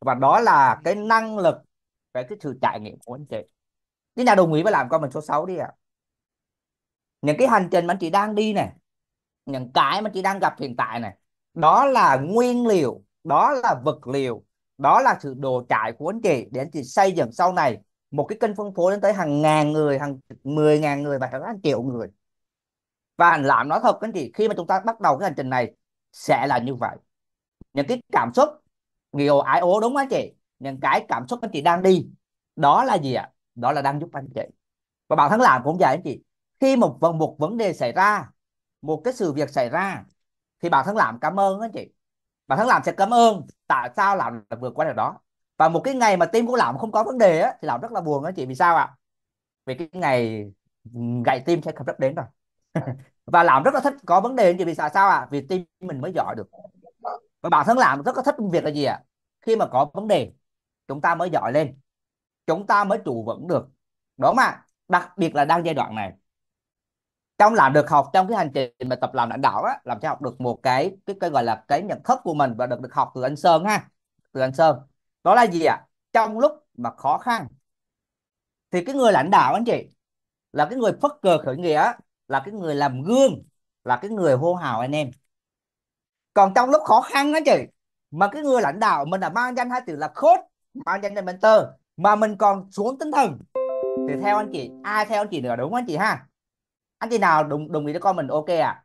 và đó là cái năng lực về cái sự trải nghiệm của anh chị thế nào đồng ý với làm con mình số 6 đi ạ à? những cái hành trình mà anh chị đang đi này những cái mà chị đang gặp hiện tại này đó là nguyên liệu đó là vật liệu đó là sự đồ trại của anh chị để anh chị xây dựng sau này một cái kênh phân phối đến tới hàng ngàn người hàng mười ngàn người và hàng triệu người và làm nó thật anh chị khi mà chúng ta bắt đầu cái hành trình này sẽ là như vậy những cái cảm xúc nhiều ái ố đúng không anh chị những cái cảm xúc anh chị đang đi đó là gì ạ đó là đang giúp anh chị và bản thân làm cũng vậy anh chị khi một một vấn đề xảy ra một cái sự việc xảy ra thì bản thân làm cảm ơn anh chị bản thân làm sẽ cảm ơn tại sao làm vượt qua được đó và một cái ngày mà tim của làm không có vấn đề á, thì làm rất là buồn anh chị vì sao ạ vì cái ngày gãy tim sẽ không rất đến rồi và làm rất là thích có vấn đề anh chị vì sao sao ạ vì tim mình mới giỏi được và bản thân làm rất là thích công việc là gì ạ à? khi mà có vấn đề chúng ta mới giỏi lên chúng ta mới trụ vững được đó mà đặc biệt là đang giai đoạn này trong làm được học trong cái hành trình mà tập làm lãnh đạo á làm cho học được một cái cái, cái gọi là cái nhận thức của mình và được được học từ anh Sơn ha từ anh Sơn đó là gì ạ à? trong lúc mà khó khăn thì cái người lãnh đạo anh chị là cái người phất cờ khởi nghĩa là cái người làm gương là cái người hô hào anh em còn trong lúc khó khăn đó chị mà cái người lãnh đạo mình đã mang danh hai từ là coach mang danh là mentor mà mình còn xuống tinh thần thì theo anh chị ai theo anh chị nữa đúng không anh chị ha anh chị nào đồng đồng ý với con mình ok à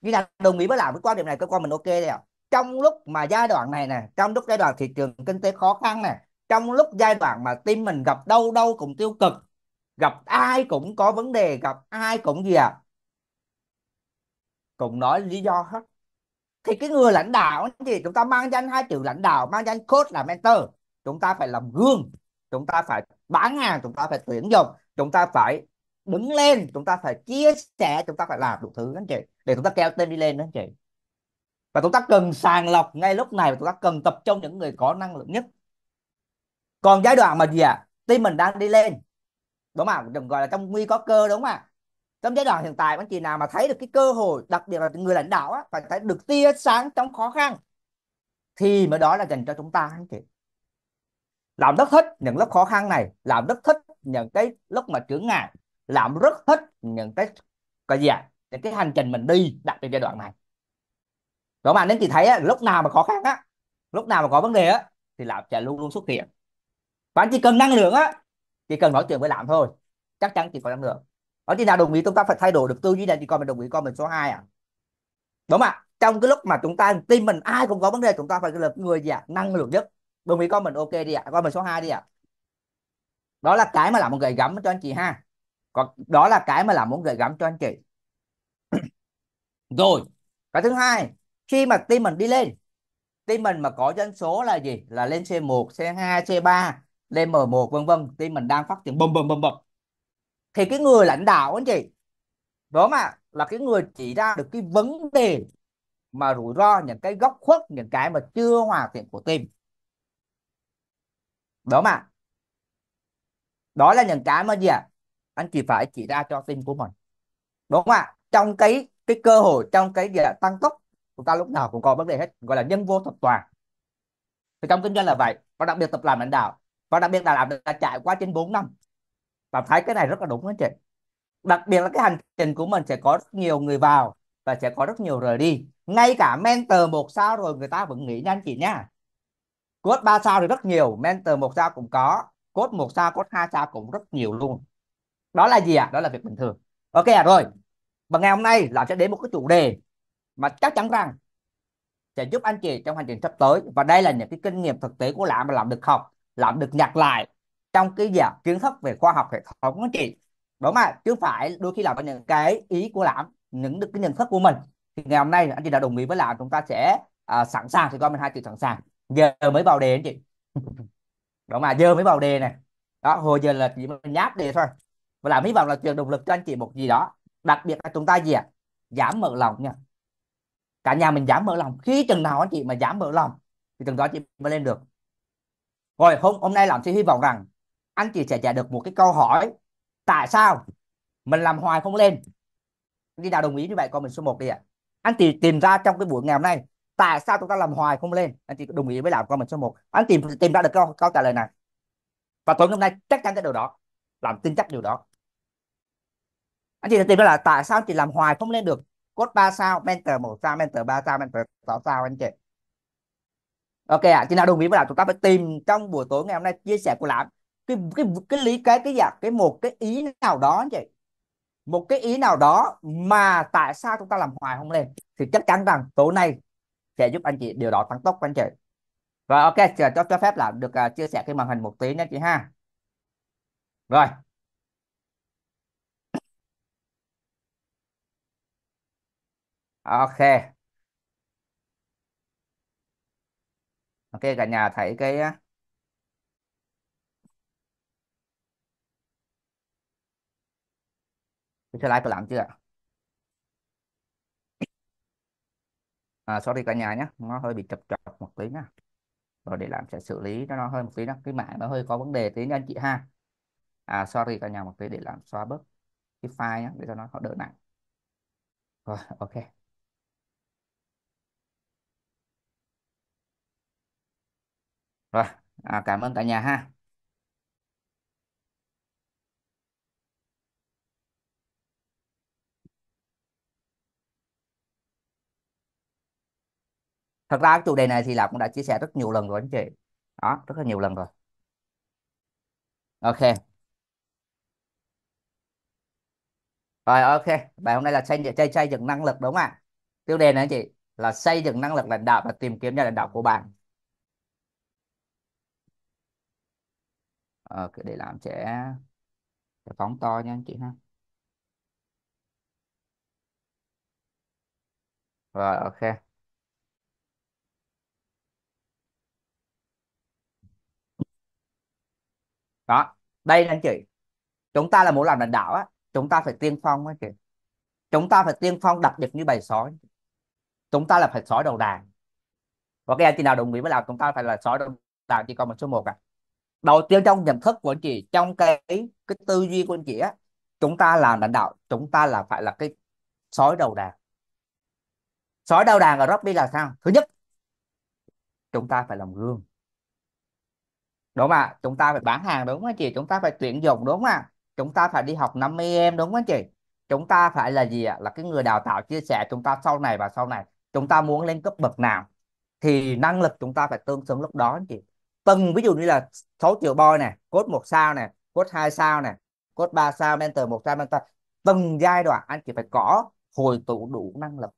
như là đồng ý với làm với quan điểm này cơ quan mình ok đấy à? trong lúc mà giai đoạn này nè trong lúc giai đoạn thị trường kinh tế khó khăn nè trong lúc giai đoạn mà tim mình gặp đâu đâu cũng tiêu cực gặp ai cũng có vấn đề gặp ai cũng gì à cũng nói lý do hết thì cái người lãnh đạo gì chúng ta mang danh hai chữ lãnh đạo mang danh coach là mentor chúng ta phải làm gương chúng ta phải bán hàng chúng ta phải tuyển dụng chúng ta phải đứng lên chúng ta phải chia sẻ chúng ta phải làm đủ thứ anh chị để chúng ta kéo tên đi lên anh chị và chúng ta cần sàng lọc ngay lúc này và chúng ta cần tập trung những người có năng lượng nhất còn giai đoạn mà gì ạ à? tim mình đang đi lên đúng không ạ đừng gọi là trong nguy có cơ đúng không ạ trong giai đoạn hiện tại anh chị nào mà thấy được cái cơ hội đặc biệt là người lãnh đạo á, phải thấy được tia sáng trong khó khăn thì mới đó là dành cho chúng ta anh chị làm rất thích những lớp khó khăn này làm rất thích những cái lúc mà trưởng ngại làm rất thích những cái cái gì ạ à? những cái hành trình mình đi đặt trên giai đoạn này đó mà nên chị thấy á, lúc nào mà khó khăn á lúc nào mà có vấn đề á thì làm sẽ luôn luôn xuất hiện và anh chị cần năng lượng á chỉ cần nói chuyện với làm thôi chắc chắn chị có năng lượng ở thì nào đồng ý chúng ta phải thay đổi được tư duy này thì còn mình đồng ý còn mình số 2 à đúng ạ trong cái lúc mà chúng ta tin mình ai cũng có vấn đề chúng ta phải là người gì ạ à? năng lượng nhất đồng ý con mình ok đi ạ à? con mình số 2 đi ạ à? đó là cái mà làm một người gắm cho anh chị ha còn đó là cái mà làm muốn người gắm cho anh chị rồi cái thứ hai khi mà team mình đi lên team mình mà có dân số là gì là lên C1 C2 C3 lên M1 vân vân team mình đang phát triển bầm bầm bầm bầm thì cái người lãnh đạo anh chị đó mà là cái người chỉ ra được cái vấn đề mà rủi ro những cái góc khuất những cái mà chưa hòa thiện của team đó mà đó là những cái mà gì ạ à? anh chị phải chỉ ra cho team của mình đúng không ạ trong cái cái cơ hội trong cái gì à? tăng tốc chúng ta lúc nào cũng có vấn đề hết gọi là nhân vô thập toàn thì trong kinh doanh là vậy và đặc biệt tập làm lãnh đạo và đặc biệt là làm đã trải qua trên 4 năm và thấy cái này rất là đúng anh chị đặc biệt là cái hành trình của mình sẽ có rất nhiều người vào và sẽ có rất nhiều rời đi ngay cả mentor một sao rồi người ta vẫn nghĩ nha anh chị nhá cốt ba sao thì rất nhiều mentor một sao cũng có cốt một sao cốt hai sao cũng rất nhiều luôn đó là gì ạ à? đó là việc bình thường ok à rồi và ngày hôm nay là sẽ đến một cái chủ đề mà chắc chắn rằng sẽ giúp anh chị trong hành trình sắp tới và đây là những cái kinh nghiệm thực tế của lãm mà làm được học làm được nhặt lại trong cái dạng kiến thức về khoa học hệ thống đó chị đúng mà chứ phải đôi khi là những cái ý của lãm những cái nhận thức của mình thì ngày hôm nay anh chị đã đồng ý với lãm chúng ta sẽ à, sẵn sàng thì coi mình hai chị sẵn sàng giờ mới vào đề anh chị đó mà giờ mới vào đề này đó hồi giờ là chỉ mình nháp đề thôi và làm hy vọng là truyền động lực cho anh chị một gì đó đặc biệt là chúng ta gì ạ à? giảm mở lòng nha cả nhà mình giảm mở lòng khi chừng nào anh chị mà giảm mở lòng thì chừng đó chị mới lên được rồi hôm hôm nay làm sẽ hy vọng rằng anh chị sẽ trả được một cái câu hỏi tại sao mình làm hoài không lên đi nào đồng ý như vậy còn mình số 1 đi ạ à. anh chị tìm ra trong cái buổi ngày hôm nay tại sao chúng ta làm hoài không lên anh chị đồng ý với làm comment số 1 anh tìm tìm ra được câu, câu trả lời này và tối hôm nay chắc chắn cái điều đó làm tin chắc điều đó anh chị sẽ tìm ra là tại sao anh chị làm hoài không lên được cốt 3 sao mentor một sao mentor 3 sao mentor 6 sao anh chị ok ạ à, chị nào đồng ý với làm chúng ta phải tìm trong buổi tối ngày hôm nay chia sẻ của lãm cái cái cái lý cái cái dạng cái một cái ý nào đó như vậy một cái ý nào đó mà tại sao chúng ta làm hoài không lên thì chắc chắn rằng tối nay sẽ giúp anh chị điều đó tăng tốc anh chị và ok chờ cho cho phép là được uh, chia sẻ cái màn hình một tí nha chị ha rồi ok ok cả nhà thấy cái cái slide tôi làm chưa ạ à, sorry cả nhà nhé nó hơi bị chập chập một tí nha. rồi để làm sẽ xử lý cho nó hơi một tí đó cái mạng nó hơi có vấn đề tí nha anh chị ha à sorry cả nhà một tí để làm xóa bớt cái file nhé để cho nó đỡ nặng rồi ok rồi à, cảm ơn cả nhà ha thật ra cái chủ đề này thì là cũng đã chia sẻ rất nhiều lần rồi anh chị đó rất là nhiều lần rồi ok rồi ok bài hôm nay là xây xây xây dựng năng lực đúng không ạ tiêu đề này anh chị là xây dựng năng lực lãnh đạo và tìm kiếm nhà lãnh đạo của bạn ok ờ, để làm sẽ sẽ phóng to nha anh chị ha rồi ok đó đây anh chị chúng ta là muốn làm lãnh đạo á chúng ta phải tiên phong anh chị chúng ta phải tiên phong đặc biệt như bầy sói chúng ta là phải sói đầu đàn Và cái anh chị nào đồng ý với làm chúng ta phải là sói đầu đàn chỉ còn một số một à đầu tiên trong nhận thức của anh chị trong cái cái tư duy của anh chị á chúng ta làm lãnh đạo chúng ta là phải là cái sói đầu đàn sói đầu đàn ở rugby là sao thứ nhất chúng ta phải làm gương đúng ạ chúng ta phải bán hàng đúng không anh chị chúng ta phải tuyển dụng đúng không ạ chúng ta phải đi học 50 em đúng không anh chị chúng ta phải là gì ạ là cái người đào tạo chia sẻ chúng ta sau này và sau này chúng ta muốn lên cấp bậc nào thì năng lực chúng ta phải tương xứng lúc đó anh chị từng ví dụ như là số triệu boy này cốt một sao này cốt hai sao này cốt ba sao mentor một sao mentor từng giai đoạn anh chị phải có hồi tụ đủ năng lực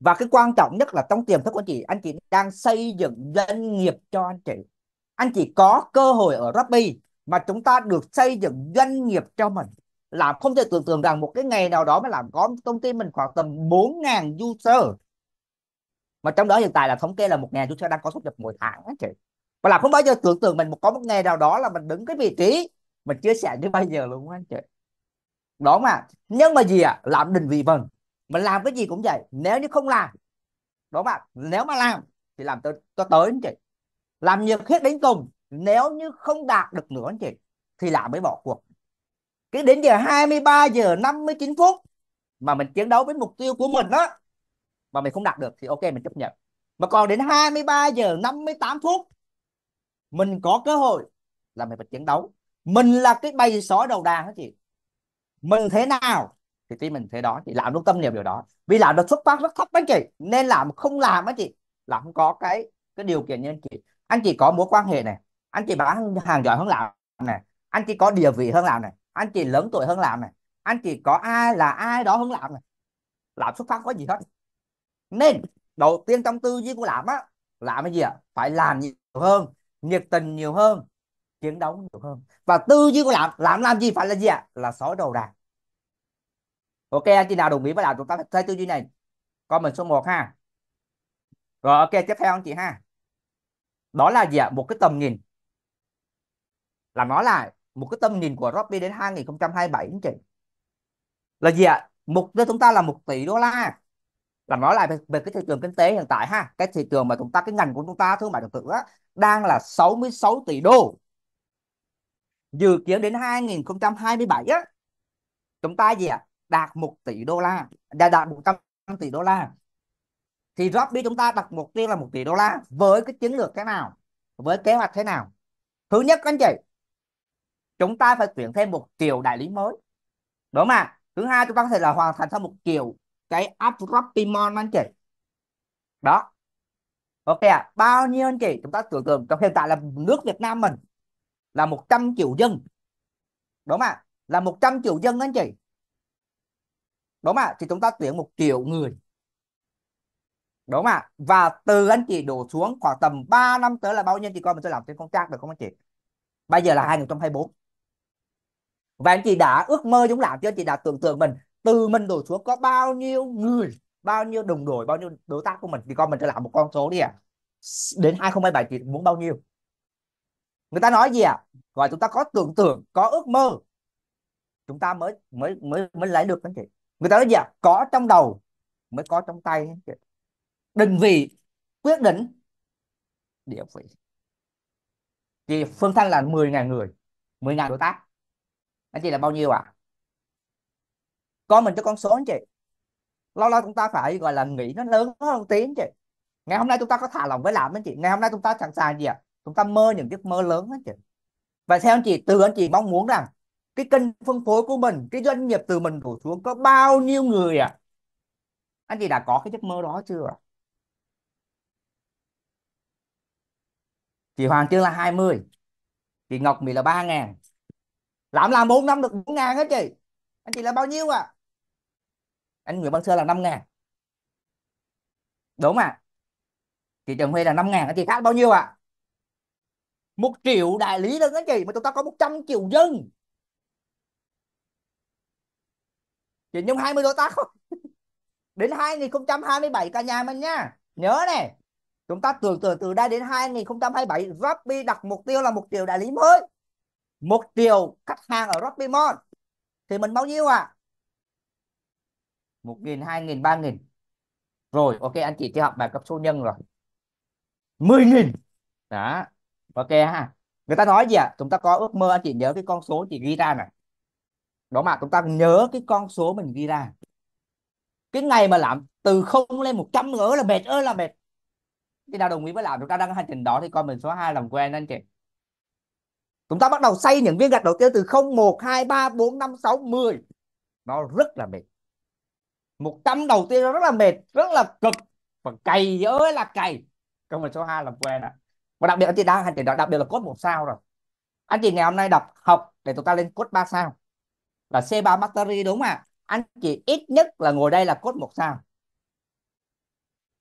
và cái quan trọng nhất là trong tiềm thức của anh chị anh chị đang xây dựng doanh nghiệp cho anh chị anh chị có cơ hội ở Rappi mà chúng ta được xây dựng doanh nghiệp cho mình làm không thể tưởng tượng rằng một cái ngày nào đó mới làm có công ty mình khoảng tầm 4.000 user mà trong đó hiện tại là thống kê là 1.000 user đang có số nhập mỗi tháng anh chị và làm không bao giờ tưởng tượng mình một có một ngày nào đó là mình đứng cái vị trí mình chia sẻ như bây giờ luôn anh chị đó mà nhưng mà gì ạ à? làm định vị mình mình làm cái gì cũng vậy nếu như không làm đó mà nếu mà làm thì làm tới cho tới anh chị làm nhiệt huyết đến cùng nếu như không đạt được nữa anh chị thì là mới bỏ cuộc cái đến giờ 23 giờ 59 phút mà mình chiến đấu với mục tiêu của mình đó mà mình không đạt được thì ok mình chấp nhận mà còn đến 23 giờ 58 phút mình có cơ hội là mình phải chiến đấu mình là cái bầy sói đầu đàn đó chị mình thế nào thì team mình thế đó chị làm luôn tâm niệm điều đó vì làm nó xuất phát rất thấp anh chị nên làm không làm á chị là không có cái cái điều kiện như anh chị anh chị có mối quan hệ này anh chị bán hàng giỏi hơn lão này anh chị có địa vị hơn lão này anh chị lớn tuổi hơn lão này anh chị có ai là ai đó hơn lão này lão xuất phát có gì hết nên đầu tiên trong tư duy của lão á làm cái gì ạ phải làm nhiều hơn nhiệt tình nhiều hơn chiến đấu nhiều hơn và tư duy của làm làm làm gì phải là gì ạ là sói đầu đàn ok anh chị nào đồng ý với làm chúng ta thấy tư duy này comment số 1 ha rồi ok tiếp theo anh chị ha đó là gì ạ một cái tầm nhìn là nói lại một cái tầm nhìn của Robby đến 2027 anh chị là gì ạ mục tiêu chúng ta là một tỷ đô la là nói lại về, về cái thị trường kinh tế hiện tại ha cái thị trường mà chúng ta cái ngành của chúng ta thương mại điện tử á, đang là 66 tỷ đô dự kiến đến 2027 á chúng ta gì ạ đạt 1 tỷ đô la đạt 100 tỷ đô la thì Robby chúng ta đặt mục tiêu là 1 tỷ đô la với cái chiến lược thế nào với kế hoạch thế nào thứ nhất các anh chị chúng ta phải tuyển thêm một triệu đại lý mới đúng không ạ? thứ hai chúng ta có thể là hoàn thành thêm một triệu cái app Rapimon anh chị đó ok à bao nhiêu anh chị chúng ta tưởng tượng trong hiện tại là nước Việt Nam mình là 100 triệu dân đúng không ạ? là 100 triệu dân anh chị đúng không ạ? thì chúng ta tuyển một triệu người đúng ạ và từ anh chị đổ xuống khoảng tầm 3 năm tới là bao nhiêu chị con mình sẽ làm trên công tác được không anh chị bây giờ là 2024 dạ. và anh chị đã ước mơ dũng làm chưa anh chị đã tưởng tượng mình từ mình đổ xuống có bao nhiêu người bao nhiêu đồng đội bao nhiêu đối tác của mình thì con mình sẽ làm một con số đi à đến 2027 chị muốn bao nhiêu người ta nói gì à gọi chúng ta có tưởng tượng có ước mơ chúng ta mới mới mới mới lấy được anh chị người ta nói gì à có trong đầu mới có trong tay anh chị định vị quyết định địa vị thì Phương Thanh là 10.000 người 10.000 đối tác anh chị là bao nhiêu ạ à? con mình cho con số anh chị lâu lâu chúng ta phải gọi là nghĩ nó lớn hơn tiếng chị ngày hôm nay chúng ta có thả lòng với làm anh chị ngày hôm nay chúng ta sẵn sàng gì ạ à? chúng ta mơ những giấc mơ lớn anh chị và theo anh chị từ anh chị mong muốn rằng cái kênh phân phối của mình cái doanh nghiệp từ mình đổ xuống có bao nhiêu người ạ à? anh chị đã có cái giấc mơ đó chưa ạ chị Hoàng Trương là 20 chị Ngọc Mỹ là 3 ngàn làm làm 4 năm được 4 ngàn hết chị anh chị là bao nhiêu à anh Nguyễn Văn Sơn là 5 ngàn đúng à chị Trần Huy là 5 ngàn anh chị khác bao nhiêu ạ à? một triệu đại lý đơn anh chị mà chúng ta có 100 triệu dân chị nhung 20 đối tác không đến 2027 cả nhà mình nha nhớ này Chúng ta tưởng tượng từ đây đến 2027 Rappi đặt mục tiêu là một triệu đại lý mới. Một triệu khách hàng ở Rappi Mall. Thì mình bao nhiêu à? một nghìn hai nghìn ba nghìn Rồi, ok anh chị chưa học bài cấp số nhân rồi. mười nghìn Đó. Ok ha. Người ta nói gì ạ? À? Chúng ta có ước mơ anh chị nhớ cái con số chị ghi ra này. Đó mà chúng ta nhớ cái con số mình ghi ra. Cái ngày mà làm từ không lên 100 nữa là mệt ơi là mệt khi nào đồng ý với làm chúng ta đang hành trình đó thì comment số 2 làm quen anh chị chúng ta bắt đầu xây những viên gạch đầu tiên từ 0 1 2 3 4 5 6 10 nó rất là mệt 100 đầu tiên nó rất là mệt rất là cực và cày ơi là cày comment số 2 làm quen ạ và đặc biệt anh chị đang hành trình đó đặc biệt là cốt một sao rồi anh chị ngày hôm nay đọc học để chúng ta lên cốt 3 sao là C3 Mastery đúng không ạ? Anh chị ít nhất là ngồi đây là cốt một sao.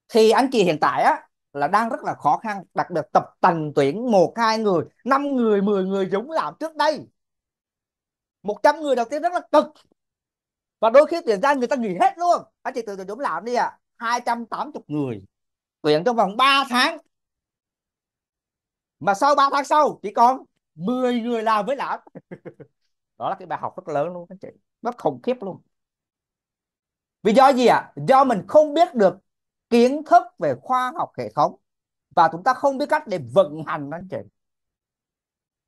Thì anh chị hiện tại á là đang rất là khó khăn đặc biệt tập tành tuyển một hai người năm người 10 người dũng làm trước đây 100 người đầu tiên rất là cực và đôi khi tuyển ra người ta nghỉ hết luôn anh chị từ từ dũng làm đi ạ à. 280 người tuyển trong vòng 3 tháng mà sau 3 tháng sau chỉ còn 10 người làm với lão đó là cái bài học rất lớn luôn anh chị rất khủng khiếp luôn vì do gì ạ à? do mình không biết được kiến thức về khoa học hệ thống và chúng ta không biết cách để vận hành nó chị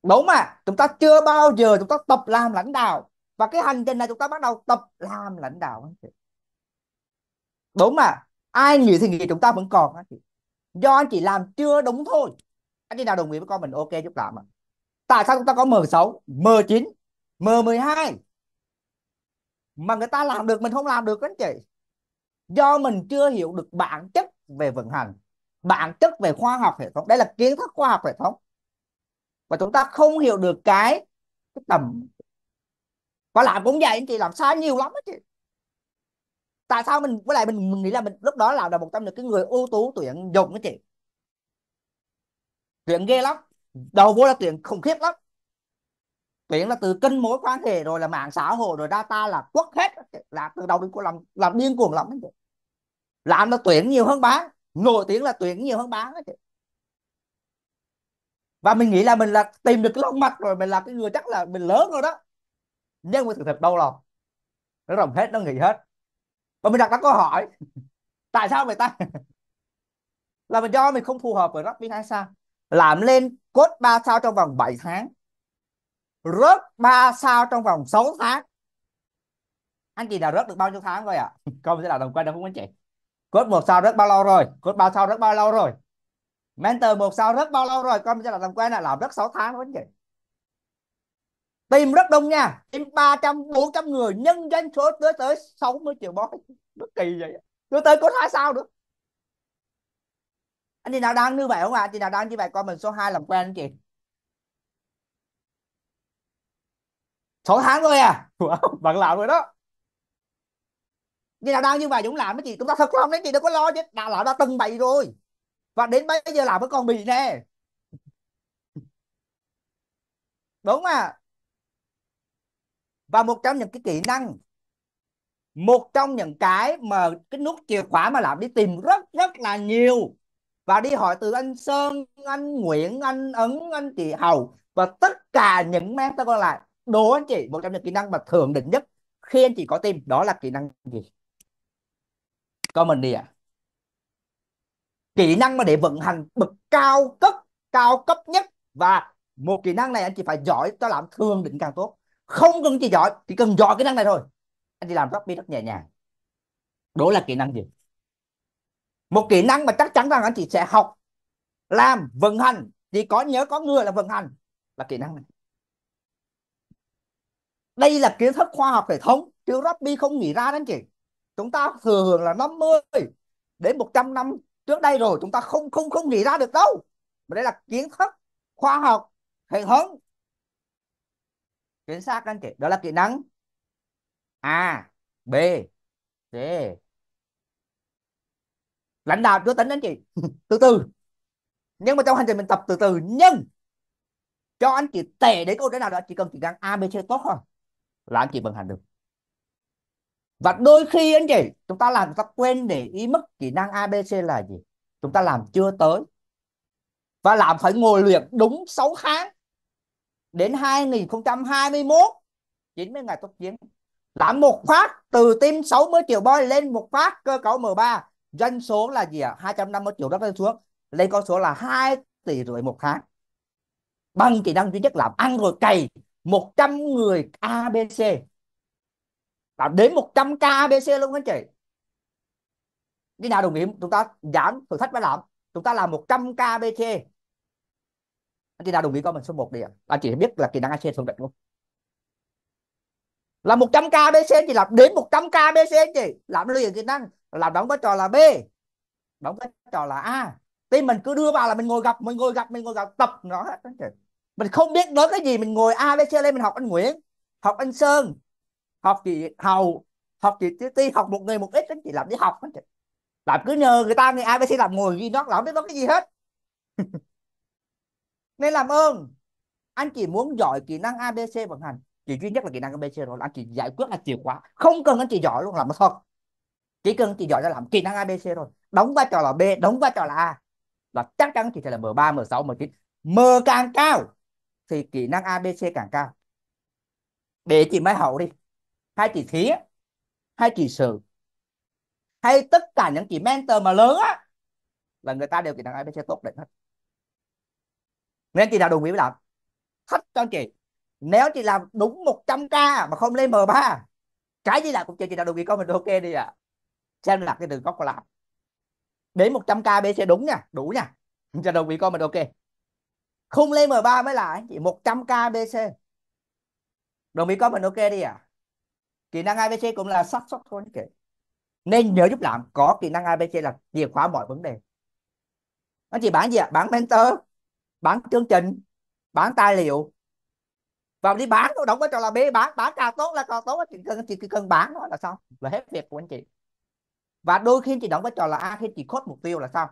đúng mà chúng ta chưa bao giờ chúng ta tập làm lãnh đạo và cái hành trình này chúng ta bắt đầu tập làm lãnh đạo anh chị đúng mà ai nghĩ thì nghĩ chúng ta vẫn còn anh chị do anh chị làm chưa đúng thôi anh chị nào đồng ý với con mình ok giúp làm ạ à. tại sao chúng ta có M6 M9 M12 mà người ta làm được mình không làm được anh chị do mình chưa hiểu được bản chất về vận hành bản chất về khoa học hệ thống đây là kiến thức khoa học hệ thống và chúng ta không hiểu được cái, cái tầm và làm cũng vậy anh chị làm sai nhiều lắm anh chị tại sao mình với lại mình, mình nghĩ là mình lúc đó làm được một trong những cái người ưu tú tuyển dụng anh chị tuyển ghê lắm đầu vô là tuyển khủng khiếp lắm tuyển là từ kênh mối quan hệ rồi là mạng xã hội rồi data là quốc hết Đạt từ đầu đến cuối làm làm điên cuồng lắm anh chị làm là tuyển nhiều hơn bán nổi tiếng là tuyển nhiều hơn bán anh chị và mình nghĩ là mình là tìm được cái lông mặt rồi mình là cái người chắc là mình lớn rồi đó nhưng mà sự thật đâu lòng nó rồng hết nó nghỉ hết và mình đặt ra câu hỏi tại sao người ta là mình do mình không phù hợp với Robin hay sao làm lên cốt 3 sao trong vòng 7 tháng rớt 3 sao trong vòng 6 tháng anh chị đã rớt được bao nhiêu tháng rồi ạ à? câu sẽ là đồng quen đúng không anh chị cốt một sao rất bao lâu rồi cốt ba sao rất bao lâu rồi mentor một sao rất bao lâu rồi con sẽ là đồng quen là làm rất 6 tháng đúng anh chị tìm rất đông nha tìm 300 400 người nhân doanh số tới tới 60 triệu bói bất kỳ vậy tôi tới cốt hai sao nữa anh chị nào đang như vậy không ạ à? anh chị nào đang như vậy con mình số 2 làm quen anh chị 6 tháng rồi à wow, bạn làm rồi đó vì nào đau như vậy Dũng làm cái gì chúng ta thật lòng đấy chị đâu có lo chứ đã là đã từng bày rồi và đến bây giờ làm vẫn còn bị nè đúng à và một trong những cái kỹ năng một trong những cái mà cái nút chìa khóa mà làm đi tìm rất rất là nhiều và đi hỏi từ anh Sơn anh Nguyễn anh Ấn anh chị Hầu và tất cả những mentor còn lại đố anh chị một trong những kỹ năng mà thường định nhất khi anh chị có tìm đó là kỹ năng gì comment đi ạ à. kỹ năng mà để vận hành bậc cao cấp cao cấp nhất và một kỹ năng này anh chị phải giỏi cho làm thương định càng tốt không cần chỉ giỏi chỉ cần giỏi kỹ năng này thôi anh chị làm copy rất nhẹ nhàng đó là kỹ năng gì một kỹ năng mà chắc chắn rằng anh chị sẽ học làm vận hành chỉ có nhớ có người là vận hành là kỹ năng này đây là kiến thức khoa học hệ thống chứ Robby không nghĩ ra đó anh chị chúng ta thừa hưởng là 50 đến 100 năm trước đây rồi chúng ta không không không nghĩ ra được đâu mà đây là kiến thức khoa học hệ thống chính xác anh chị đó là kỹ năng a b c lãnh đạo chưa tính anh chị từ từ nhưng mà trong hành trình mình tập từ từ nhưng cho anh chị tệ đến câu thế nào đó chỉ cần kỹ năng a b c tốt thôi là anh chị vận hành được và đôi khi anh chị chúng ta làm chúng ta quên để ý mất kỹ năng abc là gì chúng ta làm chưa tới và làm phải ngồi luyện đúng 6 tháng đến 2021 90 ngày tốt chiến làm một phát từ team 60 triệu boy lên một phát cơ cấu M3 doanh số là gì ạ à? 250 triệu đất lên xuống lên con số là 2 tỷ rưỡi một tháng bằng kỹ năng duy nhất làm ăn rồi cày 100 người ABC à, đến 100 k abc luôn anh chị đi nào đồng nghiệp chúng ta giảm thử thách phải làm chúng ta làm 100 k abc anh chị nào đồng ý comment số 1 đi ạ anh chị biết là kỹ năng abc thường định không là 100 k abc anh chị làm đến 100 k abc anh chị làm liền kỹ năng làm đóng vai trò là b đóng vai trò là a Thế mình cứ đưa vào là mình ngồi gặp, mình ngồi gặp, mình ngồi gặp tập nó hết. Mình không biết nói cái gì, mình ngồi ABC lên mình học anh Nguyễn, học anh Sơn, học chỉ hầu học chỉ tuy học một người một ít anh chị làm đi học anh chị làm cứ nhờ người ta người ai bác làm ngồi ghi nó làm biết nó cái gì hết nên làm ơn anh chị muốn giỏi kỹ năng abc vận hành chỉ duy nhất là kỹ năng abc thôi anh chị giải quyết là chìa khóa không cần anh chị giỏi luôn làm thật chỉ cần anh chị giỏi là làm kỹ năng abc rồi đóng vai trò là b đóng vai trò là a là chắc chắn chị sẽ là m 3 m 6 m 9 m càng cao thì kỹ năng abc càng cao để chị mới hậu đi hai chị thía hai chị sự hay tất cả những chị mentor mà lớn á là người ta đều chỉ năng ABC tốt định hết nên chị nào đồng ý với làm hết cho anh chị nếu chị làm đúng 100 k mà không lên M3 cái gì là cũng chị, chị nào đồng ý mình ok đi ạ à. xem là cái từ góc làm đến 100 k BC đúng nha đủ nha chị đồng ý mình ok không lên M3 mới là anh chị 100 k BC đồng ý mình ok đi ạ à kỹ năng ABC cũng là sắc soft thôi kể nên nhớ giúp làm có kỹ năng ABC là chìa khóa mọi vấn đề anh chị bán gì ạ à? bán mentor bán chương trình bán tài liệu vào đi bán thôi đóng vai trò là bê bán bán càng tốt là càng tốt chị cần chị cần bán nó là xong là hết việc của anh chị và đôi khi chị đóng vai trò là a khi chị cốt mục tiêu là sao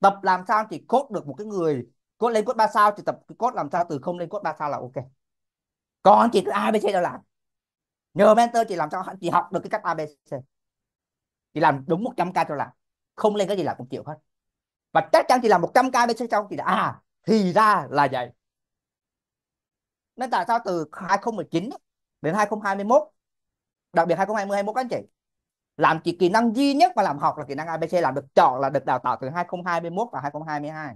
tập làm sao chị cốt được một cái người cốt lên cốt ba sao chị tập cốt làm sao từ không lên cốt ba sao là ok còn chị cứ abc đâu làm nhờ mentor chị làm cho chị học được cái cách abc chị làm đúng 100 k cho làm không lên cái gì là cũng chịu hết và chắc chắn chị làm 100 k abc trong chị đã à thì ra là vậy nên tại sao từ 2019 đến 2021 đặc biệt 2020 21 các anh chị làm chỉ kỹ năng duy nhất mà làm học là kỹ năng ABC làm được chọn là được đào tạo từ 2021 và 2022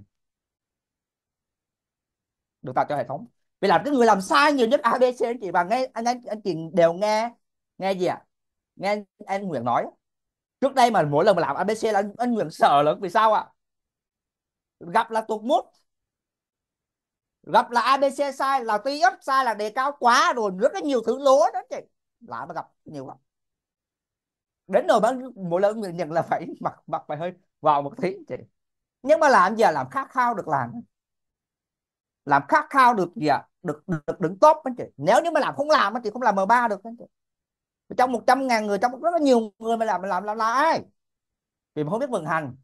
được tạo cho hệ thống vì làm cái người làm sai nhiều nhất abc anh chị và nghe anh anh anh chị đều nghe nghe gì ạ à? nghe anh, Nguyễn nói trước đây mà mỗi lần mà làm abc là anh, anh Nguyễn sợ lắm vì sao ạ à? gặp là tuột mút gặp là abc sai là tuy ấp sai là đề cao quá rồi rất là nhiều thứ lố đó chị lạ mà gặp nhiều lắm đến rồi bán mỗi lần người nhận là phải mặc mặc phải hơi vào một tí chị nhưng mà làm giờ làm khát khao được làm làm khát khao được gì ạ à? được, được được đứng top anh chị nếu như mà làm không làm anh chị không làm M3 được anh chị trong 100 ngàn người trong rất là nhiều người mà làm mà làm làm là ai Vì mà không biết vận hành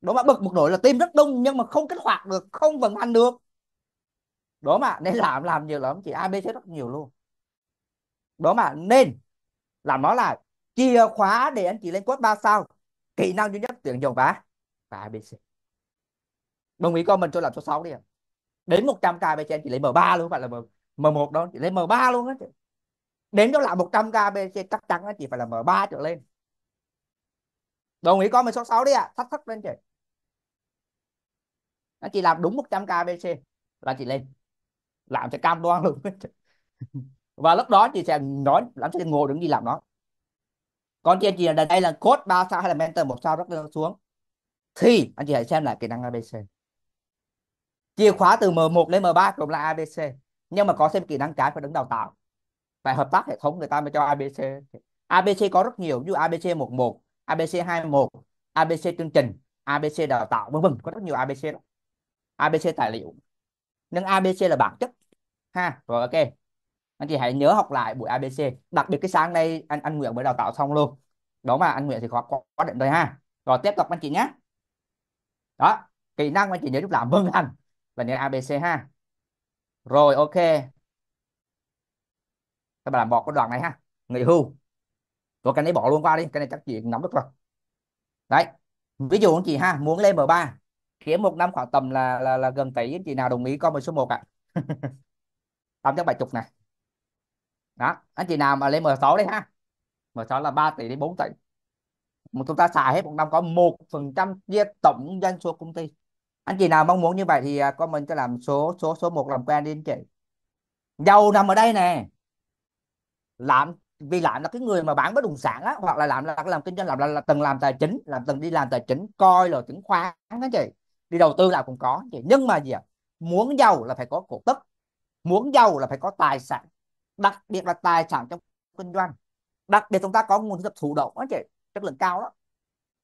đó mà bực một nỗi là tim rất đông nhưng mà không kích hoạt được không vận hành được đó mà nên làm làm nhiều lắm chị ABC rất nhiều luôn đó mà nên làm nó là chìa khóa để anh chị lên quất 3 sao kỹ năng duy nhất tuyển dầu vá và ABC đồng ý con mình cho làm số 6 đi ạ à đến 100k BCN chị lấy M3 luôn phải là M, M1 đâu chị lấy M3 luôn á đến đó là 100k BCN chắc chắn á chị phải là M3 trở lên đồng ý con 166 đi ạ à. thách thức lên chị nó chỉ làm đúng 100k BC là chị lên làm sẽ cam đoan luôn và lúc đó chị sẽ nói làm sẽ ngồi đứng đi làm nó còn chị chị ở đây là code 3 sao hay là mentor một sao rất là xuống thì anh chị hãy xem lại kỹ năng ABC chìa khóa từ M1 đến M3 cùng là ABC nhưng mà có thêm kỹ năng cái phải đứng đào tạo phải hợp tác hệ thống người ta mới cho ABC ABC có rất nhiều như ABC 11 ABC 21 ABC chương trình ABC đào tạo vân vân có rất nhiều ABC đó. ABC tài liệu nhưng ABC là bản chất ha rồi ok anh chị hãy nhớ học lại buổi ABC đặc biệt cái sáng nay anh anh Nguyễn mới đào tạo xong luôn đó mà anh Nguyễn thì khó có định rồi ha rồi tiếp tục anh chị nhé đó kỹ năng anh chị nhớ giúp làm vâng anh là đến ABC ha rồi ok các bạn làm bọt cái đoạn này ha nghỉ hưu rồi cái này bỏ luôn qua đi cái này chắc chị nắm được rồi đấy ví dụ anh chị ha muốn lên M3 kiếm một năm khoảng tầm là là, là gần tỷ anh chị nào đồng ý con số 1 ạ à? tám trăm bảy chục này đó anh chị nào mà lên M6 đi ha M6 là 3 tỷ đến 4 tỷ mà chúng ta xài hết một năm có một phần trăm tổng doanh số công ty anh chị nào mong muốn như vậy thì à, comment cho làm số số số một làm quen đi anh chị giàu nằm ở đây nè làm vì làm là cái người mà bán bất động sản á hoặc là làm là làm kinh doanh làm là, là từng làm tài chính làm từng đi làm tài chính coi rồi chứng khoán anh chị đi đầu tư là cũng có chị nhưng mà gì ạ muốn giàu là phải có cổ tức muốn giàu là phải có tài sản đặc biệt là tài sản trong kinh doanh đặc biệt chúng ta có nguồn thu nhập thụ động đó chị chất lượng cao đó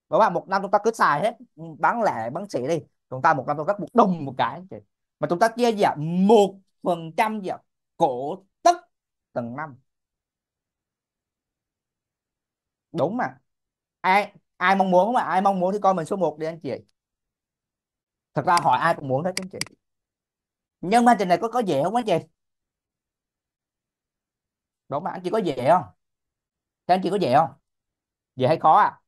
và một năm chúng ta cứ xài hết bán lẻ bán sỉ đi chúng ta một năm tôi rất một đồng một cái chị mà chúng ta chia gì ạ một phần trăm gì ạ cổ tức từng năm đúng mà ai ai mong muốn mà ai mong muốn thì coi mình số 1 đi anh chị thật ra hỏi ai cũng muốn đấy anh chị nhưng mà trình này có có dễ không anh chị đúng mà anh chị có dễ không thế anh chị có dễ không dễ hay khó à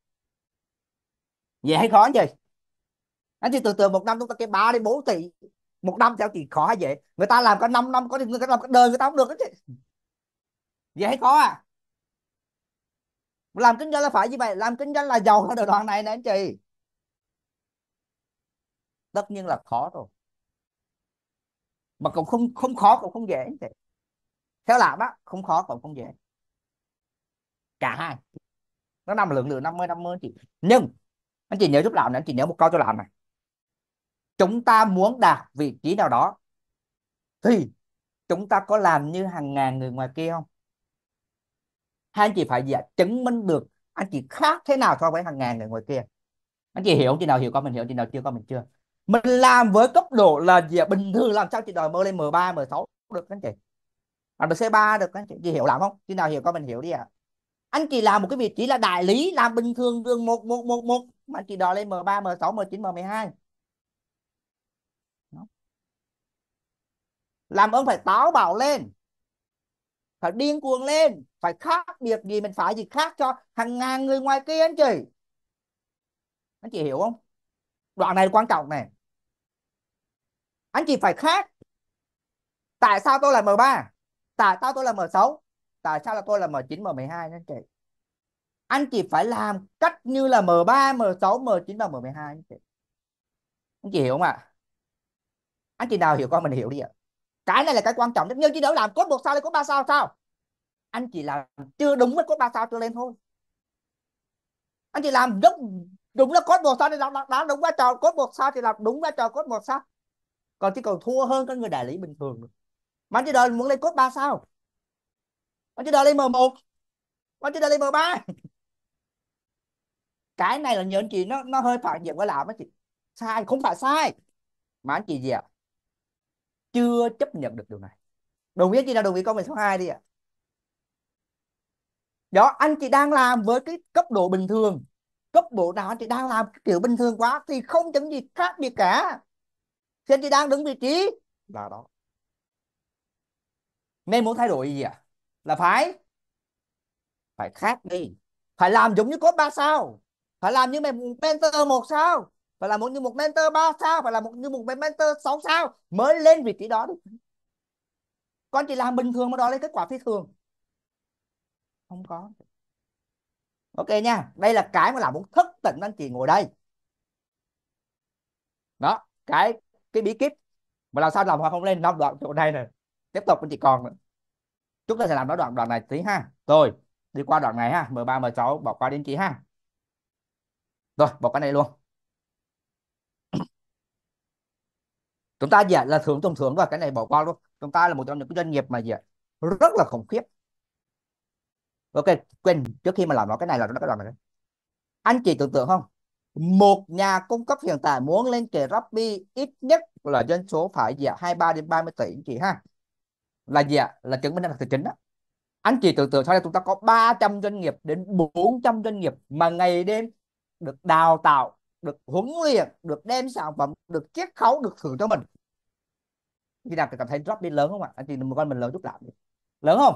dễ hay khó anh chị anh chị tưởng tượng một năm chúng ta kiếm 3 đến 4 tỷ một năm sao chị khó hay dễ người ta làm có 5 năm có người ta làm cả đời người ta không được đó chị dễ khó à làm kinh doanh là phải như vậy làm kinh doanh là giàu hơn đời đoàn này nè anh chị tất nhiên là khó rồi mà cũng không không khó cũng không dễ anh chị theo làm á không khó cũng không dễ cả hai nó nằm lượng lượng 50 50 chị nhưng anh chị nhớ giúp làm này anh chị nhớ một câu cho làm này chúng ta muốn đạt vị trí nào đó thì chúng ta có làm như hàng ngàn người ngoài kia không hai anh chị phải dạ, chứng minh được anh chị khác thế nào so với hàng ngàn người ngoài kia anh chị hiểu chị nào hiểu con mình hiểu chị nào chưa con mình chưa mình làm với cấp độ là gì bình thường làm sao chị đòi mơ lên M3 M6 được anh chị làm được C3 được anh chị chị hiểu làm không chị nào hiểu con mình hiểu đi ạ à. anh chị làm một cái vị trí là đại lý làm bình thường đường một một một một mà anh chị đòi lên M3 M6 M9 M12 làm ơn phải táo bạo lên phải điên cuồng lên phải khác biệt gì mình phải gì khác cho hàng ngàn người ngoài kia anh chị anh chị hiểu không đoạn này quan trọng này anh chị phải khác tại sao tôi là M3 tại sao tôi là M6 tại sao là tôi là M9 M12 anh chị anh chị phải làm cách như là M3 M6 M9 và M12 anh chị anh chị hiểu không ạ anh chị nào hiểu con mình hiểu đi ạ cái này là cái quan trọng nhất nhưng chị đỡ làm cốt một sao lên cốt ba sao sao anh chỉ làm chưa đúng với cốt ba sao chưa lên thôi anh chỉ làm đúng đúng là cốt một sao thì làm đã đúng vai trò cốt một sao thì làm đúng vai trò cốt một sao còn chỉ còn thua hơn các người đại lý bình thường mà anh chỉ đợi muốn lên cốt ba sao anh chỉ đợi lên m một anh chỉ đợi lên m ba cái này là nhớ anh chị nó nó hơi phản diện với làm á chị sai không phải sai mà anh chị gì ạ à? chưa chấp nhận được điều này đồng nghĩa chị nào đồng ý comment số 2 đi ạ đó anh chị đang làm với cái cấp độ bình thường cấp độ nào anh chị đang làm kiểu bình thường quá thì không chấm gì khác biệt cả thì anh chị đang đứng vị trí là đó nên muốn thay đổi gì ạ à? là phải phải khác đi phải làm giống như cốt ba sao phải làm như mày mentor một sao phải là một như một mentor 3 sao phải là một như một mentor 6 sao mới lên vị trí đó được con chỉ làm bình thường mà đó lấy kết quả phi thường không có ok nha đây là cái mà làm muốn thức tỉnh anh chị ngồi đây đó cái cái bí kíp mà làm sao làm hoa không lên năm đoạn chỗ này này tiếp tục anh chị còn nữa. chúng ta sẽ làm nó đoạn đoạn này tí ha rồi đi qua đoạn này ha m ba m sáu bỏ qua đến chị ha rồi bỏ qua này luôn chúng ta gì là thưởng tổng thưởng và cái này bỏ qua luôn chúng ta là một trong những doanh nghiệp mà gì rất là khủng khiếp ok quên trước khi mà làm nó cái này là nó cái đoạn này anh chị tưởng tượng không một nhà cung cấp hiện tại muốn lên kệ Rappi ít nhất là doanh số phải gì ạ? 23 đến 30 tỷ anh chị ha. Là gì ạ? Là chứng minh năng lực tài chính đó. Anh chị tưởng tượng sau đây chúng ta có 300 doanh nghiệp đến 400 doanh nghiệp mà ngày đêm được đào tạo được huấn luyện được đem sản phẩm được chiết khấu được thưởng cho mình khi nào cảm thấy dropin lớn không ạ anh chị một con mình lớn chút nào lớn không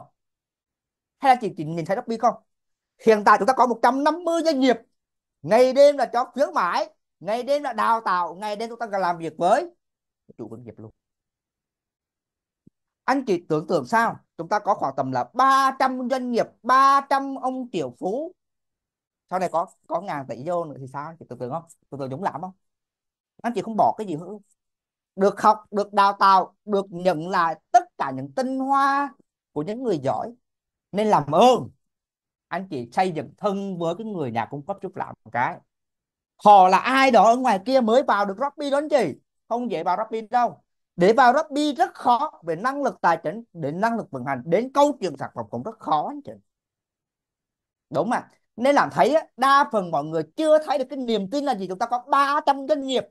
hay là chị chỉ nhìn thấy dropin không hiện tại chúng ta có 150 doanh nghiệp ngày đêm là cho khuyến mãi ngày đêm là đào tạo ngày đêm chúng ta làm việc với chủ doanh nghiệp luôn anh chị tưởng tượng sao chúng ta có khoảng tầm là 300 doanh nghiệp 300 ông tiểu phú sau này có có ngàn tỷ vô nữa thì sao anh chị tưởng tượng không tưởng tượng giống lãm không anh chị không bỏ cái gì hết được học được đào tạo được nhận lại tất cả những tinh hoa của những người giỏi nên làm ơn anh chị xây dựng thân với cái người nhà cung cấp giúp làm một cái họ là ai đó ở ngoài kia mới vào được Robby đó anh chị không dễ vào Robby đâu để vào Robby rất khó về năng lực tài chính đến năng lực vận hành đến câu chuyện sản phẩm cũng rất khó anh chị đúng mà nên làm thấy đa phần mọi người chưa thấy được cái niềm tin là gì chúng ta có 300 doanh nghiệp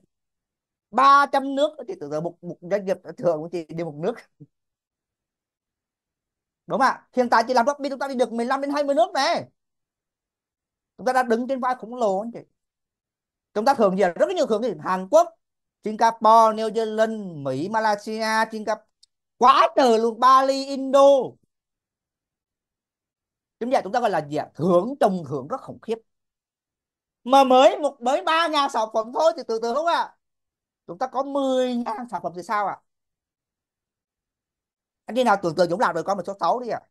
300 nước thì tưởng tượng một, một doanh nghiệp thường của chị đi một nước đúng không ạ hiện tại chỉ làm Robin chúng ta đi được 15 đến 20 nước này chúng ta đã đứng trên vai khổng lồ anh chị chúng ta thường gì rất nhiều thường gì Hàn Quốc Singapore New Zealand Mỹ Malaysia Singapore quá trời luôn Bali Indo chúng ta chúng ta gọi là gì ạ hưởng trùng hưởng rất khủng khiếp mà mới một mới ba ngàn sản phẩm thôi thì từ từ không ạ chúng ta có 10 ngàn sản phẩm thì sao ạ à? anh đi nào tưởng tượng dũng làm rồi có một số xấu đi ạ à.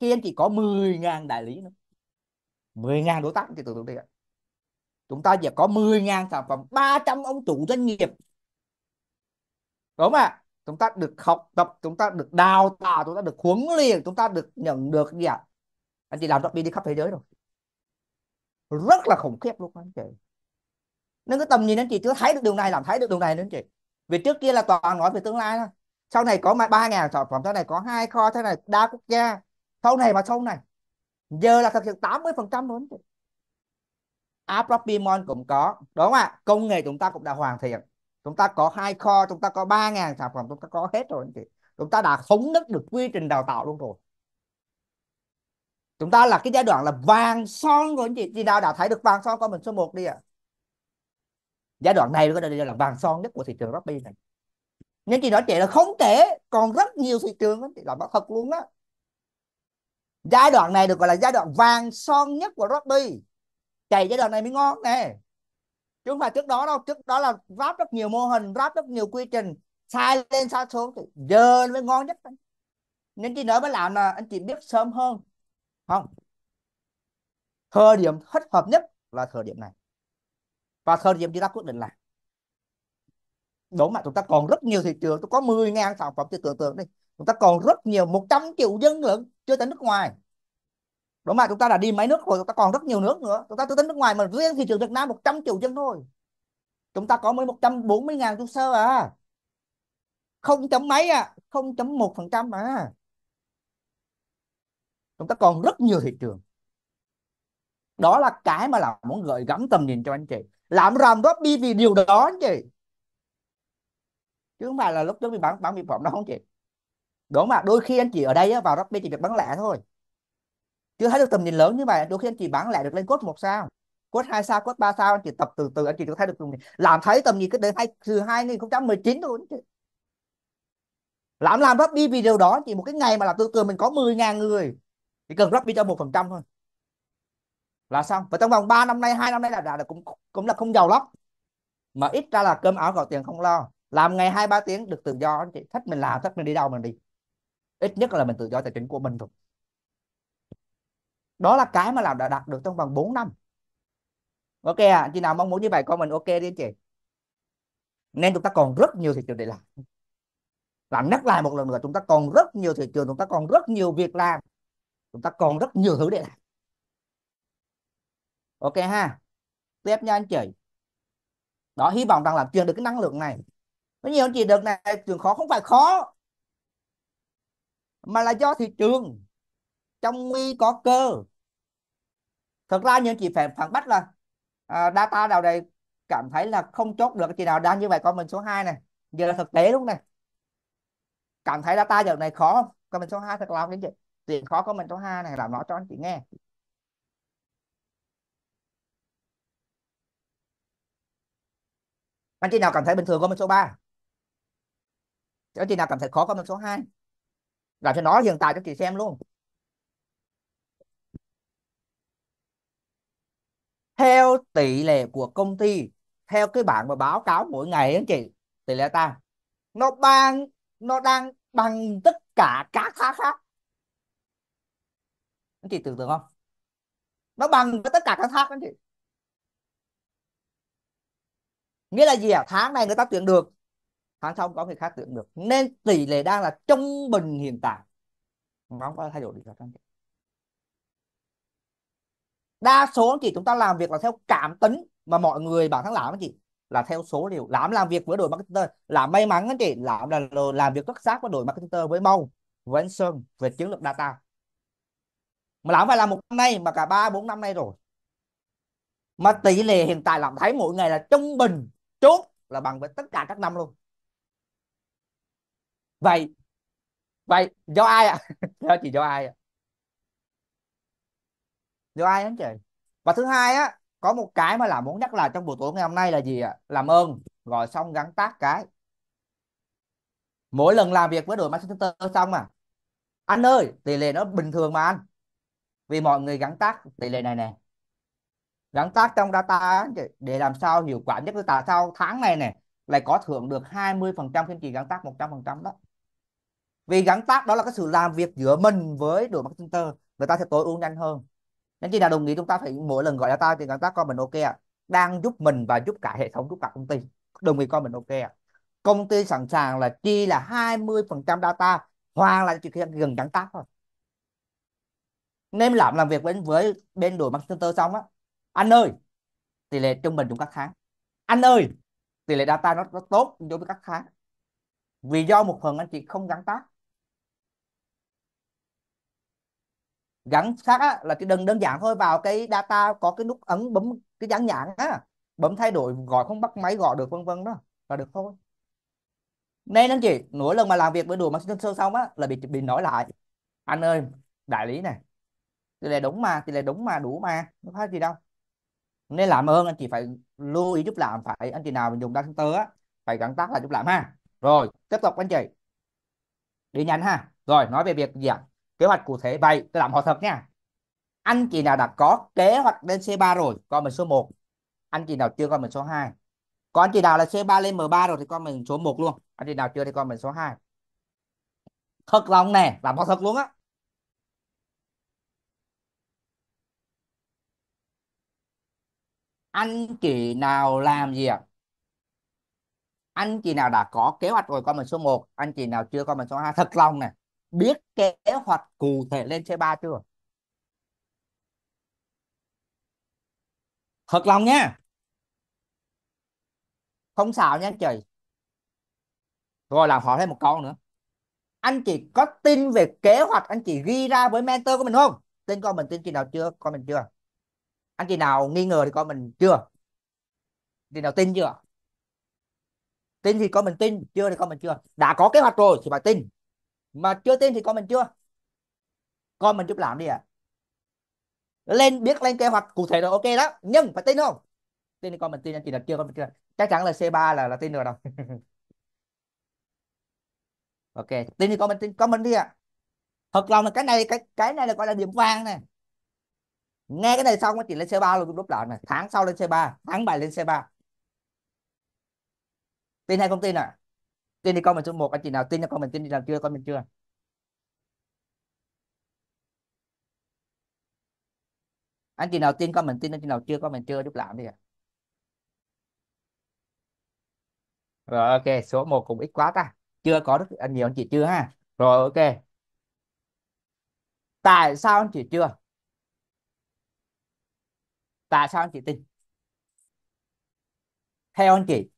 khi anh chỉ có 10 ngàn đại lý nữa 10 ngàn đối tác thì tưởng tượng đi ạ chúng ta chỉ có 10 ngàn sản phẩm 300 ông chủ doanh nghiệp đúng không ạ chúng ta được học tập chúng ta được đào tạo chúng ta được huấn luyện chúng ta được nhận được gì ạ anh chị làm top đi khắp thế giới rồi rất là khủng khiếp luôn anh chị nên cái tầm nhìn anh chị chưa thấy được điều này làm thấy được điều này nữa anh chị vì trước kia là toàn nói về tương lai thôi sau này có ba ngàn sản phẩm sau này có hai kho thế này đa quốc gia sau này mà sau này giờ là thực sự 80 phần trăm luôn app Robimon cũng có đúng không ạ công nghệ chúng ta cũng đã hoàn thiện chúng ta có hai kho chúng ta có ba ngàn sản phẩm chúng ta có hết rồi anh chị chúng ta đã thống nhất được quy trình đào tạo luôn rồi chúng ta là cái giai đoạn là vàng son rồi anh chị chị nào đã thấy được vàng son của mình số 1 đi ạ à. giai đoạn này có đây là vàng son nhất của thị trường Robby này nhưng chị nói chị là không thể, còn rất nhiều thị trường đó, chị là mất thật luôn á giai đoạn này được gọi là giai đoạn vàng son nhất của Robby chạy giai đoạn này mới ngon nè chứ không phải trước đó đâu trước đó là ráp rất nhiều mô hình ráp rất nhiều quy trình sai lên sai xuống thì giờ mới ngon nhất nên chị nói mới làm là anh chị biết sớm hơn không thời điểm thích hợp nhất là thời điểm này và thời điểm chúng ta quyết định là đúng mà chúng ta còn rất nhiều thị trường tôi có 10 ngàn sản phẩm thì tưởng tượng đi chúng ta còn rất nhiều 100 triệu dân nữa chưa tới nước ngoài đúng mà chúng ta đã đi mấy nước rồi chúng ta còn rất nhiều nước nữa chúng ta chưa tới nước ngoài mà riêng thị trường Việt Nam 100 triệu dân thôi chúng ta có mới 140 ngàn hồ sơ à không chấm mấy à không chấm một phần trăm à chúng ta còn rất nhiều thị trường đó là cái mà là muốn gợi gắm tầm nhìn cho anh chị làm ràm đó đi vì điều đó anh chị chứ không phải là lúc trước bị bán bán mỹ phẩm đó không chị đúng mà đôi khi anh chị ở đây á, vào Robby chỉ việc bán lẻ thôi chưa thấy được tầm nhìn lớn như vậy đôi khi anh chị bán lẻ được lên cốt một sao cốt hai sao cốt ba sao anh chị tập từ từ anh chị được thấy được tầm nhìn làm thấy tầm nhìn cái đến hai từ chín thôi anh chị làm làm Robby vì điều đó anh chị một cái ngày mà là từ từ mình có mười ngàn người chỉ cần Robby cho một phần trăm thôi là xong và trong vòng 3 năm nay hai năm nay là, đã là cũng cũng là không giàu lắm mà ít ra là cơm áo gạo tiền không lo làm ngày hai ba tiếng được tự do anh chị thích mình làm thích mình đi đâu mình đi ít nhất là mình tự do tài chính của mình thôi đó là cái mà làm đã đạt được trong vòng 4 năm ok à chị nào mong muốn như vậy con mình ok đi anh chị nên chúng ta còn rất nhiều thị trường để làm làm nhắc lại một lần nữa chúng ta còn rất nhiều thị trường chúng ta còn rất nhiều việc làm chúng ta còn rất nhiều thứ để làm ok ha tiếp nha anh chị đó hy vọng rằng là truyền được cái năng lượng này có nhiều anh chị được này trường khó không phải khó mà là do thị trường trong nguy có cơ thật ra như anh chị phải phản bách là à, data nào đây cảm thấy là không chốt được chị nào đang như vậy comment số 2 này giờ là thực tế luôn này cảm thấy data giờ này khó không comment số 2 thật lòng anh chị Tiền khó comment số ha này là nó cho anh chị nghe. Anh chị nào cảm thấy bình thường comment số 3? Anh chị nào cảm thấy khó comment số 2? Làm cho nó hiện tại cho chị xem luôn. Theo tỷ lệ của công ty, theo cái bảng mà báo cáo mỗi ngày anh chị, tỷ lệ ta nó bằng nó đang bằng tất cả các khá khác anh chị tưởng tượng không nó bằng với tất cả các thác anh chị nghĩa là gì ạ à? tháng này người ta tuyển được tháng sau có người khác tuyển được nên tỷ lệ đang là trung bình hiện tại nó không có thay đổi gì cả anh chị đa số anh chị chúng ta làm việc là theo cảm tính mà mọi người bản thân làm anh chị là theo số liệu làm làm việc với đội marketer làm may mắn anh chị làm là làm việc xuất sắc với đội marketer với mau với anh sơn về chiến lược data mà làm phải là một năm nay mà cả ba bốn năm nay rồi mà tỷ lệ hiện tại làm thấy mỗi ngày là trung bình chốt là bằng với tất cả các năm luôn vậy vậy do ai ạ à? do chỉ do ai ạ à? do ai anh chị và thứ hai á có một cái mà là muốn nhắc là trong buổi tối ngày hôm nay là gì ạ à? làm ơn gọi xong gắn tác cái mỗi lần làm việc với đội Manchester xong à anh ơi tỷ lệ nó bình thường mà anh vì mọi người gắn tác tỷ lệ này nè gắn tác trong data để làm sao hiệu quả nhất là sau tháng này nè lại có thưởng được 20% khi chị gắn tác 100% đó vì gắn tác đó là cái sự làm việc giữa mình với đội marketing người ta sẽ tối ưu nhanh hơn nên chị nào đồng ý chúng ta phải mỗi lần gọi data thì gắn tác coi mình ok ạ à? đang giúp mình và giúp cả hệ thống giúp cả công ty đồng ý coi mình ok ạ à? công ty sẵn sàng là chi là 20% data hoàn là chỉ gần gắn tác thôi nên làm làm việc với với bên đổi marketer xong á, anh ơi, tỷ lệ trung bình chúng các tháng. Anh ơi, tỷ lệ data nó, nó tốt đối với các tháng. Vì do một phần anh chị không gắn tác. Gắn sát á, là cái đơn đơn giản thôi vào cái data có cái nút ấn bấm cái dán nhãn á, bấm thay đổi gọi không bắt máy gọi được vân vân đó là được thôi nên anh chị mỗi lần mà làm việc với đồ marketing xong á là bị bị nói lại anh ơi đại lý này tỷ lệ đúng mà tỷ lệ đúng mà đủ mà nó khác gì đâu nên làm ơn anh chị phải lưu ý giúp làm phải anh chị nào mình dùng đăng tơ á phải cẩn tác là giúp làm ha rồi tiếp tục anh chị đi nhanh ha rồi nói về việc gì ạ kế hoạch cụ thể vậy tôi làm họ thật nha anh chị nào đã có kế hoạch lên C3 rồi coi mình số 1 anh chị nào chưa coi mình số 2 còn anh chị nào là C3 lên M3 rồi thì coi mình số 1 luôn anh chị nào chưa thì coi mình số 2 thật lòng nè làm họ thật luôn á anh chị nào làm gì ạ anh chị nào đã có kế hoạch rồi comment số 1 anh chị nào chưa comment số 2 thật lòng này, biết kế hoạch cụ thể lên C3 chưa thật lòng nha không xạo nha anh chị rồi làm hỏi thêm một câu nữa anh chị có tin về kế hoạch anh chị ghi ra với mentor của mình không tin con mình tin chị nào chưa con mình chưa anh chị nào nghi ngờ thì coi mình chưa anh chị nào tin chưa tin thì coi mình tin chưa thì coi mình chưa đã có kế hoạch rồi thì phải tin mà chưa tin thì coi mình chưa coi mình giúp làm đi à lên biết lên kế hoạch cụ thể rồi ok đó nhưng phải tin không tin thì coi mình tin anh chị nào chưa coi mình chưa chắc chắn là C3 là là tin rồi đâu ok tin thì coi mình tin coi mình đi ạ à. thật lòng là cái này cái cái này là gọi là điểm vàng này nghe cái này xong chị lên C3 luôn lúc đó này tháng sau lên C3 tháng 7 lên C3 tin hay không tin à tin thì con mình số 1 anh chị nào tin cho con mình tin đi làm chưa con mình chưa anh chị nào tin con mình tin anh chị nào chưa con mình chưa giúp làm đi ạ à. rồi ok số 1 cũng ít quá ta chưa có rất à, nhiều anh chị chưa ha rồi ok tại sao anh chị chưa tại sao anh chị tin theo anh chị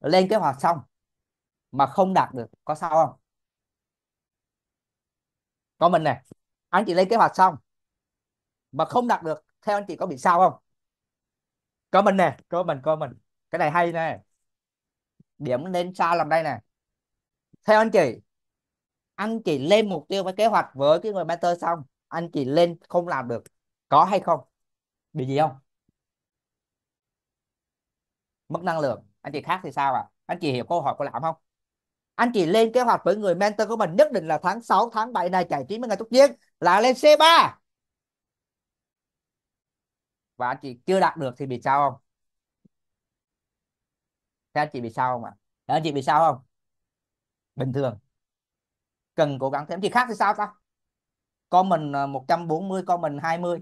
lên kế hoạch xong mà không đạt được có sao không còn mình nè anh chị lên kế hoạch xong mà không đạt được theo anh chị có bị sao không có mình nè có mình có mình cái này hay nè điểm nên sao làm đây nè theo anh chị anh chị lên mục tiêu với kế hoạch với cái người mentor xong anh chị lên không làm được có hay không bị gì không mất năng lượng anh chị khác thì sao ạ à? anh chị hiểu câu hỏi của lãm không anh chị lên kế hoạch với người mentor của mình nhất định là tháng 6, tháng 7 này chạy 90 ngày tốt nhiên là lên C3 và anh chị chưa đạt được thì bị sao không thế anh chị bị sao không ạ à? anh chị bị sao không bình thường cần cố gắng thêm chị khác thì sao ta con mình 140 con mình 20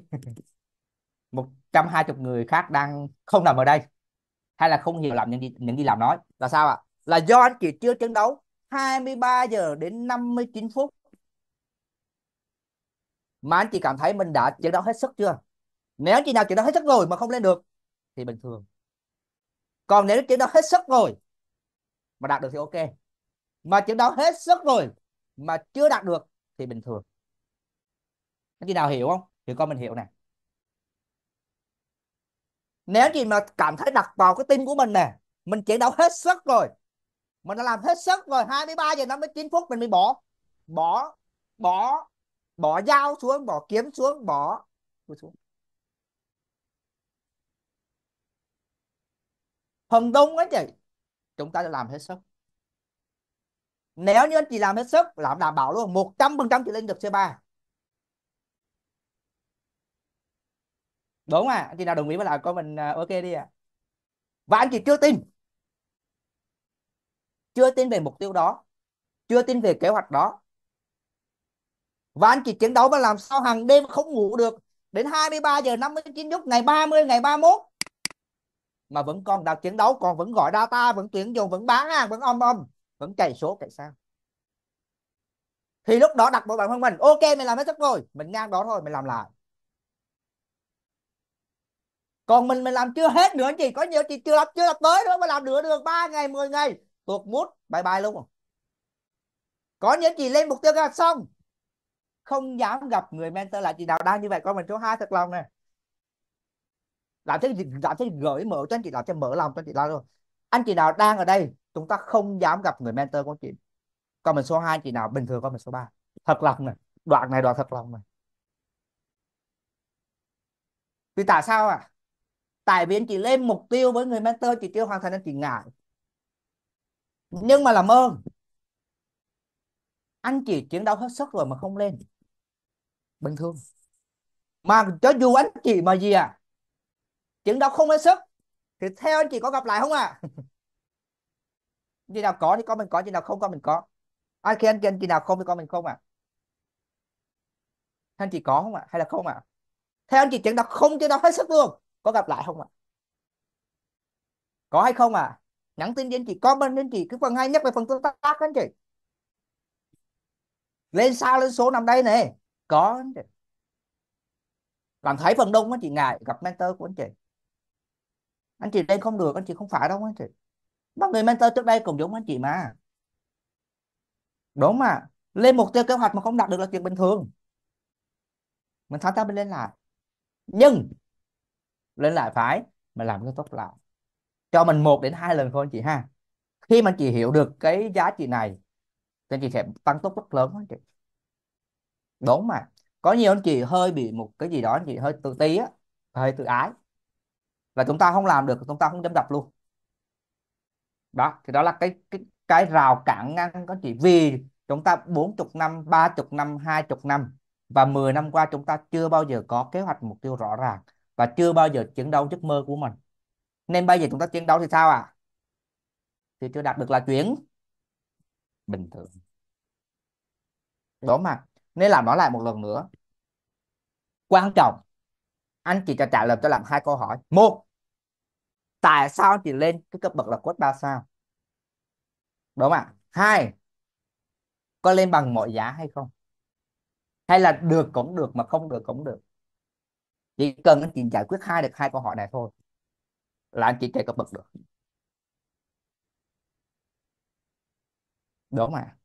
120 người khác đang không nằm ở đây hay là không hiểu làm những gì, những gì làm nói là sao ạ là do anh chị chưa chiến đấu 23 giờ đến 59 phút mà anh chị cảm thấy mình đã chiến đấu hết sức chưa nếu chị nào chiến đấu hết sức rồi mà không lên được thì bình thường còn nếu chiến đấu hết sức rồi mà đạt được thì ok mà chiến đấu hết sức rồi mà chưa đạt được thì bình thường anh chị nào hiểu không thì con mình hiểu này nếu gì mà cảm thấy đặt vào cái tim của mình nè mình chiến đấu hết sức rồi mình đã làm hết sức rồi 23 giờ 59 phút mình mới bỏ bỏ bỏ bỏ dao xuống bỏ kiếm xuống bỏ xuống phần đông ấy chị chúng ta đã làm hết sức nếu như anh chị làm hết sức làm đảm bảo luôn 100% chị lên được C3 đúng à anh chị nào đồng ý với lại con mình à, ok đi à và anh chị chưa tin chưa tin về mục tiêu đó chưa tin về kế hoạch đó và anh chị chiến đấu và làm sao hàng đêm không ngủ được đến 23 giờ 59 phút ngày 30 ngày 31 mà vẫn còn đang chiến đấu còn vẫn gọi data vẫn tuyển dụng vẫn bán hàng vẫn om om vẫn chạy số chạy sao thì lúc đó đặt một bản thân mình ok mình làm hết sức rồi mình ngang đó thôi mình làm lại còn mình mình làm chưa hết nữa chị có nhiều chị chưa làm chưa làm tới nữa mà làm nửa được ba ngày 10 ngày tuột mút bye bye luôn có những chị lên mục tiêu ra xong không dám gặp người mentor là chị nào đang như vậy con mình số 2 thật lòng nè làm thế gì làm thế gửi mở cho anh chị làm cho mở lòng cho anh chị lo luôn anh chị nào đang ở đây chúng ta không dám gặp người mentor của chị còn mình số 2 chị nào bình thường con mình số 3 thật lòng này đoạn này đoạn thật lòng này vì tại sao à tại vì anh chị lên mục tiêu với người mentor chỉ tiêu hoàn thành anh chị ngại nhưng mà làm ơn anh chị chiến đấu hết sức rồi mà không lên bình thường mà cho dù anh chị mà gì à chiến đấu không hết sức thì theo anh chị có gặp lại không à chị nào có thì có mình có chị nào không có mình có ai khen khi anh anh chị nào không thì có mình không à anh chị có không ạ à? hay là không ạ à? theo anh chị chiến đấu không chiến đấu hết sức luôn có gặp lại không ạ có hay không à nhắn tin đến chị comment đến chị cứ phần hay nhất về phần tương tác đó anh chị lên sao lên số nằm đây nè có anh chị làm thấy phần đông anh chị ngại gặp mentor của anh chị anh chị lên không được anh chị không phải đâu anh chị mấy người mentor trước đây cũng giống anh chị mà đúng mà lên mục tiêu kế hoạch mà không đạt được là chuyện bình thường mình tháo ra mình lên lại nhưng lên lại phải mà làm cái tốc lại cho mình một đến hai lần thôi anh chị ha khi mà anh chị hiểu được cái giá trị này thì anh chị sẽ tăng tốc rất lớn anh chị đúng mà có nhiều anh chị hơi bị một cái gì đó anh chị hơi tự ti á hơi tự ái và chúng ta không làm được chúng ta không dám đập luôn đó thì đó là cái cái cái rào cản ngăn các chị vì chúng ta 40 năm 30 năm 20 năm và 10 năm qua chúng ta chưa bao giờ có kế hoạch mục tiêu rõ ràng và chưa bao giờ chiến đấu giấc mơ của mình nên bây giờ chúng ta chiến đấu thì sao à thì chưa đạt được là chuyển bình thường đúng ừ. mà nên làm nó lại một lần nữa quan trọng anh chị sẽ trả lời cho làm hai câu hỏi một tại sao chị lên cái cấp bậc là quất ba sao đúng ạ hai có lên bằng mọi giá hay không hay là được cũng được mà không được cũng được chỉ cần anh chị giải quyết hai được hai câu hỏi này thôi là anh chị chạy cấp bậc được đúng mà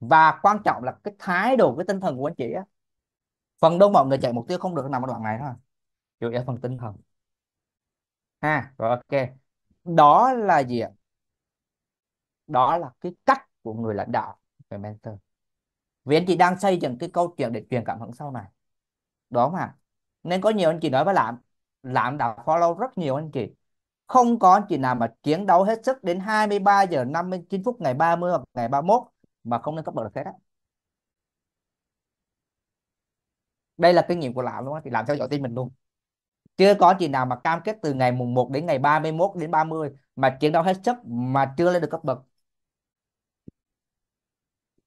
và quan trọng là cái thái độ cái tinh thần của anh chị á phần đông mọi người chạy mục tiêu không được nằm ở đoạn này thôi chủ yếu phần tinh thần ha rồi ok đó là gì ạ đó là cái cách của người lãnh đạo về mentor vì anh chị đang xây dựng cái câu chuyện để truyền cảm hứng sau này đó mà nên có nhiều anh chị nói với lạm lạm đã follow rất nhiều anh chị không có anh chị nào mà chiến đấu hết sức đến 23 giờ 59 phút ngày 30 hoặc ngày 31 mà không nâng cấp bậc được thế đó đây là kinh nghiệm của lạm luôn á thì làm theo dõi tin mình luôn chưa có anh chị nào mà cam kết từ ngày mùng 1 đến ngày 31 đến 30 mà chiến đấu hết sức mà chưa lên được cấp bậc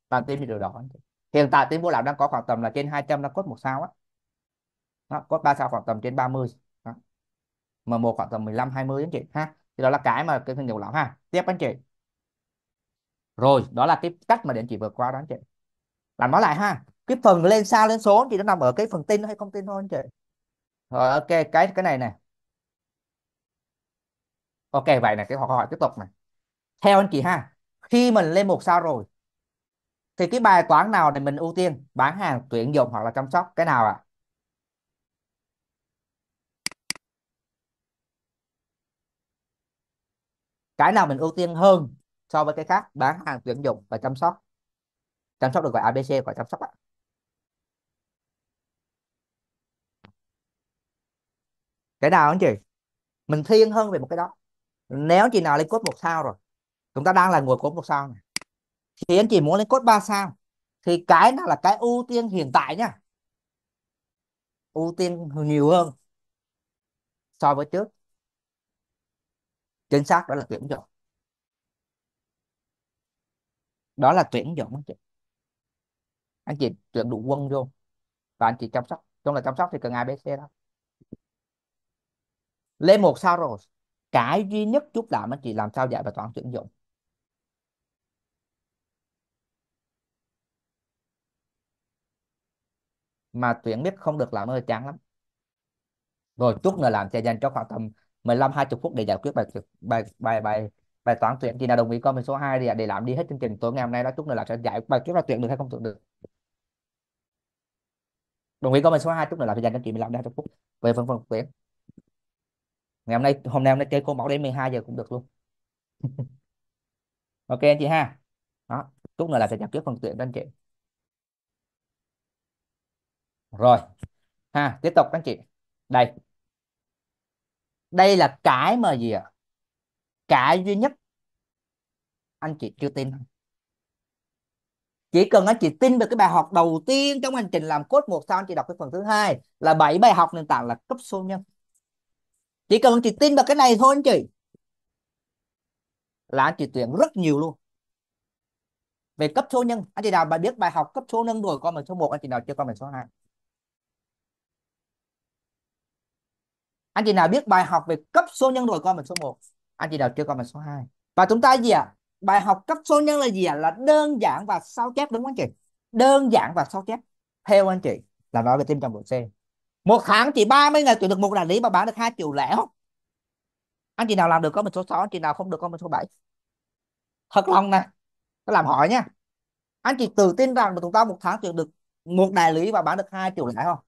bạn tin điều đó anh chị hiện tại tiến bộ lão đang có khoảng tầm là trên 200 đang cốt một sao á đó, cốt ba sao khoảng tầm trên 30 đó. mà một khoảng tầm 15 20 anh chị ha thì đó là cái mà cái thương hiệu lão ha tiếp anh chị rồi đó là cái cách mà để anh chị vượt qua đó anh chị làm nó lại ha cái phần lên sao lên số thì nó nằm ở cái phần tin hay không tin thôi anh chị rồi ok cái cái này này ok vậy này cái họ hỏi tiếp tục này theo anh chị ha khi mình lên một sao rồi thì cái bài toán nào để mình ưu tiên bán hàng tuyển dụng hoặc là chăm sóc cái nào ạ à? cái nào mình ưu tiên hơn so với cái khác bán hàng tuyển dụng và chăm sóc chăm sóc được gọi ABC gọi chăm sóc ạ cái nào anh chị mình thiên hơn về một cái đó nếu chị nào lên cốt một sao rồi chúng ta đang là ngồi cốt một sao này thì anh chị muốn lên cốt 3 sao thì cái nào là cái ưu tiên hiện tại nhá ưu tiên nhiều hơn so với trước chính xác đó là tuyển dụng đó là tuyển dụng anh chị anh chị tuyển đủ quân vô và anh chị chăm sóc trong là chăm sóc thì cần abc đó lên một sao rồi cái duy nhất chút làm anh chị làm sao dạy bài toán tuyển dụng mà tuyển biết không được làm ơi chán lắm rồi chút nữa làm sẽ dành cho khoảng tầm 15 20 phút để giải quyết bài bài bài bài bài toán tuyển thì nào đồng ý comment số 2 thì để làm đi hết chương trình tối ngày hôm nay đó chút nữa làm sẽ giải bài quyết là tuyển được hay không được đồng ý comment số 2 chút nữa làm phải dành cho chị 15 20 phút về phần phần tuyển ngày hôm nay hôm nay hôm nay chơi cô mẫu đến 12 giờ cũng được luôn ok anh chị ha đó chút nữa là sẽ giải quyết phần tuyển đó anh chị rồi ha tiếp tục anh chị đây đây là cái mà gì ạ cái duy nhất anh chị chưa tin chỉ cần anh chị tin về cái bài học đầu tiên trong hành trình làm cốt một sau anh chị đọc cái phần thứ hai là bảy bài học nền tảng là cấp số nhân chỉ cần anh chị tin vào cái này thôi anh chị là anh chị tuyển rất nhiều luôn về cấp số nhân anh chị nào mà biết bài học cấp số nhân rồi coi mình số 1 anh chị nào chưa coi mình số 2 anh chị nào biết bài học về cấp số nhân rồi coi mình số 1 anh chị nào chưa coi mình số 2 và chúng ta gì ạ à? bài học cấp số nhân là gì ạ à? là đơn giản và sao chép đúng không anh chị đơn giản và sao chép theo anh chị là nói về tim trong bộ C một tháng chị 30 ngày tuyển được một đại lý mà bán được hai triệu lẻ không anh chị nào làm được có mình số 6 anh chị nào không được có mình số 7 thật lòng nè nó làm hỏi nha anh chị tự tin rằng là chúng ta một tháng tuyển được một đại lý và bán được hai triệu lẻ không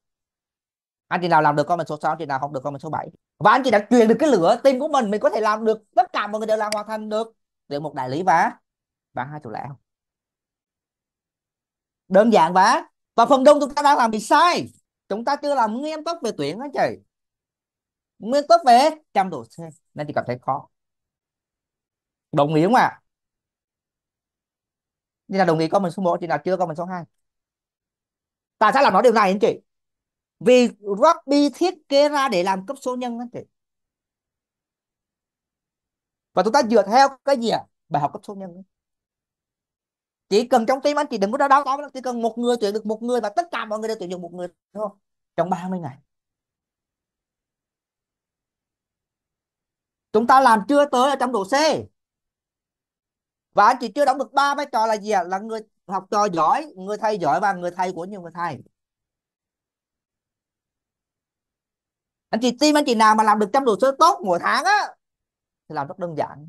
anh chị nào làm được comment số 6 anh chị nào không được comment số 7 và anh chị đã truyền được cái lửa tim của mình mình có thể làm được tất cả mọi người đều làm hoàn thành được được một đại lý và bán hai triệu lẻ không đơn giản và và phần đông chúng ta đang làm bị sai chúng ta chưa làm nguyên tốt về tuyển đó chị nguyên tốt về trăm độ C nên thì cảm thấy khó đồng ý không ạ à? như là đồng ý mình số 1 chị nào chưa mình số 2 tại sao làm nói điều này anh chị vì rugby thiết kế ra để làm cấp số nhân anh chị và chúng ta dựa theo cái gì à bài học cấp số nhân đó. chỉ cần trong tim anh chị đừng có đau đau chỉ cần một người tuyển được một người và tất cả mọi người đều tuyển được một người thôi không trong 30 ngày chúng ta làm chưa tới ở trong độ C và anh chị chưa đóng được ba vai trò là gì ạ à? là người học trò giỏi người thầy giỏi và người thầy của nhiều người thầy anh chị team anh chị nào mà làm được trăm đồ số tốt mỗi tháng á thì làm rất đơn giản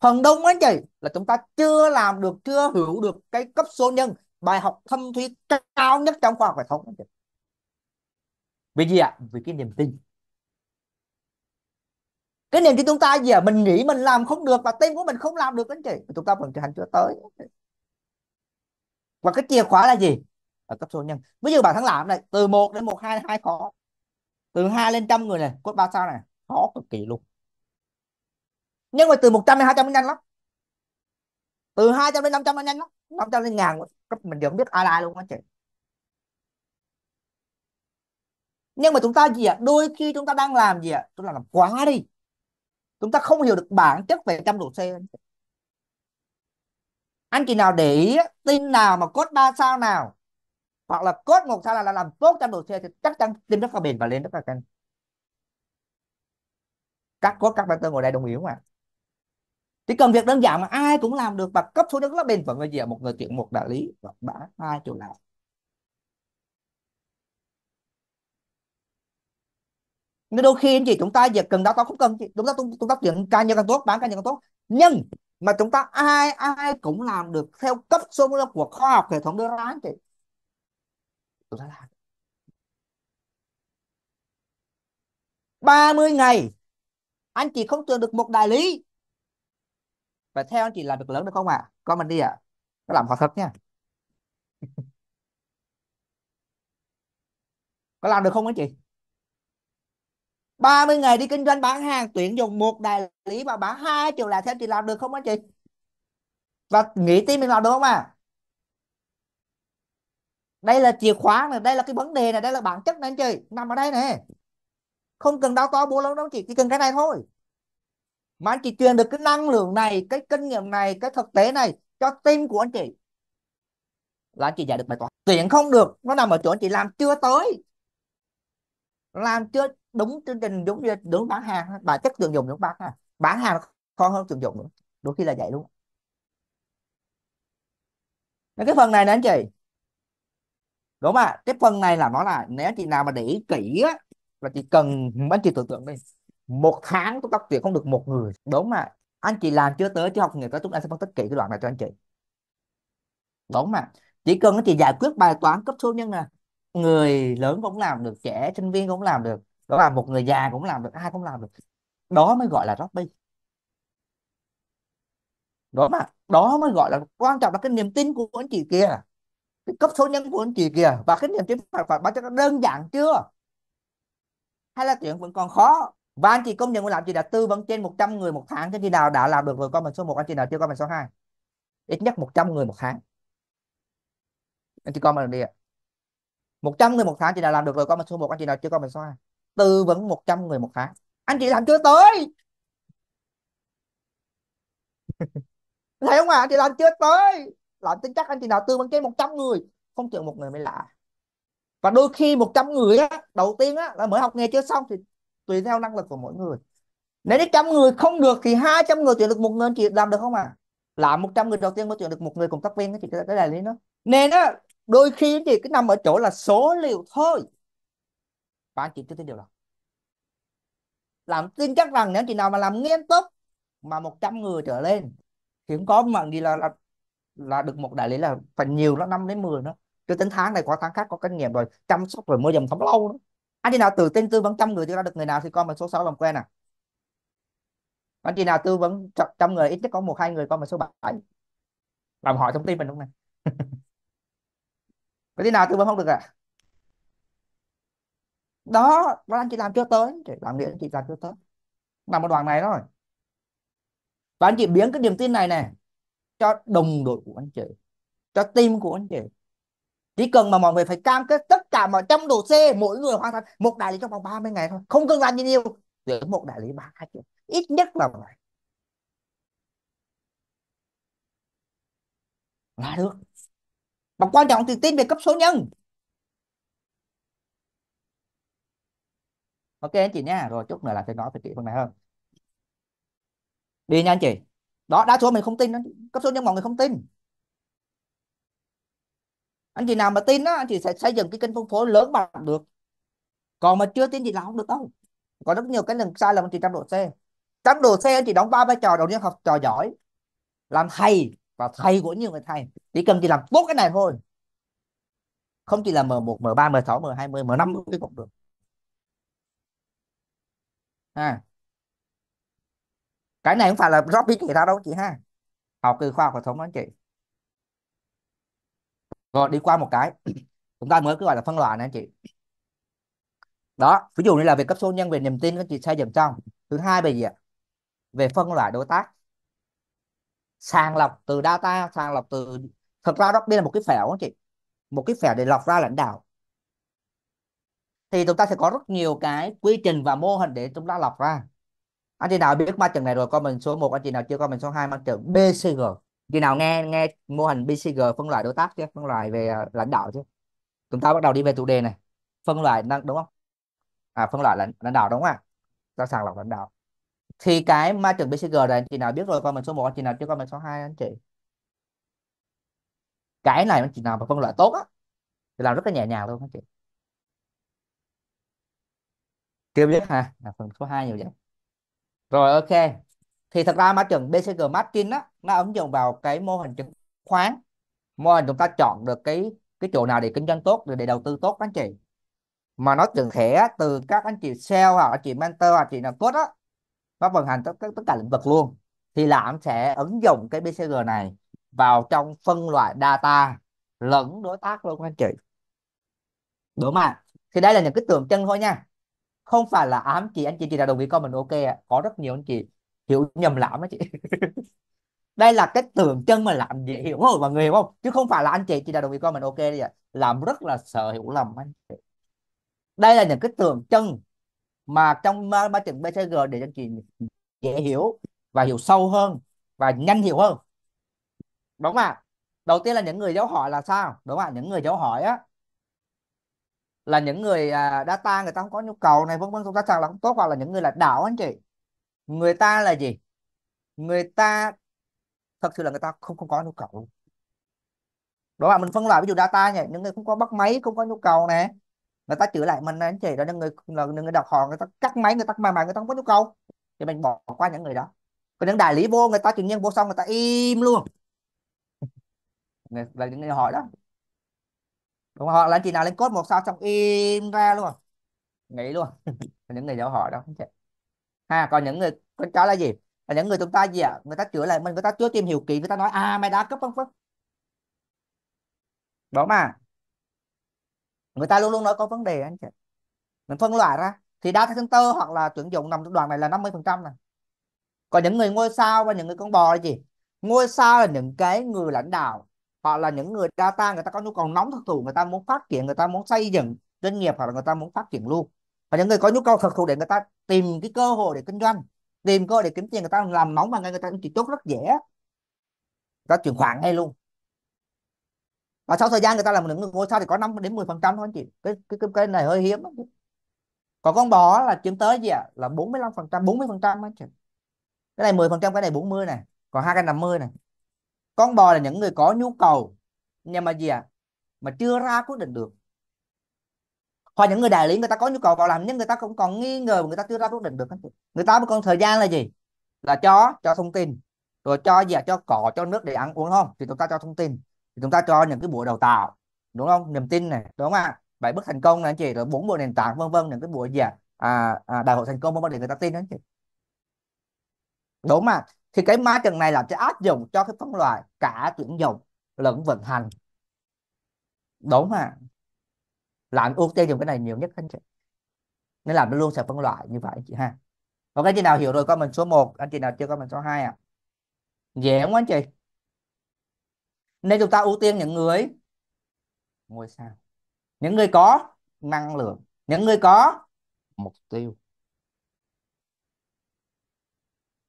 phần đông anh chị là chúng ta chưa làm được chưa hiểu được cái cấp số nhân bài học thâm thúy cao nhất trong khoa học hệ thống anh chị vì gì ạ vì cái niềm tin cái niềm tin chúng ta giờ mình nghĩ mình làm không được và tim của mình không làm được anh chị chúng ta vẫn hành chưa tới và cái chìa khóa là gì ở cấp số nhân ví dụ bạn thắng làm này từ 1 đến một hai hai khó từ 2 lên trăm người này cốt ba sao này khó cực kỳ luôn nhưng mà từ 100 đến 200 nhanh lắm từ 200 đến 500 nhanh lắm 500 đến ngàn cấp mình đều biết ai là ai luôn anh chị nhưng mà chúng ta gì ạ đôi khi chúng ta đang làm gì ạ chúng ta làm quá đi chúng ta không hiểu được bản chất về trăm độ c anh chị nào để ý tin nào mà cốt ba sao nào hoặc là cốt một sao là làm tốt trong đồ xe thì chắc chắn team rất là bền và lên rất là căng các cốt các bạn banter ngồi đây đồng ý không ạ à? chỉ cần việc đơn giản mà ai cũng làm được và cấp số rất là bền vững là gì một người chuyện một đại lý và bả hai chỗ nào nên đôi khi anh chị chúng ta việc cần đào tạo không cần chị chúng ta chúng, chúng ta tuyển ca nhiều càng tốt bán ca nhiều càng tốt nhưng mà chúng ta ai ai cũng làm được theo cấp số của khoa học hệ thống đưa ra anh chị chúng ta làm 30 ngày anh chị không tưởng được một đại lý và theo anh chị làm được lớn được không ạ à? con mình đi ạ à? Có làm khó thật nha có làm được không anh chị 30 ngày đi kinh doanh bán hàng tuyển dụng một đại lý mà bán hai triệu là theo chị làm được không anh chị và nghĩ tin mình làm được không à đây là chìa khóa này đây là cái vấn đề này đây là bản chất này anh chị nằm ở đây nè không cần đau to bố lớn đâu chị chỉ cần cái này thôi mà anh chị truyền được cái năng lượng này cái kinh nghiệm này cái thực tế này cho tim của anh chị là anh chị giải được bài toán tuyển không được nó nằm ở chỗ anh chị làm chưa tới làm chưa đúng chương trình đúng đúng bán hàng bản chất thường dùng đúng bán hàng bán hàng khó hơn thường dùng nữa đôi khi là vậy luôn cái phần này nè anh chị đúng không ạ cái phần này là nó là nếu chị nào mà để ý kỹ á là chị cần anh chị tưởng tượng đi một tháng tôi tập tuyển không được một người đúng mà anh chị làm chưa tới chứ học nghiệp đó chúng ta sẽ phân tích kỹ cái đoạn này cho anh chị đúng mà chỉ cần chị giải quyết bài toán cấp số nhân là người lớn cũng làm được trẻ sinh viên cũng làm được đó là một người già cũng làm được ai cũng làm được đó mới gọi là rugby đó mà đó mới gọi là quan trọng là cái niềm tin của anh chị kia cấp số nhân của anh chị kìa và khái niệm chính phạt phạt báo cho nó đơn giản chưa hay là chuyện vẫn còn khó và anh chị công nhận làm chị đã tư vấn trên 100 người một tháng cho chị nào đã làm được rồi con mình số 1 anh chị nào chưa con mình số 2 ít nhất 100 người một tháng anh chị con mình đi ạ 100 người một tháng chị đã làm được rồi con mình số 1 anh chị nào chưa con mình số 2 tư vấn 100 người một tháng anh chị làm chưa tới thấy không ạ à? anh chị làm chưa tới là tính chắc anh chị nào tư vấn trên 100 người không chừng một người mới lạ và đôi khi 100 người á, đầu tiên á, là mới học nghề chưa xong thì tùy theo năng lực của mỗi người nếu đến trăm người không được thì 200 người tuyển được một người chị làm được không à làm 100 người đầu tiên mới tuyển được một người cùng tác viên đó chị cái này lý nó nên á đôi khi thì cái nằm ở chỗ là số liệu thôi và anh chị chưa tin điều đó làm tin chắc rằng nếu anh chị nào mà làm nghiêm túc mà 100 người trở lên thì cũng có mà gì là, là là được một đại lý là phải nhiều nó 5 đến 10 nữa chứ tính tháng này qua tháng khác có kinh nghiệm rồi chăm sóc rồi mua dòng không lâu nữa anh chị nào tự tin tư vấn trăm người chưa ra được người nào thì con mình số 6 làm quen à anh chị nào tư vấn trăm người ít nhất có một hai người con mình số 7 làm hỏi thông tin mình đúng không này có thế nào tư vấn không được à đó đó anh chị làm chưa tới chị làm điện anh chị làm chưa tới làm một đoạn này thôi và anh chị biến cái niềm tin này này cho đồng đội của anh chị cho team của anh chị chỉ cần mà mọi người phải cam kết tất cả mọi trăm độ C mỗi người hoàn thành một đại lý trong vòng 30 ngày thôi không cần làm gì nhiều giữ một đại lý ba hai triệu ít nhất là vậy là được và quan trọng thì tin về cấp số nhân ok anh chị nha rồi chút nữa là sẽ nói về kỹ phần này hơn đi nha anh chị đó đa số mình không tin cấp số nhân mọi người không tin anh chị nào mà tin á anh chị sẽ xây dựng cái kênh phân phối lớn bằng được còn mà chưa tin gì là không được đâu có rất nhiều cái lần sai lầm anh chị trăm độ C trăm độ C anh chị đóng ba vai trò đầu tiên học trò giỏi làm thầy và thầy của nhiều người thầy chỉ cần chỉ làm tốt cái này thôi không chỉ là M1, M3, M6, M20, M50 cũng được à cái này không phải là rót biết người ta đâu chị ha học từ khoa học hệ thống đó chị rồi đi qua một cái chúng ta mới cứ gọi là phân loại nè chị đó ví dụ như là về cấp số nhân về niềm tin các chị xây dựng trong thứ hai về gì ạ về phân loại đối tác sàng lọc từ data sàng lọc từ thật ra đó đây là một cái phẻo anh chị một cái phẻo để lọc ra lãnh đạo thì chúng ta sẽ có rất nhiều cái quy trình và mô hình để chúng ta lọc ra anh chị nào biết ma trận này rồi comment số 1 anh chị nào chưa comment số 2 ma trận BCG chị nào nghe nghe mô hình BCG phân loại đối tác chứ phân loại về à, lãnh đạo chứ chúng ta bắt đầu đi về chủ đề này phân loại đúng không à phân loại lãnh, lãnh đạo đúng không ạ ra sàng lọc lãnh đạo thì cái ma trận BCG này anh chị nào biết rồi comment số 1 anh chị nào chưa comment số 2 anh chị cái này anh chị nào mà phân loại tốt á thì làm rất là nhẹ nhàng luôn anh chị chưa biết ha à, phần số 2 nhiều vậy rồi ok thì thật ra mã chuẩn BCG Martin đó nó ứng dụng vào cái mô hình chứng khoán mô hình chúng ta chọn được cái cái chỗ nào để kinh doanh tốt để đầu tư tốt anh chị mà nó trường thẻ từ các anh chị sale hoặc anh chị mentor hoặc chị nào cốt đó nó vận hành tất, tất, tất cả lĩnh vực luôn thì làm sẽ ứng dụng cái BCG này vào trong phân loại data lẫn đối tác luôn anh chị đúng không ạ thì đây là những cái tượng chân thôi nha không phải là ám chị anh chị chỉ là đồng ý con mình ok ạ à. có rất nhiều anh chị hiểu nhầm lắm á chị đây là cái tượng chân mà làm dễ hiểu hơn mọi người hiểu không chứ không phải là anh chị chỉ là đồng ý con mình ok đi ạ à. làm rất là sợ hiểu lầm anh chị đây là những cái tượng chân mà trong ba chừng BCG để anh chị dễ hiểu và hiểu sâu hơn và nhanh hiểu hơn đúng không ạ đầu tiên là những người dấu hỏi là sao đúng không ạ những người dấu hỏi á là những người à, data người ta không có nhu cầu này vân vân chúng ta sàng là không tốt hoặc là những người là đảo anh chị người ta là gì người ta thật sự là người ta không không có nhu cầu đó là mình phân loại ví dụ data nhỉ những người không có bắt máy không có nhu cầu nè người ta chữa lại mình anh chị đó những người là những người đặt họ người ta cắt máy người ta mà mà người ta không có nhu cầu thì mình bỏ qua những người đó còn những đại lý vô người ta tự nhiên vô xong người ta im luôn là những người hỏi đó đúng hoặc là chị nào lên cốt một sao trong im ra luôn nghĩ luôn những người dấu hỏi đó không chạy ha còn những người con chó là gì là những người chúng ta gì ạ à? người ta chữa lại mình người ta chưa tìm hiểu kỹ người ta nói à mày đã cấp vân vân đó mà người ta luôn luôn nói có vấn đề anh chị mình phân loại ra thì data center hoặc là tuyển dụng nằm trong đoàn này là 50 phần trăm này còn những người ngôi sao và những người con bò là gì ngôi sao là những cái người lãnh đạo họ là những người data người ta có nhu cầu nóng thực thụ người ta muốn phát triển người ta muốn xây dựng doanh nghiệp hoặc là người ta muốn phát triển luôn và những người có nhu cầu thực thụ để người ta tìm cái cơ hội để kinh doanh tìm cơ hội để kiếm tiền người ta làm nóng mà ngay người ta chỉ tốt rất dễ người ta chuyển khoản ngay luôn và sau thời gian người ta làm những người ngôi sao thì có 5 đến 10 phần trăm thôi anh chị cái, cái cái cái này hơi hiếm đó. còn con bò là chiếm tới gì ạ à? là 45 phần trăm 40 phần trăm anh chị cái này 10 phần trăm cái này 40 này còn hai cái 50 này con bò là những người có nhu cầu nhưng mà gì à mà chưa ra quyết định được hoặc những người đại lý người ta có nhu cầu vào làm nhưng người ta cũng còn nghi ngờ người ta chưa ra quyết định được người ta mới còn thời gian là gì là cho cho thông tin rồi cho gì à? cho cỏ cho nước để ăn uống không thì chúng ta cho thông tin thì chúng ta cho những cái buổi đào tạo đúng không niềm tin này đúng không ạ à? bảy bước thành công này anh chị rồi bốn buổi nền tảng vân vân những cái buổi gì à, à, à đại hội thành công vân vân để người ta tin đó anh chị đúng mà thì cái ma trận này là sẽ áp dụng cho cái phân loại cả tuyển dụng lẫn vận hành đúng ạ là anh ưu tiên dùng cái này nhiều nhất anh chị nên làm nó luôn sẽ phân loại như vậy chị ha ok chị nào hiểu rồi comment số 1 anh chị nào chưa comment số 2 à dễ không anh chị nên chúng ta ưu tiên những người ngôi sao những người có năng lượng những người có mục tiêu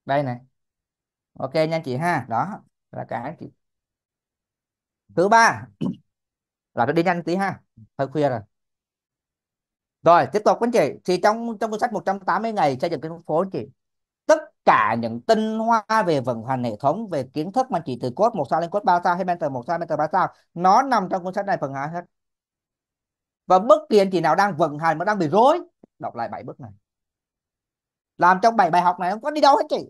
đây này ok nha anh chị ha đó là cả anh chị thứ ba là tôi đi nhanh tí ha hơi khuya rồi rồi tiếp tục anh chị thì trong trong cuốn sách 180 ngày xây dựng kênh phố anh chị tất cả những tinh hoa về vận hành hệ thống về kiến thức mà chỉ từ cốt một sao lên cốt ba sao hay mentor một sao mentor ba sao nó nằm trong cuốn sách này phần hai hết và bất kỳ anh chị nào đang vận hành mà đang bị rối đọc lại bảy bước này làm trong bảy bài học này không có đi đâu hết chị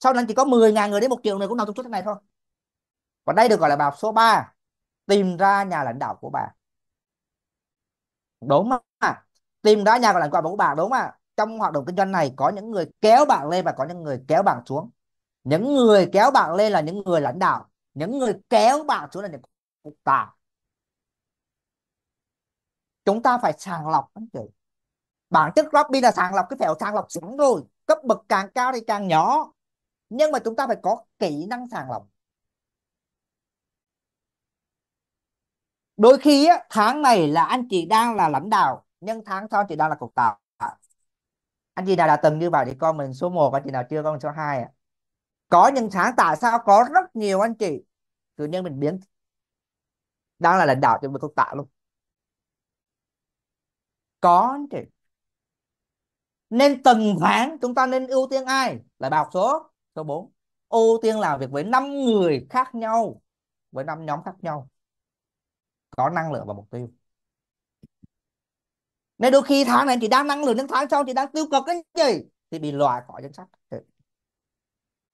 sau này chỉ có 10 ngàn người đến một triệu người cũng nằm trong số này thôi và đây được gọi là bài học số 3 tìm ra nhà lãnh đạo của bà. đúng không tìm ra nhà lãnh đạo của bà đúng không ạ trong hoạt động kinh doanh này có những người kéo bạn lên và có những người kéo bạn xuống những người kéo bạn lên là những người lãnh đạo những người kéo bạn xuống là những cục tà chúng ta phải sàng lọc anh chị bản chất Robin là sàng lọc cái phèo sàng lọc sẵn rồi cấp bậc càng cao thì càng nhỏ nhưng mà chúng ta phải có kỹ năng sàng lọc đôi khi á, tháng này là anh chị đang là lãnh đạo nhưng tháng sau chị đang là cục tạo anh chị nào đã từng như vậy thì con mình số 1 anh chị nào chưa con số 2 à. có những tháng tại sao có rất nhiều anh chị tự nhiên mình biến đang là lãnh đạo cho mình cục tạo luôn có anh chị nên từng tháng chúng ta nên ưu tiên ai là bài học số Số 4. Ưu tiên làm việc với 5 người khác nhau, với 5 nhóm khác nhau. Có năng lượng và mục tiêu. Nên đôi khi tháng này chị đang năng lượng nhưng tháng sau chị đang tiêu cực cái gì thì bị loại khỏi danh sách.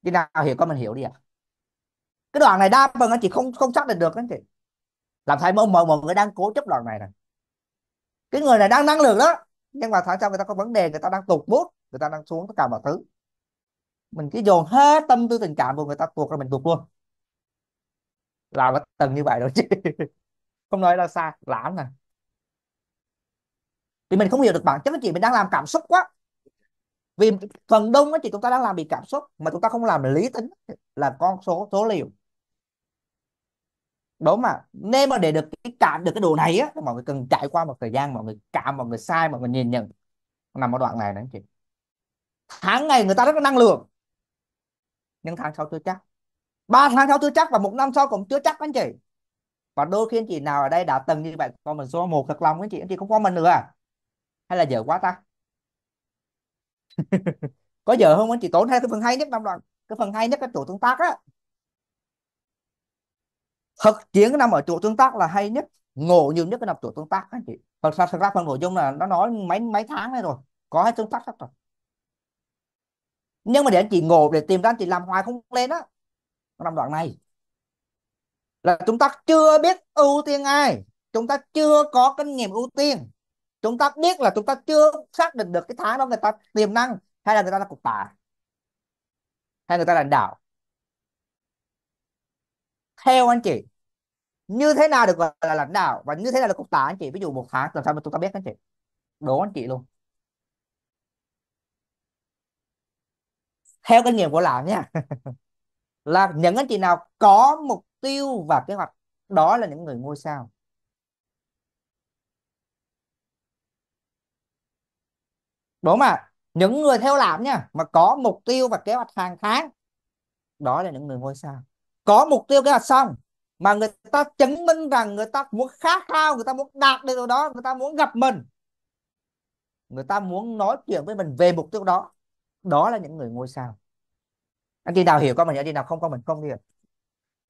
Chị nào hiểu có mình hiểu đi ạ. À? Cái đoạn này đa phần anh chị không không xác định được anh chị. Làm thầy mong mọi người đang cố chấp đoạn này này. Cái người này đang năng lượng đó nhưng mà tháng sau người ta có vấn đề người ta đang tụt bút người ta đang xuống tất cả mọi thứ mình cứ dồn hết tâm tư tình cảm của người ta tuột ra mình tuột luôn làm nó tầng như vậy rồi chứ không nói là xa lãng nè à. vì mình không hiểu được bản chất chị mình đang làm cảm xúc quá vì phần đông á chị chúng ta đang làm bị cảm xúc mà chúng ta không làm lý tính là con số số liệu đúng mà nên mà để được cái cảm được cái đồ này á mọi người cần trải qua một thời gian mọi người cảm mọi người sai mọi người nhìn nhận nằm ở đoạn này đấy chị tháng ngày người ta rất là năng lượng những tháng sau chưa chắc ba tháng sau chưa chắc và một năm sau cũng chưa chắc anh chị và đôi khi anh chị nào ở đây đã từng như vậy con mình số 1 thật lòng anh chị anh chị không có mình nữa à hay là dở quá ta có dở không anh chị tốn hay cái phần hay nhất năm đoạn cái phần hay nhất cái chỗ tương tác á thực chiến nằm ở chỗ tương tác là hay nhất ngộ nhiều nhất cái nằm chỗ tương tác anh chị thật ra thật ra phần nội dung là nó nói mấy mấy tháng này rồi có hết tương tác hết rồi nhưng mà để anh chị ngồi để tìm ra anh chị làm hoài không lên á trong đoạn này là chúng ta chưa biết ưu tiên ai chúng ta chưa có kinh nghiệm ưu tiên chúng ta biết là chúng ta chưa xác định được cái tháng đó người ta tiềm năng hay là người ta là cục tả hay người ta là đảo theo anh chị như thế nào được gọi là lãnh đạo và như thế nào được cục tả anh chị ví dụ một tháng làm sao mà chúng ta biết anh chị đố anh chị luôn theo kinh nghiệm của lão nha là những anh chị nào có mục tiêu và kế hoạch đó là những người ngôi sao đúng mà những người theo làm nha mà có mục tiêu và kế hoạch hàng tháng đó là những người ngôi sao có mục tiêu kế hoạch xong mà người ta chứng minh rằng người ta muốn khát khao người ta muốn đạt được điều đó người ta muốn gặp mình người ta muốn nói chuyện với mình về mục tiêu đó đó là những người ngôi sao anh chị nào hiểu con mình anh chị nào không con mình không hiểu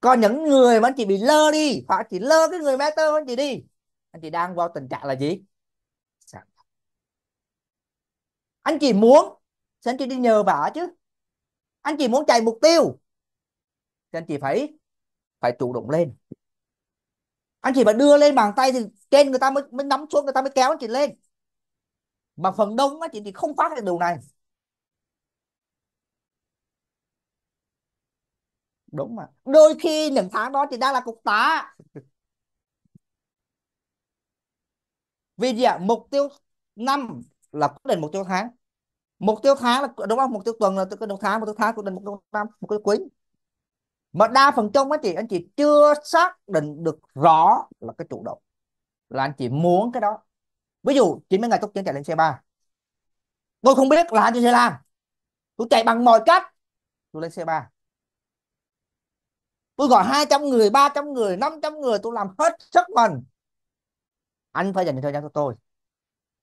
còn những người mà anh chị bị lơ đi hoặc chị lơ cái người matter của anh chị đi anh chị đang vào tình trạng là gì anh chị muốn thì anh chị đi nhờ vả chứ anh chị muốn chạy mục tiêu thì anh chị phải phải chủ động lên anh chị phải đưa lên bàn tay thì trên người ta mới mới nắm xuống người ta mới kéo anh chị lên mà phần đông anh chị thì không phát hiện điều này đúng mà đôi khi những tháng đó thì đang là cục tá vì gì ạ mục tiêu năm là quyết định mục tiêu tháng mục tiêu tháng là đúng không mục tiêu tuần là mục tiêu tháng mục tiêu tháng quyết định mục tiêu năm mục tiêu quý mà đa phần trong anh chị anh chị chưa xác định được rõ là cái chủ động là anh chị muốn cái đó ví dụ 90 ngày tốt chiến chạy lên xe ba tôi không biết là anh chị sẽ làm tôi chạy bằng mọi cách tôi lên xe ba tôi gọi 200 người 300 người 500 người tôi làm hết sức mình anh phải dành thời gian cho tôi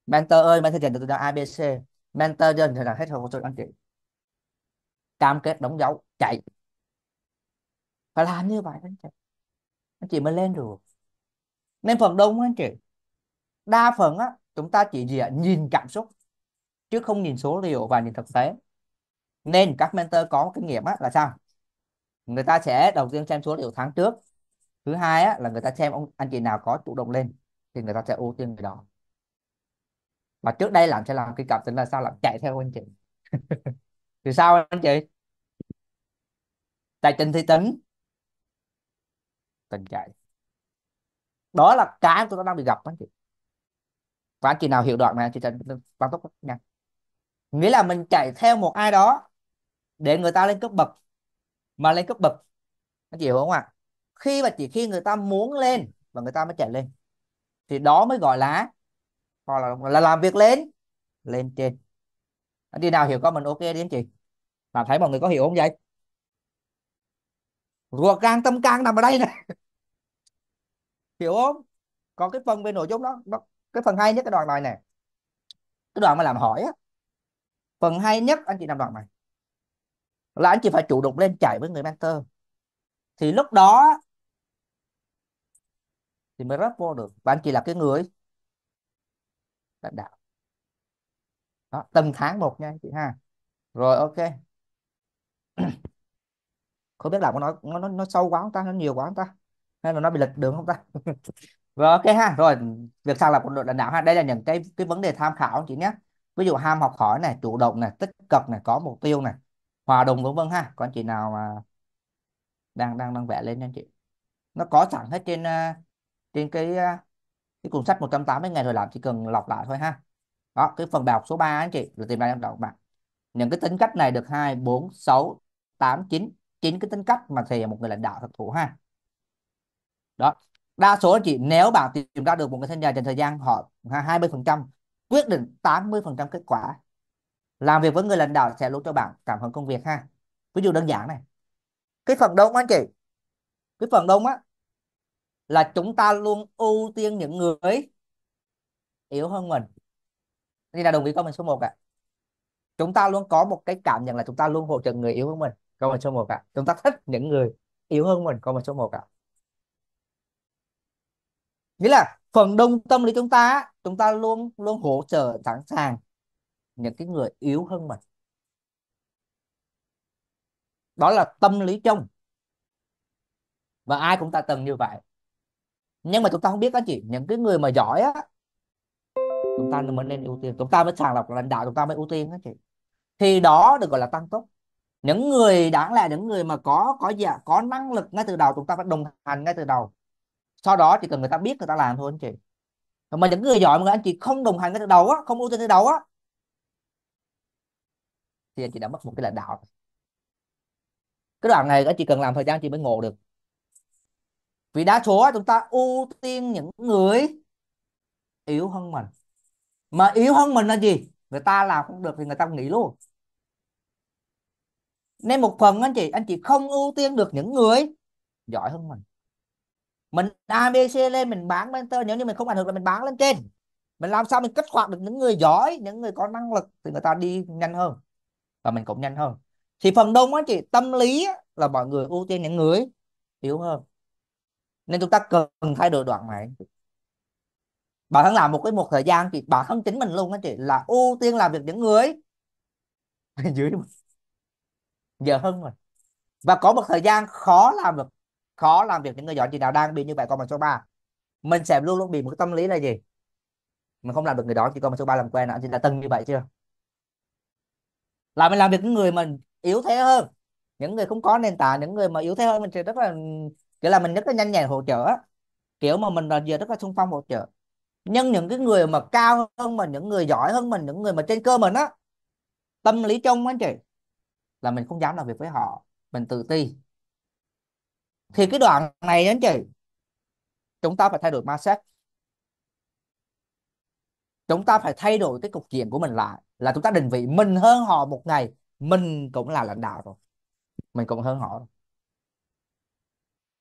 mentor ơi mentor dành cho tôi abc mentor dành thời gian hết cho tôi anh chị cam kết đóng dấu chạy phải làm như vậy anh chị anh chị mới lên được nên phần đông anh chị đa phần á chúng ta chỉ gì ạ nhìn cảm xúc chứ không nhìn số liệu và nhìn thực tế nên các mentor có kinh nghiệm á, là sao người ta sẽ đầu tiên xem số liệu tháng trước thứ hai á, là người ta xem ông anh chị nào có chủ động lên thì người ta sẽ ưu tiên người đó và trước đây làm sẽ làm cái cặp tính là sao làm chạy theo anh chị thì sao anh chị tài trình thì tính tình chạy đó là cái tôi đang bị gặp anh chị và anh chị nào hiểu đoạn này anh chị sẽ tăng tốc nhanh nghĩa là mình chạy theo một ai đó để người ta lên cấp bậc mà lên cấp bậc anh chị hiểu không ạ à? khi mà chỉ khi người ta muốn lên và người ta mới chạy lên thì đó mới gọi là gọi là, là làm việc lên lên trên anh chị nào hiểu con mình ok đi anh chị làm thấy mọi người có hiểu không vậy ruột gan tâm can nằm ở đây này hiểu không còn cái phần về nội dung đó, đó cái phần hay nhất cái đoạn này nè cái đoạn mà làm hỏi á phần hay nhất anh chị làm đoạn này là anh chị phải chủ động lên chạy với người mentor thì lúc đó thì mới rớt vô được và anh chị là cái người lãnh đạo đó, từng tháng một nha anh chị ha rồi ok không biết là có nói nó nó nó sâu quá không ta nó nhiều quá không ta hay là nó bị lệch đường không ta rồi ok ha rồi việc sang là một đội lãnh đạo ha đây là những cái cái vấn đề tham khảo anh chị nhé ví dụ ham học hỏi này chủ động này tích cực này có mục tiêu này hòa đồng vân vân ha còn chị nào mà đang đang đang vẽ lên anh chị nó có sẵn hết trên ờ, trên cái ờ, cái cuốn sách 180 ngày rồi làm chỉ cần lọc lại thôi ha đó cái phần bài học số 3 anh chị là tìm ra em đọc bạn những cái tính cách này được hai bốn sáu tám chín chín cái tính cách mà thầy một người lãnh đạo thật thụ ha đó đa số anh chị nếu bạn tìm ra được một cái thân nhà dành thời gian họ 20 phần trăm quyết định 80 phần trăm kết quả làm việc với người lãnh đạo sẽ luôn cho bạn cảm hứng công việc ha ví dụ đơn giản này cái phần đông anh chị cái phần đông á là chúng ta luôn ưu tiên những người yếu hơn mình đây là đồng ý mình số 1 ạ à. chúng ta luôn có một cái cảm nhận là chúng ta luôn hỗ trợ người yếu hơn mình mình số 1 ạ à. chúng ta thích những người yếu hơn mình mình số 1 ạ à. nghĩa là phần đông tâm lý chúng ta chúng ta luôn luôn hỗ trợ sẵn sàng những cái người yếu hơn mình đó là tâm lý chung và ai cũng ta từng như vậy nhưng mà chúng ta không biết đó chị những cái người mà giỏi á chúng ta mới nên ưu tiên chúng ta mới sàng lọc lãnh đạo chúng ta mới ưu tiên đó chị thì đó được gọi là tăng tốc những người đáng là những người mà có có dạ có năng lực ngay từ đầu chúng ta phải đồng hành ngay từ đầu sau đó chỉ cần người ta biết người ta làm thôi anh chị mà những người giỏi mà anh chị không đồng hành ngay từ đầu á không ưu tiên từ đầu á thì anh chị đã mất một cái lãnh đạo cái đoạn này anh chị cần làm thời gian chị mới ngộ được vì đa số chúng ta ưu tiên những người yếu hơn mình mà yếu hơn mình là gì người ta làm không được thì người ta nghỉ luôn nên một phần anh chị anh chị không ưu tiên được những người giỏi hơn mình mình abc lên mình bán mentor nếu như mình không ảnh hưởng là mình bán lên trên mình làm sao mình kích hoạt được những người giỏi những người có năng lực thì người ta đi nhanh hơn và mình cũng nhanh hơn thì phần đông á chị tâm lý á, là mọi người ưu tiên những người yếu hơn nên chúng ta cần thay đổi đoạn này bản thân làm một cái một thời gian thì bản thân chính mình luôn á chị là ưu tiên làm việc những người dưới giờ hơn rồi và có một thời gian khó làm được khó làm việc những người giỏi chị nào đang bị như vậy con bằng số 3 mình sẽ luôn luôn bị một cái tâm lý là gì mình không làm được người đó chỉ còn số ba làm quen nữa chị đã từng như vậy chưa là mình làm việc những người mình yếu thế hơn những người không có nền tảng những người mà yếu thế hơn mình sẽ rất là kiểu là mình rất là nhanh nhẹn hỗ trợ kiểu mà mình là giờ rất là xung phong hỗ trợ nhưng những cái người mà cao hơn mình những người giỏi hơn mình những người mà trên cơ mình á tâm lý trong anh chị là mình không dám làm việc với họ mình tự ti thì cái đoạn này anh chị chúng ta phải thay đổi mindset chúng ta phải thay đổi cái cục diện của mình lại là chúng ta định vị mình hơn họ một ngày mình cũng là lãnh đạo rồi mình cũng hơn họ rồi.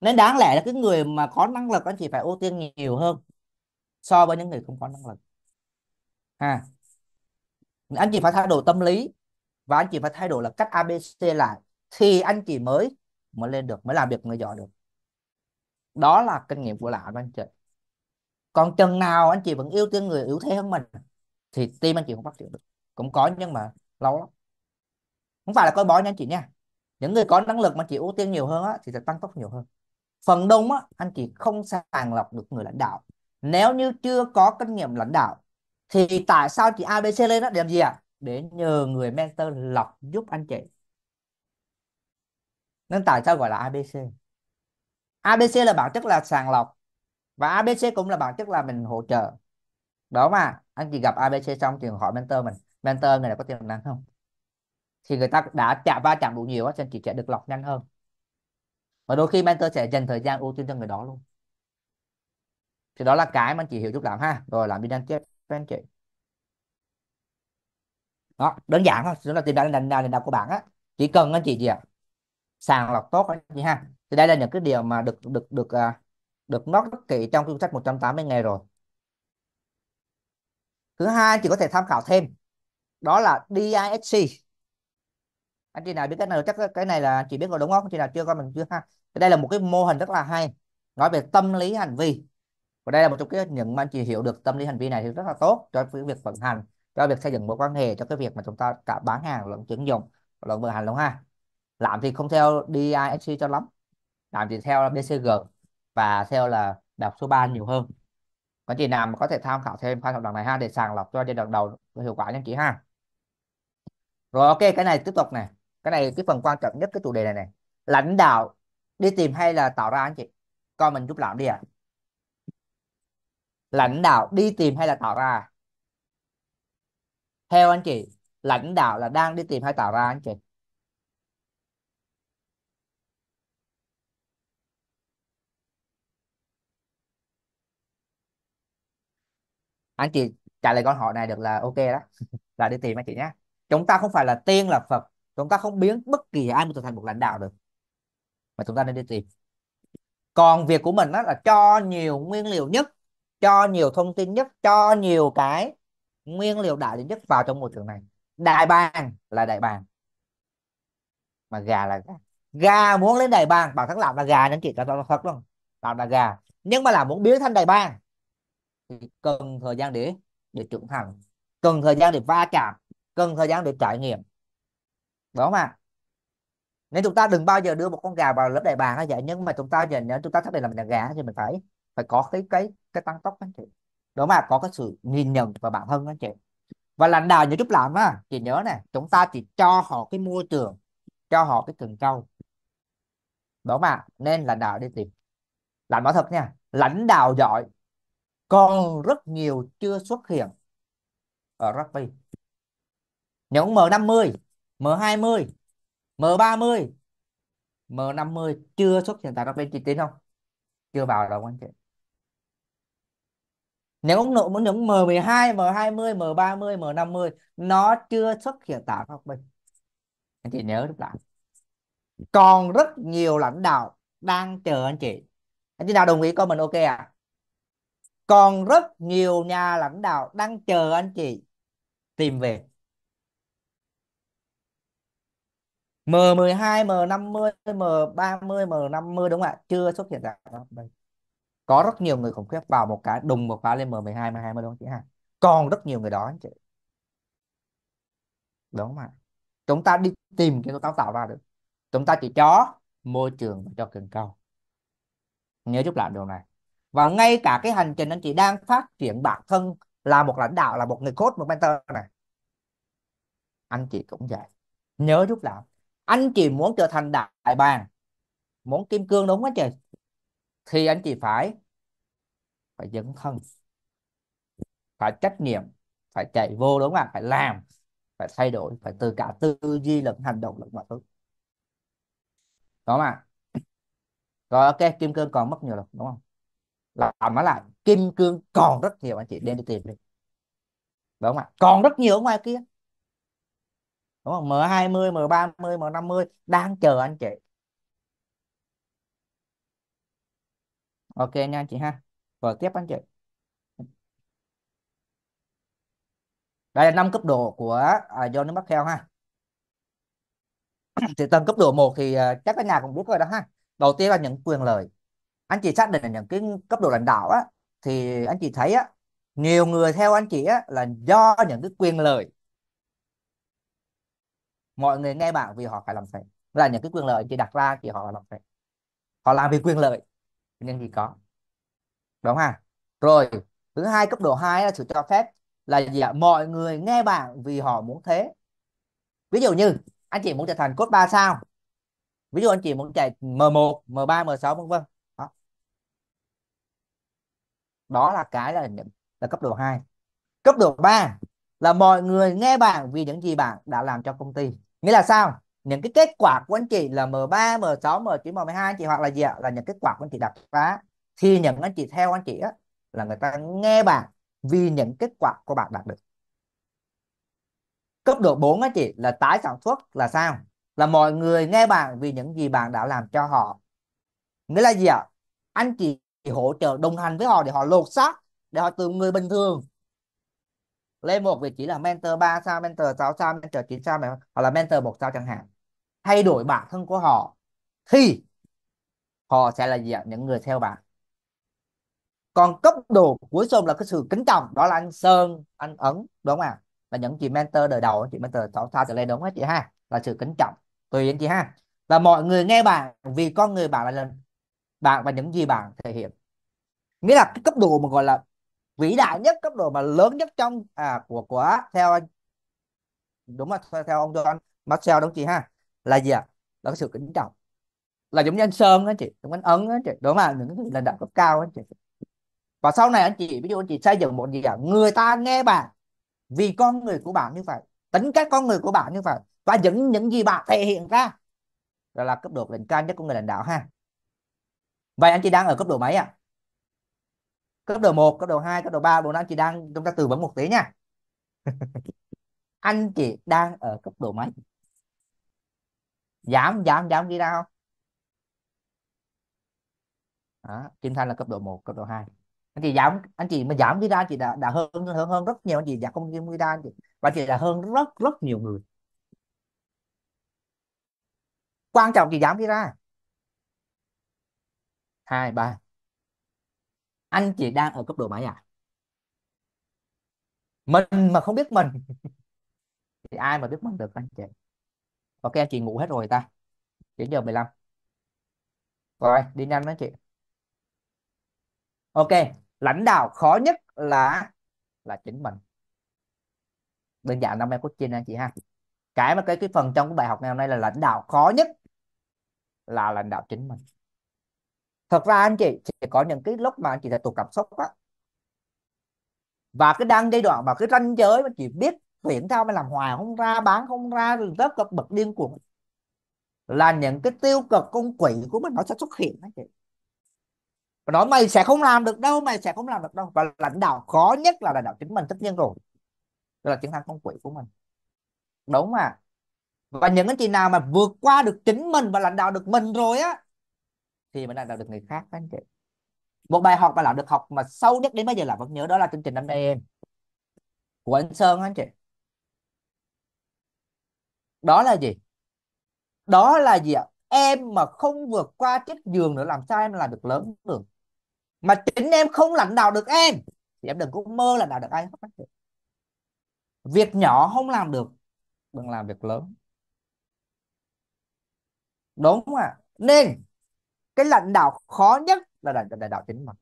nên đáng lẽ là cái người mà có năng lực anh chị phải ưu tiên nhiều hơn so với những người không có năng lực ha à. anh chị phải thay đổi tâm lý và anh chị phải thay đổi là cách abc lại thì anh chị mới mới lên được mới làm việc người giỏi được đó là kinh nghiệm của lão anh chị còn chừng nào anh chị vẫn ưu tiên người yếu thế hơn mình thì team anh chị không phát triển được cũng có nhưng mà lâu lắm không phải là coi bói nha anh chị nha những người có năng lực mà chị ưu tiên nhiều hơn á, thì sẽ tăng tốc nhiều hơn phần đông á, anh chị không sàng lọc được người lãnh đạo nếu như chưa có kinh nghiệm lãnh đạo thì tại sao chị ABC lên đó để làm gì ạ à? để nhờ người mentor lọc giúp anh chị nên tại sao gọi là ABC ABC là bản chất là sàng lọc và ABC cũng là bản chất là mình hỗ trợ đó mà anh chị gặp ABC xong thì hỏi mentor mình mentor người này có tiềm năng không thì người ta đã chạm va chạm đủ nhiều á cho nên chị sẽ được lọc nhanh hơn và đôi khi mentor sẽ dành thời gian ưu tiên cho người đó luôn thì đó là cái mà anh chị hiểu chút làm ha rồi làm đi đăng tiếp, với anh chị đó đơn giản thôi chúng ta tìm ra nền nền đạo của bạn á chỉ cần anh chị gì ạ à? sàng lọc tốt anh chị ha thì đây là những cái điều mà được được được à, được nó rất kỹ trong cuốn sách 180 ngày rồi thứ hai chị có thể tham khảo thêm đó là DISC anh chị nào biết cái này chắc cái này là chị biết rồi đúng không anh chị nào chưa coi mình chưa ha đây là một cái mô hình rất là hay nói về tâm lý hành vi và đây là một trong cái những mà anh chị hiểu được tâm lý hành vi này thì rất là tốt cho việc vận hành cho việc xây dựng mối quan hệ cho cái việc mà chúng ta cả bán hàng lẫn tuyển dụng lẫn vận hành luôn ha làm thì không theo DISC cho lắm làm thì theo là BCG và theo là đọc số 3 nhiều hơn có chị nào mà có thể tham khảo thêm khóa học đoạn này ha để sàng lọc cho giai đoạn đầu hiệu quả nha chị ha rồi ok cái này tiếp tục này cái này cái phần quan trọng nhất cái chủ đề này này lãnh đạo đi tìm hay là tạo ra anh chị coi mình giúp làm đi ạ à. lãnh đạo đi tìm hay là tạo ra theo anh chị lãnh đạo là đang đi tìm hay tạo ra anh chị anh chị trả lời câu hỏi này được là ok đó là đi tìm anh chị nhé chúng ta không phải là tiên là phật chúng ta không biến bất kỳ ai mà trở thành một lãnh đạo được mà chúng ta nên đi tìm còn việc của mình đó là cho nhiều nguyên liệu nhất cho nhiều thông tin nhất cho nhiều cái nguyên liệu đại diện nhất vào trong môi trường này đại bàng là đại bàng mà gà là gà gà muốn lên đại bàng bảo thắng làm là gà nên chị cho nó thật luôn làm là gà nhưng mà làm muốn biến thành đại bàng thì cần thời gian để để trưởng thành cần thời gian để va chạm cần thời gian để trải nghiệm đó mà nên chúng ta đừng bao giờ đưa một con gà vào lớp đại bàng hay vậy nhưng mà chúng ta nhìn nếu chúng ta xác định là mình là gà thì mình phải phải có cái cái cái tăng tốc anh chị đó mà có cái sự nhìn nhận và bản thân anh chị và lãnh đạo những chút làm á chị nhớ này chúng ta chỉ cho họ cái môi trường cho họ cái cần câu đó mà nên lãnh đạo đi tìm lãnh nói thật nha lãnh đạo giỏi còn rất nhiều chưa xuất hiện ở rugby nếu M50 M20 M30 M50 chưa xuất hiện tại các bên chi tín không chưa vào đâu anh chị nếu nội muốn những M12 M20 M30 M50 nó chưa xuất hiện tại các bên anh chị nhớ lúc lại còn rất nhiều lãnh đạo đang chờ anh chị anh chị nào đồng ý con mình ok à còn rất nhiều nhà lãnh đạo đang chờ anh chị tìm về M12, M50, M30, M50 đúng không ạ? Chưa xuất hiện dạng đó. Có rất nhiều người khủng khiếp vào một cái đùng một phát lên M12, M20 đúng không chị ha? Còn rất nhiều người đó anh chị. Đúng không ạ? Chúng ta đi tìm cái chúng ta tạo ra được. Chúng ta chỉ cho môi trường và cho cần câu. Nhớ giúp lại điều này. Và ngay cả cái hành trình anh chị đang phát triển bản thân là một lãnh đạo, là một người coach, một mentor này. Anh chị cũng vậy. Nhớ giúp lại anh chị muốn trở thành đại bàng muốn kim cương đúng không chị thì anh chị phải phải dấn thân phải trách nhiệm phải chạy vô đúng không ạ phải làm phải thay đổi phải từ cả tư duy lẫn hành động lẫn mọi thứ đó mà rồi ok kim cương còn mất nhiều rồi đúng không làm nó lại kim cương còn rất nhiều anh chị nên đi tìm đi đúng không ạ còn rất nhiều ở ngoài kia đúng không M20 M30 M50 đang chờ anh chị ok nha anh chị ha rồi tiếp anh chị đây là năm cấp độ của à, John Maxwell ha thì tầng cấp độ 1 thì uh, chắc cả nhà cũng biết rồi đó ha đầu tiên là những quyền lợi anh chị xác định là những cái cấp độ lãnh đạo á thì anh chị thấy á nhiều người theo anh chị á là do những cái quyền lợi mọi người nghe bạn vì họ phải làm thế là những cái quyền lợi chỉ đặt ra thì họ làm thế họ làm vì quyền lợi nên thì có đúng ha rồi thứ hai cấp độ 2 là sự cho phép là gì ạ mọi người nghe bạn vì họ muốn thế ví dụ như anh chị muốn trở thành cốt 3 sao ví dụ anh chị muốn chạy M1 M3 M6 vân vân đó. đó là cái là là cấp độ 2 cấp độ 3 là mọi người nghe bạn vì những gì bạn đã làm cho công ty nghĩa là sao những cái kết quả của anh chị là M3, M6, M9, M12 chị hoặc là gì ạ là những kết quả của anh chị đặt ra thì những anh chị theo anh chị á là người ta nghe bạn vì những kết quả của bạn đạt được cấp độ 4 á chị là tái sản xuất là sao là mọi người nghe bạn vì những gì bạn đã làm cho họ nghĩa là gì ạ anh chị hỗ trợ đồng hành với họ để họ lột xác để họ từ người bình thường lên một vị trí là mentor 3 sao mentor 6 sao mentor 9 sao hoặc là mentor 1 sao chẳng hạn thay đổi bản thân của họ thì họ sẽ là gì ạ những người theo bạn còn cấp độ cuối cùng là cái sự kính trọng đó là anh sơn anh ấn đúng không ạ à? là những chị mentor đời đầu chị mentor sáu sao trở lên đúng hết chị ha là sự kính trọng tùy anh chị ha và mọi người nghe bạn vì con người bạn là lần bạn và những gì bạn thể hiện nghĩa là cái cấp độ mà gọi là vĩ đại nhất cấp độ mà lớn nhất trong à của của theo anh đúng là theo, theo ông John Maxwell đúng chị ha là gì ạ à? là cái sự kính trọng là giống như anh Sơn á chị giống anh Ấn á chị đúng mà những cái lãnh đạo cấp cao á chị và sau này anh chị ví dụ anh chị xây dựng một gì ạ à? người ta nghe bạn vì con người của bạn như vậy tính cách con người của bạn như vậy và những những gì bạn thể hiện ra đó là cấp độ đỉnh cao nhất của người lãnh đạo ha vậy anh chị đang ở cấp độ mấy ạ à? cấp độ 1, cấp độ 2, cấp độ 3, độ 5 chị đang chúng ta tư vấn một tí nha. anh chị đang ở cấp độ mấy? Giảm giảm giảm đi nào. Đó, Kim Thanh là cấp độ 1, cấp độ 2. Anh chị giảm anh chị mà giảm đi ra chị đã đã hơn hơn hơn rất nhiều anh chị giảm dạ, không đi ra anh chị. Và chị đã hơn rất rất nhiều người. Quan trọng chị giảm đi ra. 2 3 anh chị đang ở cấp độ mấy à mình mà không biết mình thì ai mà biết mình được anh chị ok anh chị ngủ hết rồi ta 9 giờ 15 rồi đi nhanh đó chị ok lãnh đạo khó nhất là là chính mình đơn giản năm em coaching anh chị ha cái mà cái cái phần trong cái bài học ngày hôm nay là lãnh đạo khó nhất là lãnh đạo chính mình thật ra anh chị chỉ có những cái lúc mà anh chị sẽ tụ cảm xúc á và cái đang giai đoạn mà cái ranh giới mà chị biết chuyển sao mà làm hoài không ra bán không ra rất cực bậc điên cuồng là những cái tiêu cực con quỷ của mình nó sẽ xuất hiện anh chị và nói mày sẽ không làm được đâu mày sẽ không làm được đâu và lãnh đạo khó nhất là lãnh đạo chính mình tất nhiên rồi đó là chiến thắng con quỷ của mình đúng mà và những anh chị nào mà vượt qua được chính mình và lãnh đạo được mình rồi á thì mình làm được người khác các anh chị một bài học mà lão được học mà sâu nhất đến bây giờ là vẫn nhớ đó là chương trình năm nay em của anh Sơn anh chị đó là gì đó là gì ạ em mà không vượt qua chiếc giường nữa làm sao em là được lớn được mà chính em không lãnh đạo được em thì em đừng có mơ là đạo được ai hết anh chị việc nhỏ không làm được đừng làm việc lớn đúng không ạ à? nên cái lãnh đạo khó nhất là lãnh đạo, chính mình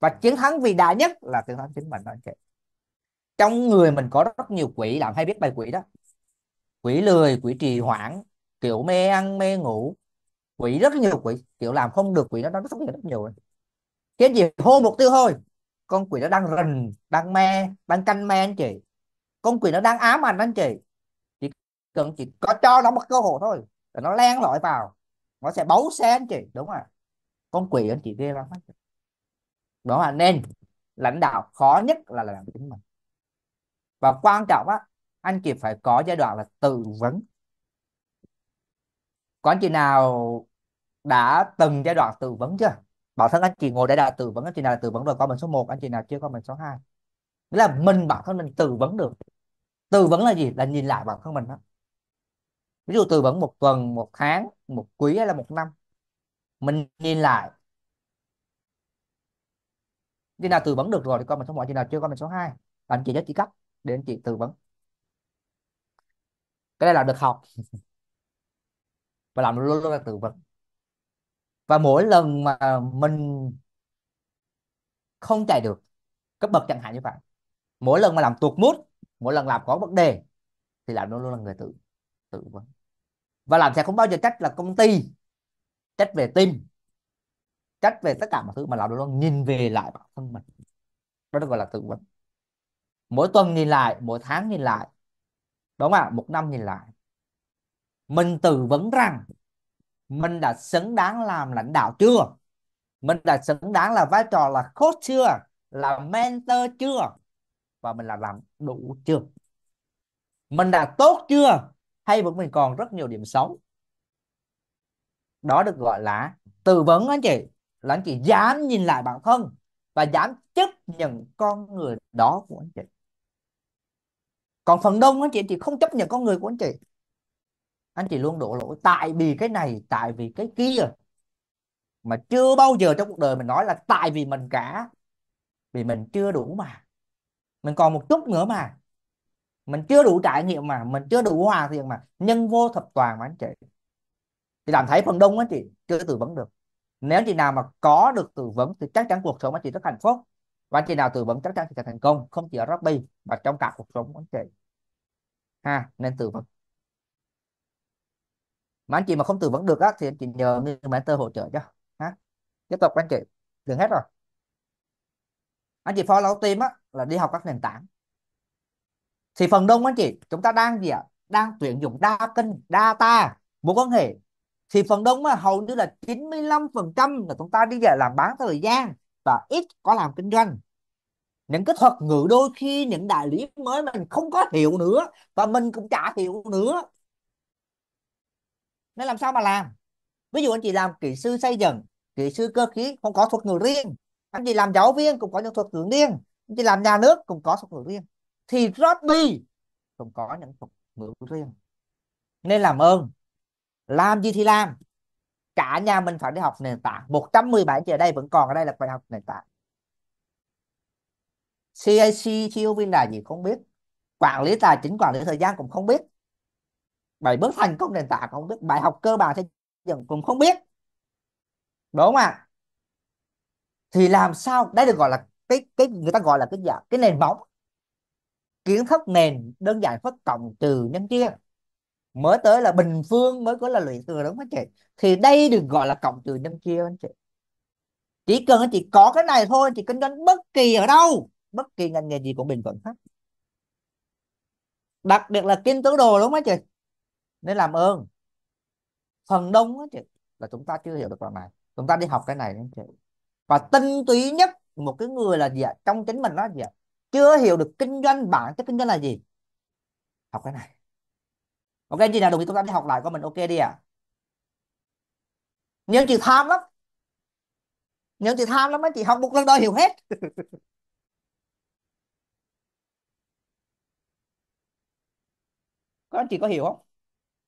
và chiến thắng vĩ đại nhất là chiến thắng chính mình đó anh chị trong người mình có rất nhiều quỷ làm hay biết bài quỷ đó quỷ lười quỷ trì hoãn kiểu mê ăn mê ngủ quỷ rất nhiều quỷ kiểu làm không được quỷ nó nó xuất hiện rất nhiều cái gì hô mục tiêu thôi con quỷ nó đang rình đang me đang canh me anh chị con quỷ nó đang ám ảnh anh chị chỉ cần chỉ có cho nó một cơ hội thôi là nó len lỏi vào nó sẽ bấu xe anh chị đúng không ạ? con quỷ anh chị ghê lắm đó là nên lãnh đạo khó nhất là làm chính mình và quan trọng á anh chị phải có giai đoạn là tự vấn có anh chị nào đã từng giai đoạn tự vấn chưa bản thân anh chị ngồi đây đã tự vấn anh chị nào đã tự vấn rồi có mình số 1 anh chị nào chưa có mình số 2 nghĩa là mình bản thân mình tự vấn được tự vấn là gì là nhìn lại bản thân mình đó ví dụ từ vựng một tuần một tháng một quý hay là một năm mình nhìn lại khi nào từ vấn được rồi thì con mình số 1 khi nào chưa con mình số 2 anh chị nhớ chỉ cấp để anh chị tư vấn cái này là được học và làm luôn luôn là tư vấn và mỗi lần mà mình không chạy được cấp bậc chẳng hạn như vậy mỗi lần mà làm tuột mút mỗi lần làm có vấn đề thì làm luôn luôn là người tự tự vấn và làm sẽ không bao giờ trách là công ty trách về team trách về tất cả mọi thứ mà làm luôn nhìn về lại bản thân mình đó được gọi là tự vấn mỗi tuần nhìn lại mỗi tháng nhìn lại đúng không ạ một năm nhìn lại mình tự vấn rằng mình đã xứng đáng làm lãnh đạo chưa mình đã xứng đáng là vai trò là coach chưa là mentor chưa và mình là làm đủ chưa mình đã tốt chưa hay vẫn mình còn rất nhiều điểm xấu đó được gọi là tư vấn anh chị là anh chị dám nhìn lại bản thân và dám chấp nhận con người đó của anh chị còn phần đông anh chị thì không chấp nhận con người của anh chị anh chị luôn đổ lỗi tại vì cái này tại vì cái kia mà chưa bao giờ trong cuộc đời mình nói là tại vì mình cả vì mình chưa đủ mà mình còn một chút nữa mà mình chưa đủ trải nghiệm mà mình chưa đủ hòa thiện mà nhân vô thập toàn mà anh chị thì cảm thấy phần đông anh chị chưa tư vấn được nếu anh chị nào mà có được tư vấn thì chắc chắn cuộc sống anh chị rất hạnh phúc và anh chị nào tư vấn chắc chắn thì sẽ thành công không chỉ ở rugby mà trong cả cuộc sống anh chị ha nên tư vấn mà anh chị mà không tư vấn được á thì anh chị nhờ mentor hỗ trợ cho ha tiếp tục anh chị dừng hết rồi anh chị follow team á là đi học các nền tảng thì phần đông anh chị chúng ta đang gì ạ đang tuyển dụng đa kênh data mối quan hệ thì phần đông mà hầu như là 95% là chúng ta đi về làm bán thời gian và ít có làm kinh doanh những cái thuật ngữ đôi khi những đại lý mới mình không có hiểu nữa và mình cũng chả hiểu nữa nên làm sao mà làm ví dụ anh chị làm kỹ sư xây dựng kỹ sư cơ khí không có thuật ngữ riêng anh chị làm giáo viên cũng có những thuật ngữ riêng anh chị làm nhà nước cũng có thuật ngữ riêng thì Rodby không có những thuật ngữ riêng nên làm ơn làm gì thì làm cả nhà mình phải đi học nền tảng 117 giờ đây vẫn còn ở đây là phải học nền tảng CIC TOV là gì không biết quản lý tài chính quản lý thời gian cũng không biết bài bước thành công nền tảng không biết bài học cơ bản xây dựng cũng không biết đúng không ạ thì làm sao đây được gọi là cái cái người ta gọi là cái gì cái nền móng kiến thức nền đơn giản phát cộng từ nhân chia mới tới là bình phương mới có là luyện thừa đúng không chị thì đây được gọi là cộng từ nhân chia anh chị chỉ cần anh chị có cái này thôi anh chị kinh doanh bất kỳ ở đâu bất kỳ ngành nghề gì cũng bình vững hết đặc biệt là kinh tứ đồ đúng không chị nên làm ơn phần đông đó chị là chúng ta chưa hiểu được đoạn này chúng ta đi học cái này anh chị và tinh túy nhất một cái người là gì ạ trong chính mình nó gì ạ chưa hiểu được kinh doanh bản chất kinh doanh là gì học cái này ok chị nào đồng ý công tác học lại của mình ok đi à nhưng chị tham lắm nhưng chị tham lắm á chị học một lần đòi hiểu hết có anh chị có hiểu không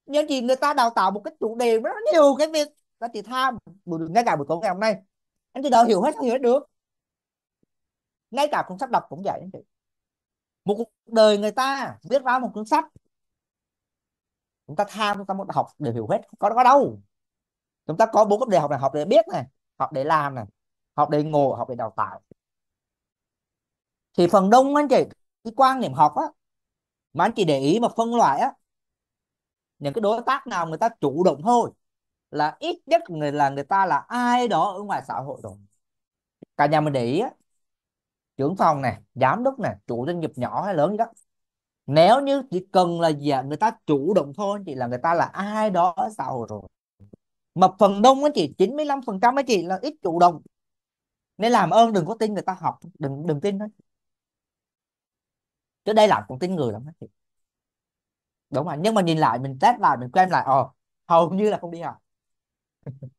nhưng chị người ta đào tạo một cái chủ đề rất nhiều cái việc các chị tham ngay cả buổi tối ngày hôm nay anh chị đâu hiểu hết sao hiểu hết được ngay cả cuốn sách đọc cũng vậy anh chị một cuộc đời người ta viết ra một cuốn sách chúng ta tham chúng ta muốn học để hiểu hết có có đâu chúng ta có bốn cấp đề học này học để biết này học để làm này học để ngồi học để đào tạo thì phần đông anh chị cái quan niệm học á mà anh chị để ý mà phân loại á những cái đối tác nào người ta chủ động thôi là ít nhất người là người ta là ai đó ở ngoài xã hội rồi cả nhà mình để ý á trưởng phòng nè giám đốc nè chủ doanh nghiệp nhỏ hay lớn gì đó nếu như chỉ cần là gì người ta chủ động thôi chị là người ta là ai đó ở xã hội rồi mà phần đông á chị 95 phần trăm á chị là ít chủ động nên làm ơn đừng có tin người ta học đừng đừng tin đó trước đây là cũng tin người lắm đó chị đúng rồi nhưng mà nhìn lại mình test lại mình quen lại ồ ờ, hầu như là không đi học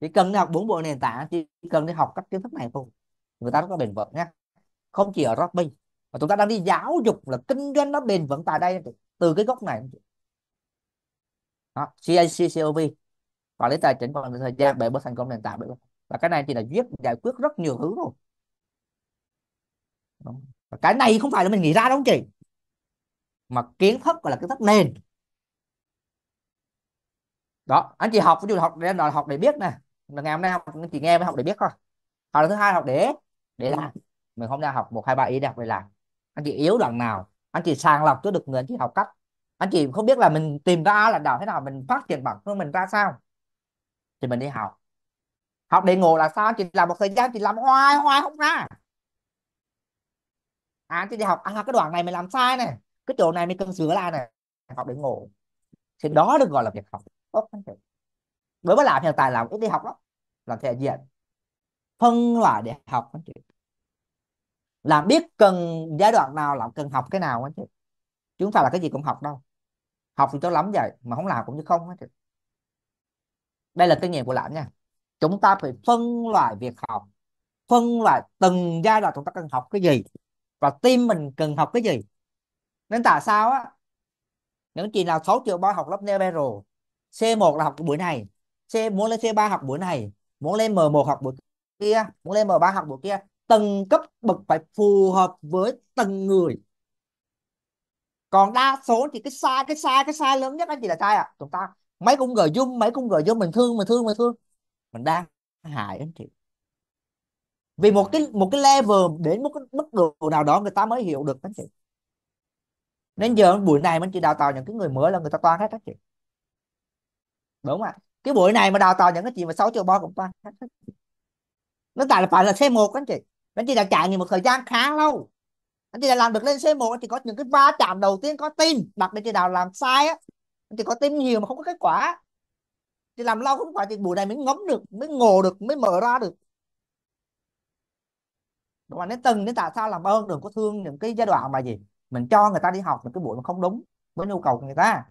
chỉ cần đi học bốn bộ nền tảng chỉ cần đi học các kiến thức này thôi người ta rất là bền vững nhé không chỉ ở Robin mà chúng ta đang đi giáo dục là kinh doanh nó bền vững tại đây từ cái góc này đó, CICCOV quản lý tài chính quản lý thời gian bể bớt thành công nền tảng bể và cái này chỉ là giết giải quyết rất nhiều thứ rồi và cái này không phải là mình nghĩ ra đâu chị mà kiến thức gọi là kiến thức nền đó anh chị học ví dụ học để học để biết nè ngày hôm nay học anh chị nghe mới học để biết thôi hoặc là thứ hai học để để làm mình không ra học một hai ba ý để để làm anh chị yếu đoạn nào anh chị sàng lọc cho được người anh chị học cách anh chị không biết là mình tìm ra là đào thế nào mình phát triển bản thân mình ra sao thì mình đi học học để ngủ là sao anh chị làm một thời gian chị làm hoài hoài không ra à anh chị đi học à cái đoạn này mình làm sai này cái chỗ này mình cần sửa lại này học để ngủ thì đó được gọi là việc học tốt anh chị đối mới làm hiện tại làm ít đi học lắm là thể diện phân loại để học anh chị là biết cần giai đoạn nào là cần học cái nào chứ chúng ta là cái gì cũng học đâu học thì cho lắm vậy mà không làm cũng như không hết đây là kinh nghiệm của lãm nha chúng ta phải phân loại việc học phân loại từng giai đoạn chúng ta cần học cái gì và tim mình cần học cái gì nên tại sao á những chị nào 6 triệu ba học lớp Nebero C1 là học buổi này C muốn lên C3 học buổi này muốn lên M1 học buổi kia muốn lên M3 học buổi kia tầng cấp bậc phải phù hợp với từng người còn đa số thì cái sai cái sai cái sai lớn nhất anh chị là sai à chúng ta mấy cũng gửi dung mấy cũng gửi dung mình thương mình thương mình thương mình đang hại anh chị vì một cái một cái level đến một cái mức độ nào đó người ta mới hiểu được anh chị nên giờ buổi này mình chỉ đào tạo những cái người mới là người ta toan hết các chị đúng không ạ cái buổi này mà đào tạo những cái chị mà sáu triệu bo cũng toan hết nó tại là phải là xe một anh chị anh chị đã trải nghiệm một thời gian khá lâu anh chị đã làm được lên C1 thì có những cái va chạm đầu tiên có tim đặc biệt chị đào làm sai á anh chị có tim nhiều mà không có kết quả chị làm lâu không phải thì buổi này mới ngấm được mới ngộ được mới mở ra được các bạn đến từng đến tại sao làm ơn đừng có thương những cái giai đoạn mà gì mình cho người ta đi học những cái buổi mà không đúng với nhu cầu của người ta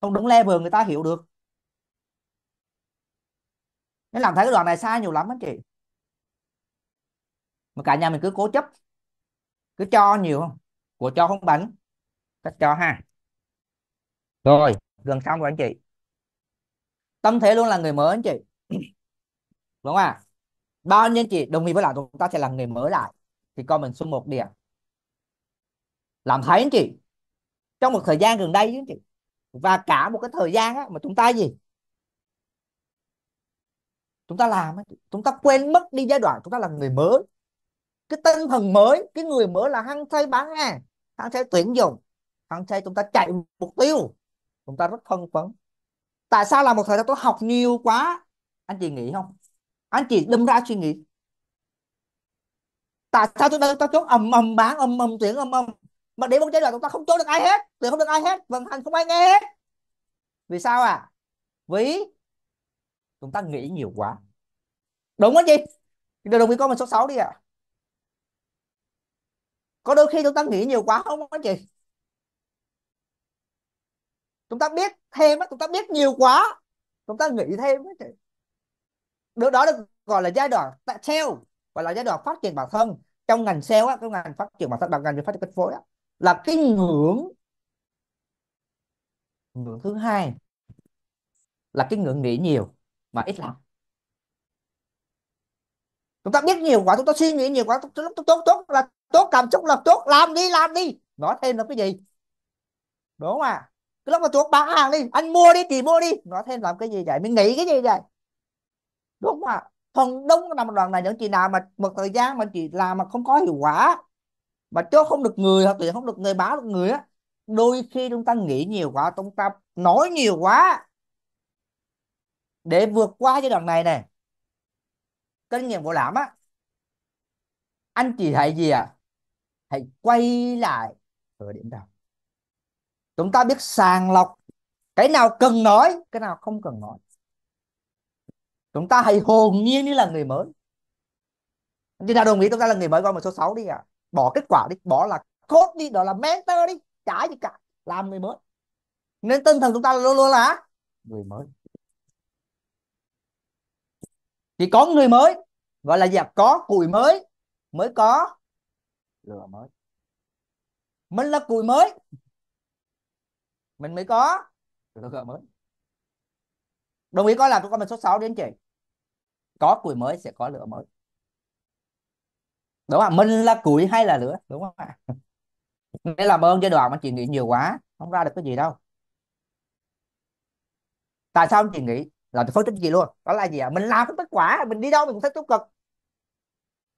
không đúng level người ta hiểu được nên làm thấy cái đoạn này sai nhiều lắm anh chị mà cả nhà mình cứ cố chấp cứ cho nhiều không của cho không bánh cách cho ha rồi gần xong rồi anh chị tâm thế luôn là người mới anh chị đúng không ạ bao nhiêu anh chị đồng ý với lại chúng ta sẽ là người mới lại thì mình xuống một điểm làm thấy anh chị trong một thời gian gần đây anh chị và cả một cái thời gian á, mà chúng ta gì chúng ta làm chúng ta quên mất đi giai đoạn chúng ta là người mới cái tinh thần mới cái người mới là hăng say bán hàng hăng say tuyển dụng hăng say chúng ta chạy mục tiêu chúng ta rất phân phấn tại sao là một thời gian tôi học nhiều quá anh chị nghĩ không anh chị đâm ra suy nghĩ tại sao tôi ta tôi ta ầm ầm bán ầm ầm tuyển ầm ầm mà để một giai đoạn chúng ta không trốn được ai hết tuyển không được ai hết vận hành không ai nghe hết vì sao à vì chúng ta nghĩ nhiều quá đúng không chị đồng ý con mình số 6 đi ạ à có đôi khi chúng ta nghĩ nhiều quá không anh chị chúng ta biết thêm chúng ta biết nhiều quá chúng ta nghĩ thêm đó đó được gọi là giai đoạn sale gọi là giai đoạn phát triển bản thân trong ngành sale á, trong ngành phát triển bản thân trong ngành phát triển kết phối á, là cái ngưỡng ngưỡng thứ hai là cái ngưỡng nghĩ nhiều mà ít làm chúng ta biết nhiều quá chúng ta suy nghĩ nhiều quá tốt tốt tốt là tốt cảm xúc là tốt làm đi làm đi nói thêm là cái gì đúng không à cái lúc mà chuột bán hàng đi anh mua đi chị mua đi nói thêm làm cái gì vậy mình nghĩ cái gì vậy đúng không ạ phần đúng là một đoạn này những chị nào mà một thời gian mà chị làm mà không có hiệu quả mà chốt không được người hoặc là không được người báo được người á đôi khi chúng ta nghĩ nhiều quá chúng ta nói nhiều quá để vượt qua giai đoạn này này kinh nghiệm của lãm á anh chị hãy gì ạ à? hãy quay lại ở điểm đầu chúng ta biết sàng lọc cái nào cần nói cái nào không cần nói chúng ta hãy hồn nhiên như là người mới chúng ta đồng ý chúng ta là người mới gọi một số 6 đi à bỏ kết quả đi bỏ là cốt đi đó là mentor đi trả gì cả làm người mới nên tinh thần chúng ta luôn luôn là người mới thì có người mới gọi là gì có củi mới mới có lửa mới mình là củi mới mình mới có lửa mới đồng ý có làm cho mình số 6 đến chị có củi mới sẽ có lửa mới đúng không mình là củi hay là lửa đúng không ạ nên làm ơn giai đoạn mà chị nghĩ nhiều quá không ra được cái gì đâu tại sao anh chị nghĩ là tôi phân tích gì luôn đó là gì ạ à? mình làm cái kết quả mình đi đâu mình cũng thấy tiêu cực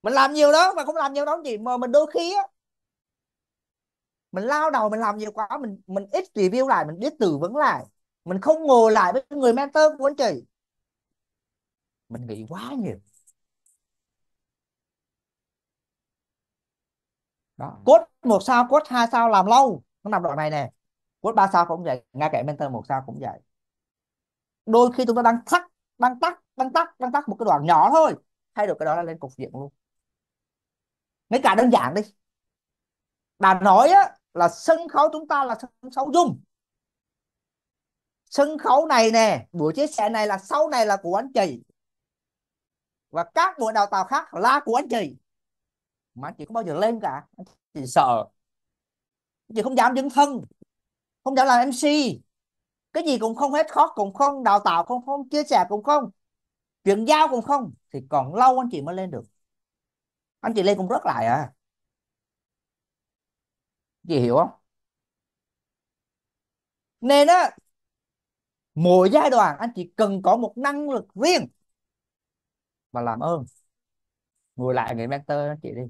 mình làm nhiều đó mà không làm nhiều đó gì mà mình đôi khi á mình lao đầu mình làm nhiều quá mình mình ít review lại mình ít tư vấn lại mình không ngồi lại với người mentor của anh chị mình nghĩ quá nhiều đó ừ. cốt một sao cốt hai sao làm lâu nó nằm đoạn này nè cốt ba sao cũng vậy ngay cả mentor một sao cũng vậy đôi khi chúng ta đang tắt đang tắt đang tắt đang tắt một cái đoạn nhỏ thôi thay được cái đó là lên cục diện luôn ngay cả đơn giản đi bà nói á, là sân khấu chúng ta là sân khấu dung sân khấu này nè buổi chia sẻ này là sau này là của anh chị và các buổi đào tạo khác là của anh chị mà anh chị không bao giờ lên cả anh chị sợ anh chị không dám đứng thân không dám làm mc cái gì cũng không hết khó cũng không đào tạo không không chia sẻ cũng không chuyển giao cũng không thì còn lâu anh chị mới lên được anh chị Lê cũng rất lại à chị hiểu không nên á mỗi giai đoạn anh chị cần có một năng lực riêng và làm ơn ngồi lại người mentor anh chị đi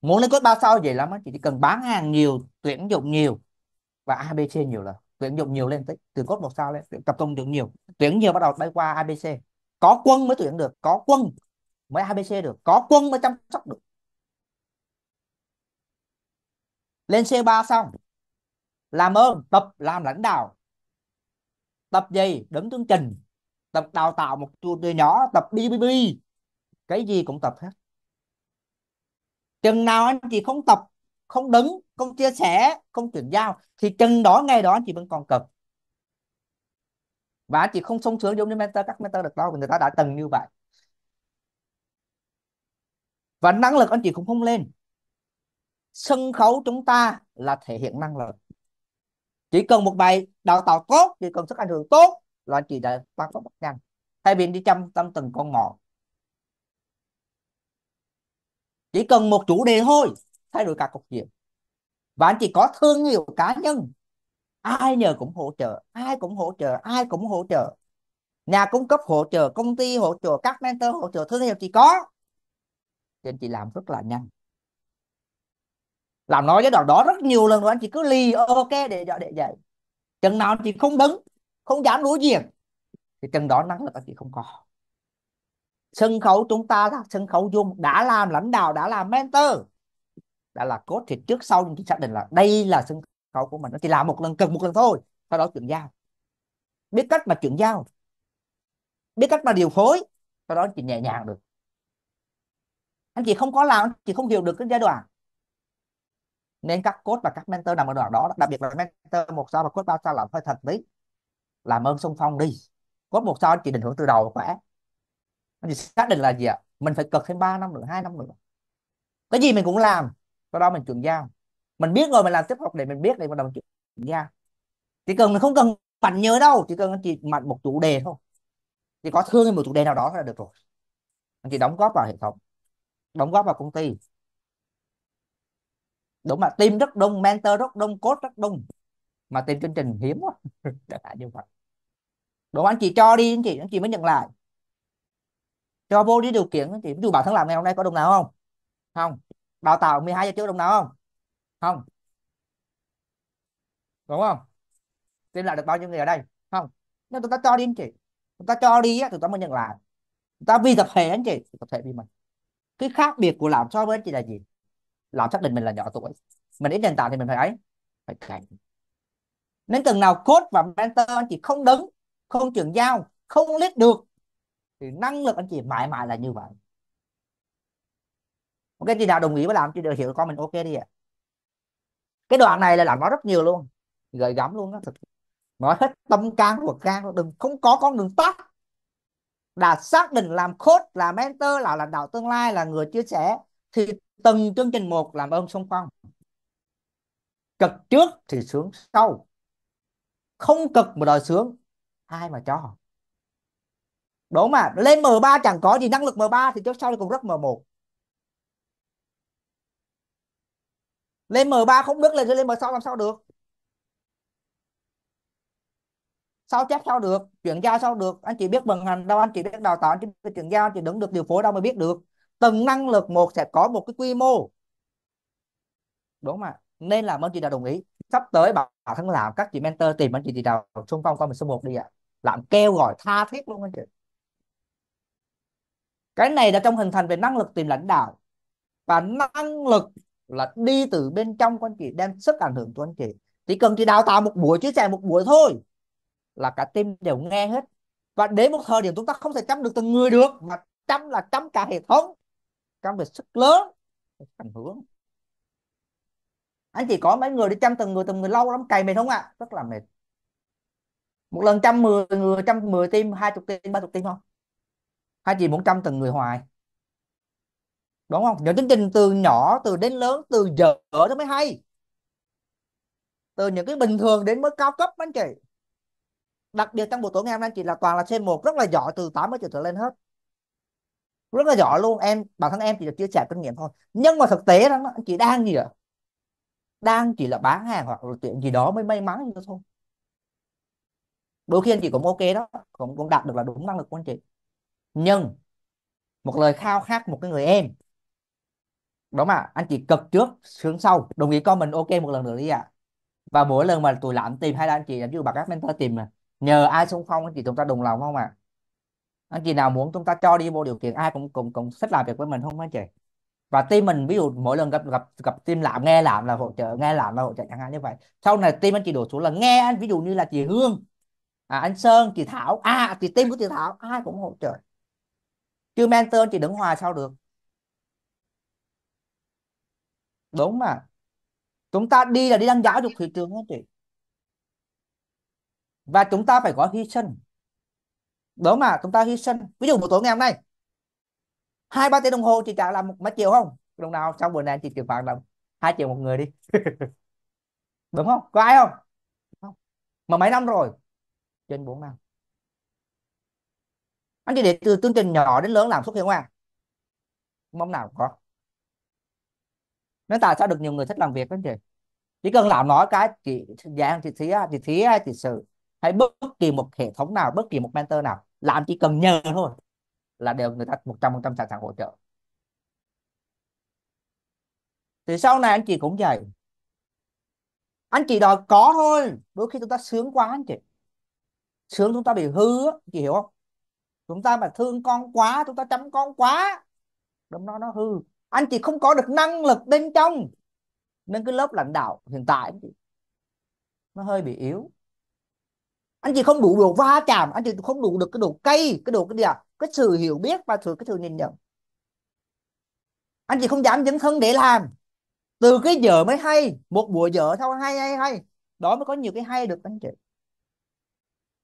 muốn lên cốt ba sao vậy lắm anh chị chỉ cần bán hàng nhiều tuyển dụng nhiều và abc nhiều là tuyển dụng nhiều lên tới từ cốt một sao lên tập trung tuyển nhiều tuyển nhiều bắt đầu bay qua abc có quân mới tuyển được có quân mới abc được có quân mới chăm sóc được lên C3 xong làm ơn tập làm lãnh đạo tập gì đứng chương trình tập đào tạo một chủ đề nhỏ tập BBB cái gì cũng tập hết chừng nào anh chị không tập không đứng không chia sẻ không chuyển giao thì chừng đó ngày đó anh chị vẫn còn cực và anh chị không sung sướng giống như mentor các mentor được đâu người ta đã từng như vậy và năng lực anh chị cũng không lên sân khấu chúng ta là thể hiện năng lực chỉ cần một bài đào tạo tốt chỉ cần sức ảnh hưởng tốt là anh chị đã tăng tốc nhanh thay vì đi chăm tâm từng con mọt chỉ cần một chủ đề thôi thay đổi cả cục diện và anh chị có thương hiệu cá nhân ai nhờ cũng hỗ trợ ai cũng hỗ trợ ai cũng hỗ trợ nhà cung cấp hỗ trợ công ty hỗ trợ các mentor hỗ trợ thương hiệu chị có nên chị làm rất là nhanh làm nói với đoạn đó rất nhiều lần rồi anh chị cứ lì ok để dạy để dạy chừng nào anh chị không đứng không dám đối diện thì chừng đó năng lực anh chị không có sân khấu chúng ta là sân khấu dung đã làm lãnh đạo đã làm mentor đã là cốt thì trước sau chúng chị xác định là đây là sân khấu của mình nó chỉ làm một lần cần một lần thôi sau đó chuyển giao biết cách mà chuyển giao biết cách mà điều phối sau đó chị nhẹ nhàng được anh chị không có làm anh chị không hiểu được cái giai đoạn nên các cốt và các mentor nằm ở đoạn đó đặc biệt là mentor một sao và cốt ba sao làm hơi thật đấy làm ơn xung phong đi cốt một sao anh chị định hướng từ đầu khỏe anh chị xác định là gì ạ mình phải cực thêm 3 năm nữa hai năm nữa cái gì mình cũng làm sau đó mình chuyển giao mình biết rồi mình làm tiếp học để mình biết để bắt đầu mình chuyển giao chỉ cần mình không cần mạnh nhớ đâu chỉ cần anh chị mạnh một chủ đề thôi chỉ có thương một chủ đề nào đó là được rồi anh chị đóng góp vào hệ thống đóng góp vào công ty đúng mà team rất đông mentor rất đông coach rất đông mà tìm chương trình hiếm quá chẳng hạn như vậy đồ anh chị cho đi anh chị anh chị mới nhận lại cho vô đi điều kiện anh chị ví dụ bản thân làm ngày hôm nay có đồng nào không không đào tạo 12 giờ trước đồng nào không không đúng không tìm lại được bao nhiêu người ở đây không nên chúng ta cho đi anh chị chúng ta cho đi á chúng ta mới nhận lại chúng ta vì tập thể anh chị tập thể vì mình cái khác biệt của làm so với chị là gì làm xác định mình là nhỏ tuổi mình ít nền tảng thì mình phải ấy phải cạnh nên chừng nào coach và mentor anh chị không đứng không chuyển giao không lết được thì năng lực anh chị mãi mãi là như vậy ok chị nào đồng ý với làm chị được hiểu con mình ok đi ạ à. cái đoạn này là làm nó rất nhiều luôn gợi gắm luôn đó thật nói hết tâm can ruột gan đừng không có con đường tắt đã xác định làm coach là mentor là lãnh đạo tương lai là người chia sẻ thì từng chương trình một làm ơn xung phong cực trước thì sướng sau không cực mà đòi sướng ai mà cho đúng mà lên M3 chẳng có gì năng lực M3 thì trước sau cũng rất M1 lên M3 không biết lên lên M6 làm sao được sao chép sao được chuyển giao sao được anh chị biết vận hành đâu anh chị biết đào tạo anh chị biết chuyển giao anh chị đứng được điều phối đâu mới biết được từng năng lực một sẽ có một cái quy mô đúng mà nên là anh chị đã đồng ý sắp tới bảo thân làm các chị mentor tìm anh chị chị đào xung phong qua mình số 1 đi ạ à. làm kêu gọi tha thiết luôn anh chị cái này là trong hình thành về năng lực tìm lãnh đạo và năng lực là đi từ bên trong của anh chị đem sức ảnh hưởng cho anh chị chỉ cần chị đào tạo một buổi chia sẻ một buổi thôi là cả team đều nghe hết và đến một thời điểm chúng ta không thể chăm được từng người được mà chăm là chăm cả hệ thống chăm về sức lớn ảnh hưởng anh chỉ có mấy người đi chăm từng người từng người lâu lắm cày mệt không ạ à? rất là mệt một lần chăm mười người chăm mười tim hai chục tim ba chục tim không hay chỉ muốn trăm từng người hoài đúng không những chương trình từ nhỏ từ đến lớn từ dở đó mới hay từ những cái bình thường đến mới cao cấp anh chị đặc biệt trong buổi tối ngày hôm nay chị là toàn là c một rất là giỏi từ 80 triệu trở lên hết rất là giỏi luôn em bản thân em chỉ là chia sẻ kinh nghiệm thôi nhưng mà thực tế đó anh chị đang gì ạ đang chỉ là bán hàng hoặc là chuyện gì đó mới may mắn nữa thôi đôi khi anh chị cũng ok đó cũng cũng đạt được là đúng năng lực của anh chị nhưng một lời khao khát một cái người em đó mà anh chị cực trước sướng sau đồng ý mình ok một lần nữa đi ạ à. và mỗi lần mà tụi làm tìm hay là anh chị làm như bà các mentor tìm mà nhờ ai xung phong anh chị chúng ta đồng lòng không ạ à? anh chị nào muốn chúng ta cho đi vô điều kiện ai cũng cũng cũng thích làm việc với mình không anh chị và team mình ví dụ mỗi lần gặp gặp gặp team làm nghe làm là hỗ trợ nghe làm là hỗ trợ chẳng hạn như vậy sau này team anh chị đổ xuống là nghe anh ví dụ như là chị Hương à, anh Sơn chị Thảo à thì team của chị Thảo ai cũng hỗ trợ chứ mentor chị đứng hòa sao được đúng mà chúng ta đi là đi đăng giáo dục thị trường anh chị và chúng ta phải có hy sinh đó mà chúng ta hy sinh ví dụ buổi tối ngày hôm nay hai ba tiếng đồng hồ chị trả là một mấy triệu không đồng nào trong buổi này chị chuyển khoản là hai triệu một người đi đúng không có ai không không mà mấy năm rồi trên 4 năm anh chị để từ chương trình nhỏ đến lớn làm xuất hiện không mong nào cũng có nên tại sao được nhiều người thích làm việc đó anh chị chỉ cần làm nói cái chị dạng chị thí chị thí chị sự hay bất kỳ một hệ thống nào bất kỳ một mentor nào là anh chỉ cần nhờ thôi là đều người ta một trăm phần trăm sẵn sàng hỗ trợ thì sau này anh chị cũng vậy anh chị đòi có thôi đôi khi chúng ta sướng quá anh chị sướng chúng ta bị hư á chị hiểu không chúng ta mà thương con quá chúng ta chăm con quá đúng nó nó hư anh chị không có được năng lực bên trong nên cái lớp lãnh đạo hiện tại anh chị nó hơi bị yếu anh chị không đủ độ va chạm anh chị không đủ được cái độ cây cái độ cái gì à cái sự hiểu biết và sự cái sự nhìn nhận anh chị không dám dấn thân để làm từ cái giờ mới hay một buổi giờ sau hay hay hay đó mới có nhiều cái hay được anh chị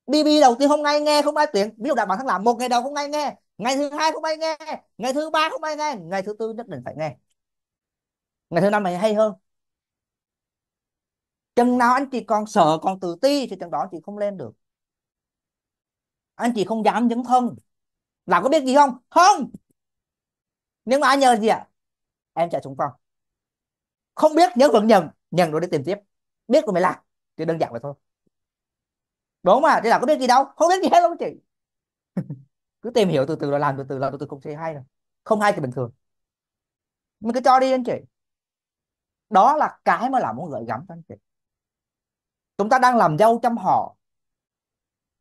BB đầu tiên không ai nghe không ai tuyển ví dụ đạt bản thân làm một ngày đầu không ai nghe ngày thứ hai không ai nghe ngày thứ ba không ai nghe ngày thứ tư nhất định phải nghe ngày thứ năm này hay hơn chừng nào anh chị còn sợ còn tự ti thì chừng đó chị không lên được anh chị không dám dấn thân là có biết gì không không nhưng mà anh nhờ gì ạ à? em chạy xuống phòng không biết nhớ vẫn nhầm nhận rồi đi tìm tiếp biết rồi mới làm thì đơn giản vậy thôi đúng mà thế là có biết gì đâu không biết gì hết luôn chị cứ tìm hiểu từ từ rồi làm từ từ là từ từ cũng sẽ hay rồi không hay thì bình thường mình cứ cho đi anh chị đó là cái mà làm muốn gợi gắm cho anh chị chúng ta đang làm dâu trong họ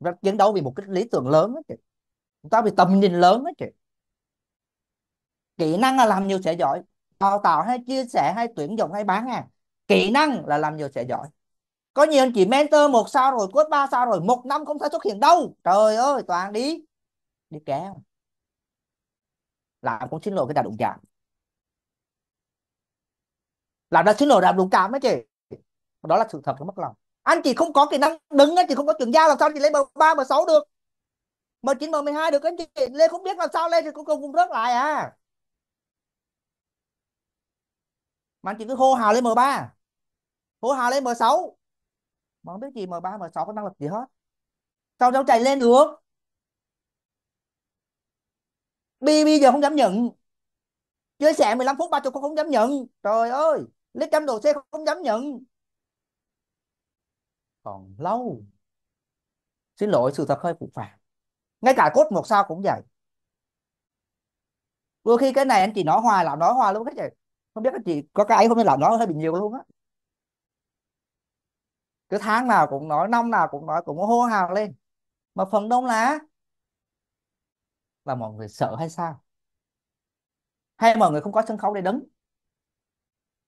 và chiến đấu vì một cái lý tưởng lớn đó chị chúng ta vì tầm nhìn lớn đó chị kỹ năng là làm nhiều sẽ giỏi đào tạo hay chia sẻ hay tuyển dụng hay bán hàng kỹ năng là làm nhiều sẽ giỏi có nhiều anh chị mentor một sao rồi coach ba sao rồi một năm không thể xuất hiện đâu trời ơi toàn đi đi kéo làm cũng xin lỗi cái đạt đụng chạm làm ra xin lỗi đạt đụng chạm ấy chị đó là sự thật nó mất lòng anh chị không có kỹ năng đứng anh chị không có chuyển giao làm sao chị lấy bờ ba bờ sáu được bờ chín bờ mười hai được anh chị lên không biết làm sao lên thì cuối cùng cũng rớt lại à mà anh chị cứ hô hào lên m ba hô hào lên m sáu mà không biết gì m ba m sáu có năng lực gì hết sao đâu chạy lên được bi bây giờ không dám nhận chia sẻ 15 phút ba cũng không dám nhận trời ơi lấy trăm đồ xe không dám nhận còn lâu xin lỗi sự thật hơi phụ phàng ngay cả cốt một sao cũng vậy đôi khi cái này anh chị nói hoài là nói hoài luôn hết vậy không biết anh chị có cái ấy không biết là nói hơi bị nhiều luôn á cứ tháng nào cũng nói năm nào cũng nói cũng hô hào lên mà phần đông là là mọi người sợ hay sao hay mọi người không có sân khấu để đứng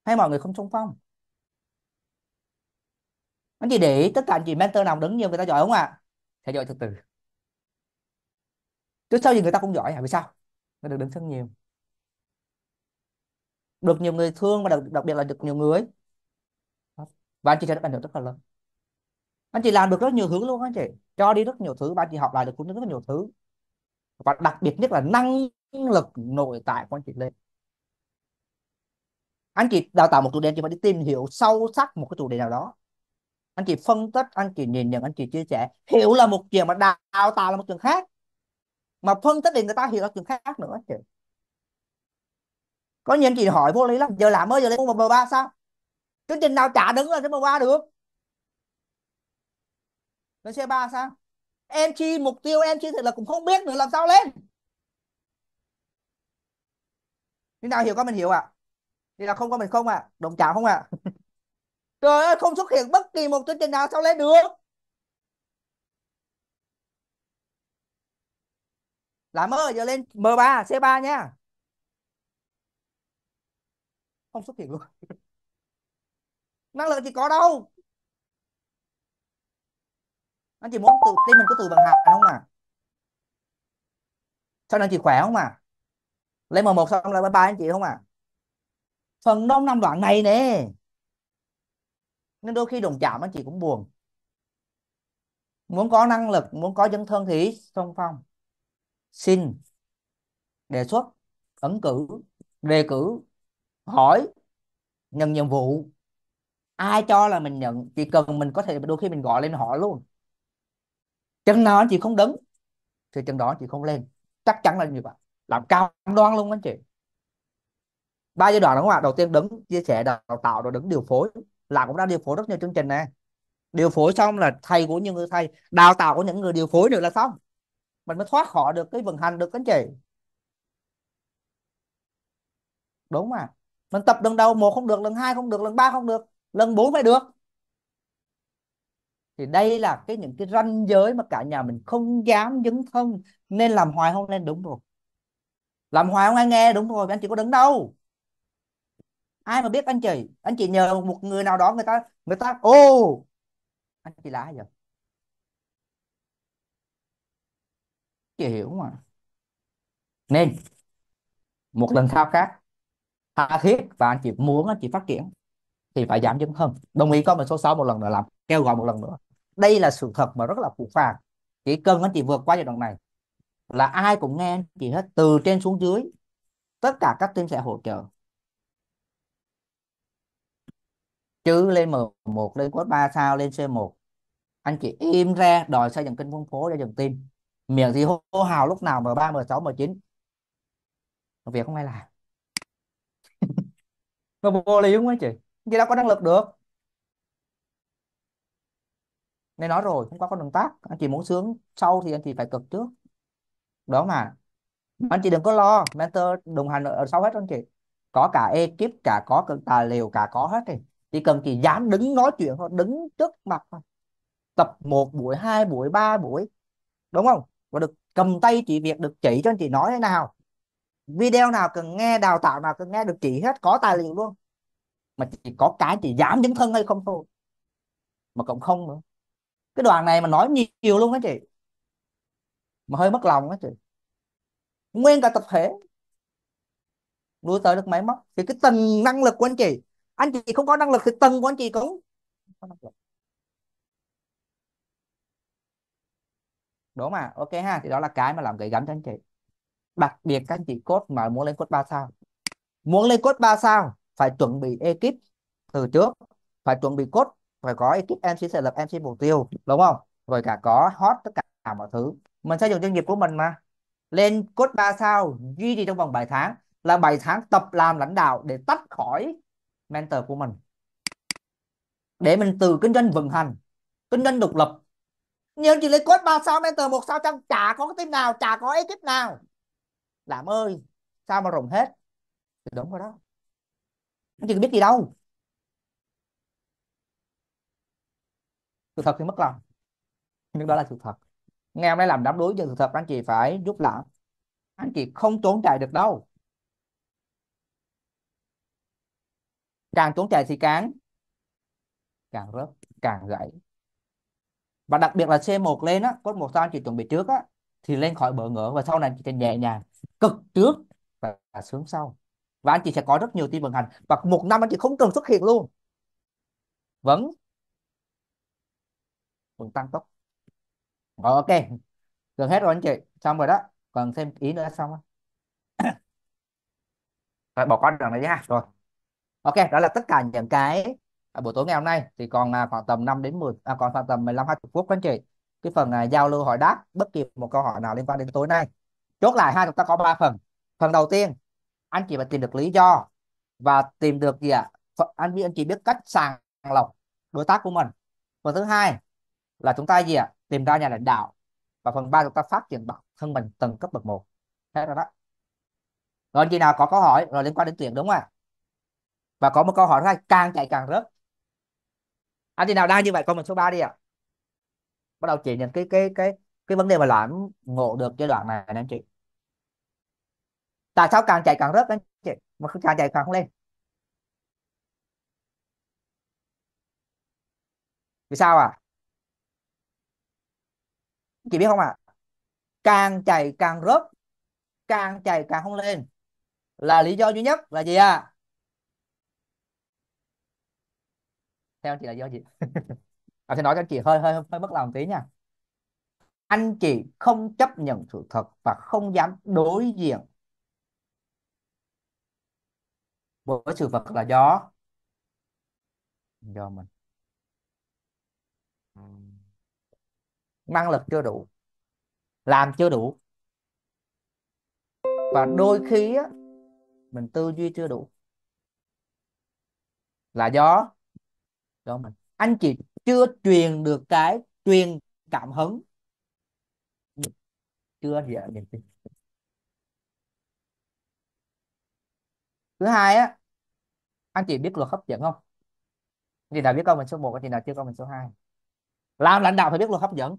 hay mọi người không xung phong anh chị để ý tất cả anh chị mentor nào đứng nhiều người ta giỏi không ạ à? sẽ giỏi từ từ chứ sao gì người ta cũng giỏi hả vì sao người được đứng rất nhiều được nhiều người thương và đặc, đặc biệt là được nhiều người và anh chị sẽ được ảnh hưởng rất là lớn anh chị làm được rất nhiều thứ luôn anh chị cho đi rất nhiều thứ và anh chị học lại được cũng rất nhiều thứ và đặc biệt nhất là năng lực nội tại của anh chị lên anh chị đào tạo một chủ đề anh chị phải đi tìm hiểu sâu sắc một cái chủ đề nào đó anh chị phân tích anh chị nhìn nhận anh chị chia sẻ hiểu là một trường mà đào tạo là một trường khác mà phân tích thì người ta hiểu là trường khác nữa chị có những anh chị hỏi vô lý lắm giờ làm mới giờ lên một ba sao chương trình nào trả đứng lên trên ba được lên xe ba sao em chi mục tiêu em chi thì là cũng không biết nữa làm sao lên như nào hiểu có mình hiểu ạ à? thì là không có mình không ạ à? đồng chào không ạ à? trời ơi không xuất hiện bất kỳ một chương trình nào sao lấy được làm ơn giờ lên M3 C3 nha không xuất hiện luôn năng lượng thì có đâu anh chị muốn từ tim mình có từ bằng hạt không à sao anh chị khỏe không à lấy M1 xong là m bye anh chị không à phần đông năm đoạn này nè nên đôi khi đồng chạm anh chị cũng buồn muốn có năng lực muốn có dân thân thì song phong xin đề xuất ấn cử đề cử hỏi nhận nhiệm vụ ai cho là mình nhận chỉ cần mình có thể đôi khi mình gọi lên họ luôn chừng nào anh chị không đứng thì chừng đó anh chị không lên chắc chắn là như vậy làm cao đoan luôn anh chị ba giai đoạn đúng không ạ đầu tiên đứng chia sẻ đào tạo rồi đứng điều phối là cũng đã điều phối rất nhiều chương trình nè điều phối xong là thầy của những người thầy đào tạo của những người điều phối nữa là xong mình mới thoát khỏi được cái vận hành được anh chị đúng mà mình tập lần đầu một không được lần hai không được lần ba không được lần bốn mới được thì đây là cái những cái ranh giới mà cả nhà mình không dám dấn thân nên làm hoài không nên đúng rồi làm hoài không ai nghe đúng rồi anh chị có đứng đâu ai mà biết anh chị anh chị nhờ một người nào đó người ta người ta ô anh chị là ai vậy chị hiểu mà nên một lần khao khát tha thiết và anh chị muốn anh chị phát triển thì phải giảm dần hơn đồng ý có comment số 6 một lần nữa làm kêu gọi một lần nữa đây là sự thật mà rất là phụ phàng chỉ cần anh chị vượt qua giai đoạn này là ai cũng nghe anh chị hết từ trên xuống dưới tất cả các team sẽ hỗ trợ chứ lên M1 lên code 3 sao lên C1 anh chị im ra đòi xây dựng kênh phân phối để dừng tim miệng thì hô, hô hào lúc nào M3 M6 M9 việc không ai làm nó vô lý đúng không chị vậy đâu có năng lực được nên nói rồi không có con đường tắt anh chị muốn sướng sau thì anh chị phải cực trước đó mà anh chị đừng có lo mentor đồng hành ở, sau hết anh chị có cả ekip cả có cả tài liệu cả có hết thì chỉ cần chị dám đứng nói chuyện thôi đứng trước mặt thôi tập một buổi hai buổi ba buổi đúng không và được cầm tay chị việc được chỉ cho chị nói thế nào video nào cần nghe đào tạo nào cần nghe được chị hết có tài liệu luôn mà chỉ có cái chị dám đứng thân hay không thôi mà cộng không nữa cái đoạn này mà nói nhiều luôn á chị mà hơi mất lòng á chị nguyên cả tập thể nuôi tới được máy móc thì cái tầng năng lực của anh chị anh chị không có năng lực thì tầng của anh chị cũng không đúng mà ok ha thì đó là cái mà làm gây gắm cho anh chị đặc biệt các anh chị cốt mà muốn lên cốt 3 sao muốn lên cốt 3 sao phải chuẩn bị ekip từ trước phải chuẩn bị cốt phải có ekip MC sẽ lập MC mục tiêu đúng không rồi cả có hot tất cả mọi thứ mình xây dựng doanh nghiệp của mình mà lên cốt 3 sao duy trì trong vòng 7 tháng là 7 tháng tập làm lãnh đạo để tách khỏi mentor của mình để mình từ kinh doanh vận hành kinh doanh độc lập nhiều chị lấy code 3 sao mentor một sao trong chả có cái team nào chả có ekip nào làm ơi sao mà rồng hết thì đúng rồi đó anh chị biết gì đâu sự thật thì mất lòng nhưng đó là sự thật ngày hôm nay làm đám đối với sự thật anh chị phải giúp lại anh chị không trốn chạy được đâu càng tốn kém thì càng càng rớt càng gãy và đặc biệt là C1 lên á cốt một sao chị chuẩn bị trước á thì lên khỏi bỡ ngỡ và sau này chị sẽ nhẹ nhàng cực trước và, và sướng sau và anh chị sẽ có rất nhiều tin vận hành và một năm anh chị không cần xuất hiện luôn vẫn vẫn tăng tốc rồi, ok gần hết rồi anh chị xong rồi đó còn thêm ý nữa xong rồi bỏ qua đoạn này nha rồi ok đó là tất cả những cái à, buổi tối ngày hôm nay thì còn à, khoảng tầm 5 đến 10 à, còn khoảng tầm 15 20 phút các anh chị cái phần à, giao lưu hỏi đáp bất kỳ một câu hỏi nào liên quan đến tối nay chốt lại hai chúng ta có ba phần phần đầu tiên anh chị phải tìm được lý do và tìm được gì ạ à? anh anh chị biết cách sàng lọc đối tác của mình phần thứ hai là chúng ta gì ạ à? tìm ra nhà lãnh đạo và phần ba chúng ta phát triển bản thân mình từng cấp bậc một thế rồi đó rồi anh chị nào có câu hỏi rồi liên quan đến tuyển đúng không ạ và có một câu hỏi thứ hai càng chạy càng rớt anh à, chị nào đang như vậy comment số 3 đi ạ à. bắt đầu chỉ những cái cái cái cái vấn đề mà lãm ngộ được giai đoạn này anh chị tại sao càng chạy càng rớt anh chị mà càng chạy càng không lên vì sao à chị biết không ạ à? càng chạy càng rớt càng chạy càng không lên là lý do duy nhất là gì à theo chị là do gì à, sẽ nói cho chị hơi hơi hơi bất lòng tí nha anh chị không chấp nhận sự thật và không dám đối diện với sự vật là do do mình năng lực chưa đủ làm chưa đủ và đôi khi á, mình tư duy chưa đủ là do cho mình anh chị chưa truyền được cái truyền cảm hứng chưa hiểu niềm tin thứ hai á anh chị biết luật hấp dẫn không chị nào biết câu mình số 1 chị nào chưa câu mình số 2 làm lãnh đạo phải biết luật hấp dẫn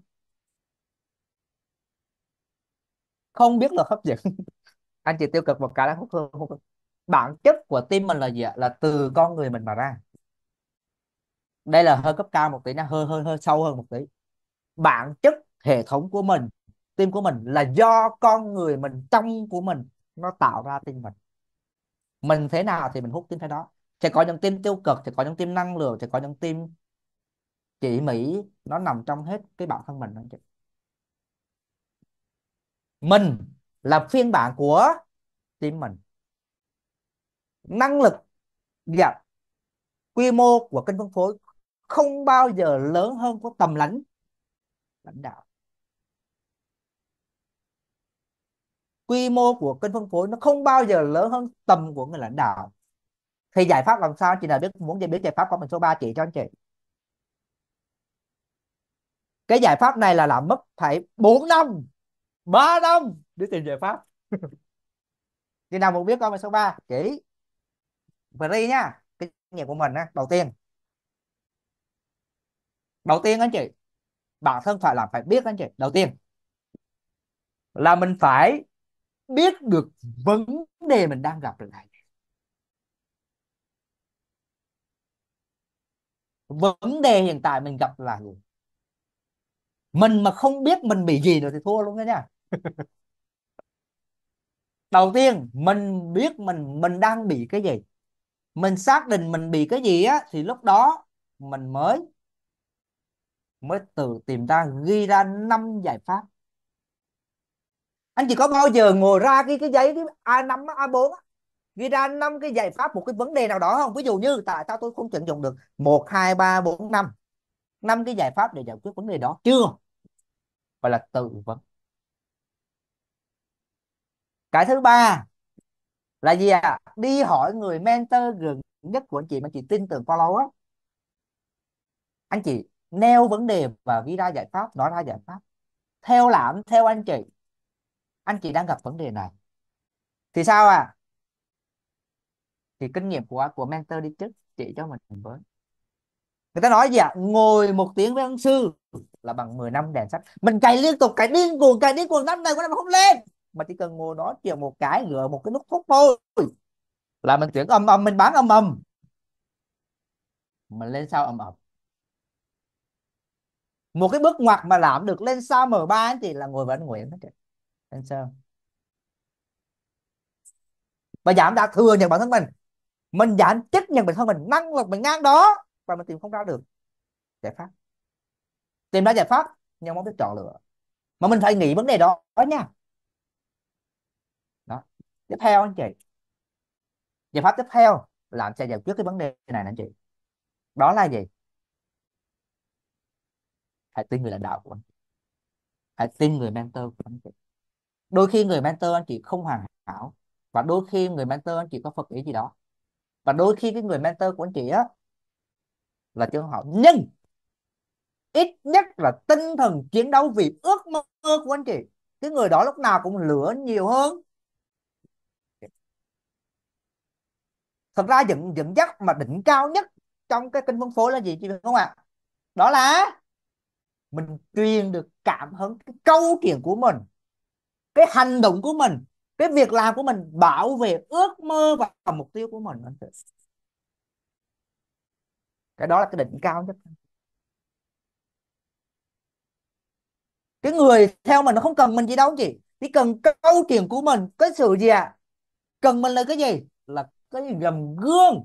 không biết luật hấp dẫn anh chị tiêu cực một cái là hút hương bản chất của tim mình là gì ạ là từ con người mình mà ra đây là hơi cấp cao một tí nha hơi hơi hơi sâu hơn một tí bản chất hệ thống của mình tim của mình là do con người mình trong của mình nó tạo ra tim mình mình thế nào thì mình hút tim thế đó sẽ có những tim tiêu cực sẽ có những tim năng lượng sẽ có những tim chỉ mỹ nó nằm trong hết cái bản thân mình đó chị mình là phiên bản của tim mình năng lực dạ quy mô của kênh phân phối không bao giờ lớn hơn của tầm lãnh lãnh đạo quy mô của kênh phân phối nó không bao giờ lớn hơn tầm của người lãnh đạo thì giải pháp làm sao chị nào biết muốn biết giải pháp của mình số 3 chị cho anh chị cái giải pháp này là làm mất phải 4 năm 3 năm để tìm giải pháp chị nào muốn biết con số 3 chỉ free nha cái nghiệp của mình á đầu tiên đầu tiên anh chị bản thân phải làm phải biết anh chị đầu tiên là mình phải biết được vấn đề mình đang gặp là này vấn đề hiện tại mình gặp là gì mình mà không biết mình bị gì rồi thì thua luôn đó nha đầu tiên mình biết mình mình đang bị cái gì mình xác định mình bị cái gì á thì lúc đó mình mới mới tự tìm ra ghi ra năm giải pháp anh chị có bao giờ ngồi ra cái cái giấy cái A5 A4 ghi ra năm cái giải pháp một cái vấn đề nào đó không ví dụ như tại sao tôi không tận dụng được một hai ba bốn năm năm cái giải pháp để giải quyết vấn đề đó chưa gọi là tự vấn cái thứ ba là gì ạ à? đi hỏi người mentor gần nhất của anh chị mà chị tin tưởng follow á anh chị nêu vấn đề và ghi ra giải pháp nói ra giải pháp theo lãm theo anh chị anh chị đang gặp vấn đề này thì sao à? thì kinh nghiệm của của mentor đi trước chị cho mình với người ta nói gì ạ à? ngồi một tiếng với ông sư là bằng 10 năm đèn sách mình cày liên tục cày điên cuồng cày điên cuồng năm này qua năm không lên mà chỉ cần ngồi nói chuyện một cái gỡ một cái nút thúc thôi là mình tuyển âm âm mình bán âm âm mình lên sao âm âm một cái bước ngoặt mà làm được lên sao M3 thì là ngồi vẫn Nguyễn hết trơn lên sao và giảm đã thừa nhận bản thân mình mình giảm chấp nhận bản thân mình năng lực mình ngang đó và mình tìm không ra được giải pháp tìm ra giải pháp nhưng không biết chọn lựa mà mình phải nghĩ vấn đề đó, đó nha đó tiếp theo anh chị giải pháp tiếp theo làm sao giải quyết cái vấn đề này anh chị đó là gì hãy tin người lãnh đạo của anh chị hãy tin người mentor của anh chị đôi khi người mentor anh chị không hoàn hảo và đôi khi người mentor anh chị có phật ý gì đó và đôi khi cái người mentor của anh chị á là chưa họ nhưng ít nhất là tinh thần chiến đấu vì ước mơ của anh chị cái người đó lúc nào cũng lửa nhiều hơn thật ra dẫn dẫn dắt mà đỉnh cao nhất trong cái kênh phân phối là gì chị không ạ à? đó là mình truyền được cảm hứng cái câu chuyện của mình cái hành động của mình cái việc làm của mình bảo vệ ước mơ và mục tiêu của mình anh chị cái đó là cái đỉnh cao nhất cái người theo mình nó không cần mình gì đâu chị chỉ cần câu chuyện của mình cái sự gì ạ à? cần mình là cái gì là cái gầm gương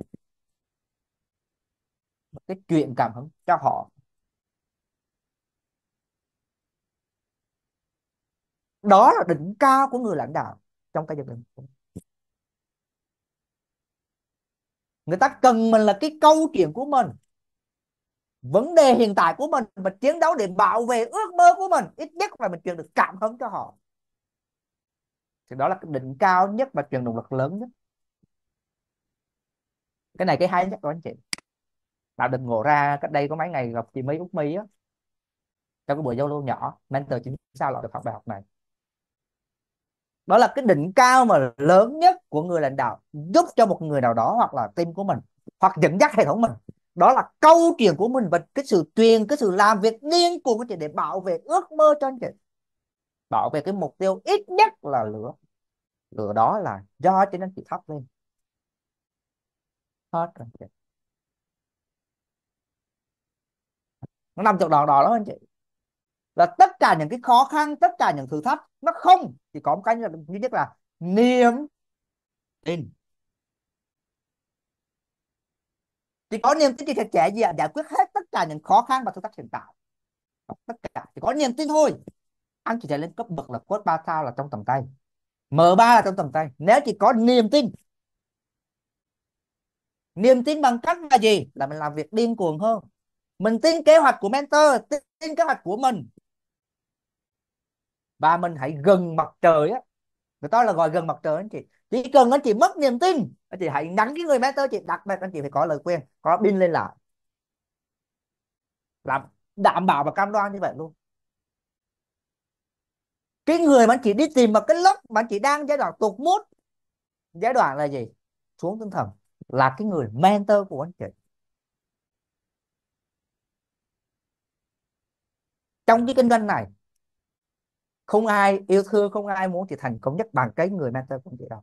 cái chuyện cảm hứng cho họ đó là đỉnh cao của người lãnh đạo trong cái gia đình người ta cần mình là cái câu chuyện của mình vấn đề hiện tại của mình mình chiến đấu để bảo vệ ước mơ của mình ít nhất là mình truyền được cảm hứng cho họ thì đó là cái đỉnh cao nhất và truyền động lực lớn nhất cái này cái hay nhất đó anh chị tạo đừng ngộ ra cách đây có mấy ngày gặp chị mấy út mi á trong cái buổi giao lưu nhỏ mentor chính sao lại được học bài học này đó là cái đỉnh cao mà lớn nhất của người lãnh đạo giúp cho một người nào đó hoặc là team của mình hoặc dẫn dắt hệ thống mình đó là câu chuyện của mình và cái sự truyền cái sự làm việc điên cuồng của chị để bảo vệ ước mơ cho anh chị bảo vệ cái mục tiêu ít nhất là lửa lửa đó là do cho nên chị thắp lên hết rồi chị nó nằm trong đỏ đỏ đó anh chị là tất cả những cái khó khăn tất cả những thử thách nó không chỉ có một cái duy nhất là niềm tin chỉ có niềm tin thì sẽ chẽ gì ạ giải quyết hết tất cả những khó khăn và thử thách hiện tại tất cả chỉ có niềm tin thôi anh chỉ thể lên cấp bậc là quất 3 sao là trong tầm tay M3 là trong tầm tay nếu chỉ có niềm tin niềm tin bằng cách là gì là mình làm việc điên cuồng hơn mình tin kế hoạch của mentor tin kế hoạch của mình và mình hãy gần mặt trời á người ta là gọi gần mặt trời anh chị chỉ cần anh chị mất niềm tin anh chị hãy nhắn cái người mentor chị đặc biệt anh chị phải có lời khuyên có pin lên lại làm đảm bảo và cam đoan như vậy luôn cái người mà anh chị đi tìm một cái lớp mà anh chị đang giai đoạn tụt mút giai đoạn là gì xuống tinh thần là cái người mentor của anh chị trong cái kinh doanh này không ai yêu thương không ai muốn chị thành công nhất bằng cái người mentor của chị đâu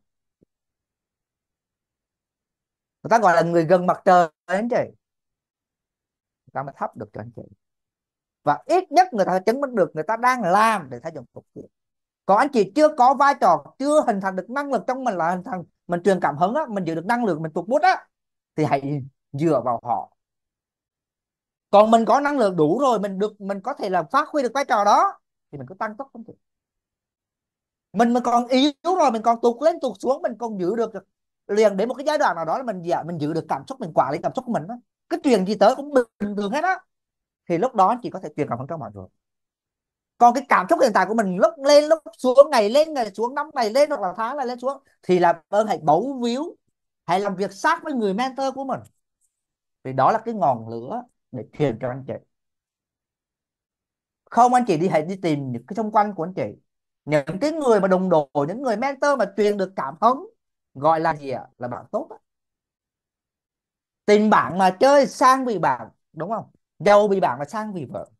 người ta gọi là người gần mặt trời anh chị người ta mới thắp được cho anh chị và ít nhất người ta chứng minh được người ta đang làm để thay đổi cuộc chuyện còn anh chị chưa có vai trò chưa hình thành được năng lực trong mình là hình thành mình truyền cảm hứng á mình giữ được năng lượng mình tuột bút á thì hãy dựa vào họ còn mình có năng lượng đủ rồi mình được mình có thể là phát huy được vai trò đó thì mình cứ tăng tốc không thể. mình mà còn yếu rồi mình còn tụt lên tụt xuống mình còn giữ được liền đến một cái giai đoạn nào đó là mình dạ, mình giữ được cảm xúc mình quản lý cảm xúc của mình đó. cái chuyện gì tới cũng bình thường hết á thì lúc đó chỉ có thể truyền cảm hứng cho mọi người còn cái cảm xúc hiện tại của mình lúc lên lúc xuống ngày lên ngày xuống năm ngày lên hoặc là tháng là lên xuống thì là ơn hãy bấu víu hãy làm việc sát với người mentor của mình vì đó là cái ngọn lửa để truyền cho anh chị không anh chị đi hãy đi tìm những cái xung quanh của anh chị những cái người mà đồng đội những người mentor mà truyền được cảm hứng gọi là gì ạ là bạn tốt đó. tình bạn mà chơi sang vì bạn đúng không giàu vì bạn mà sang vì vợ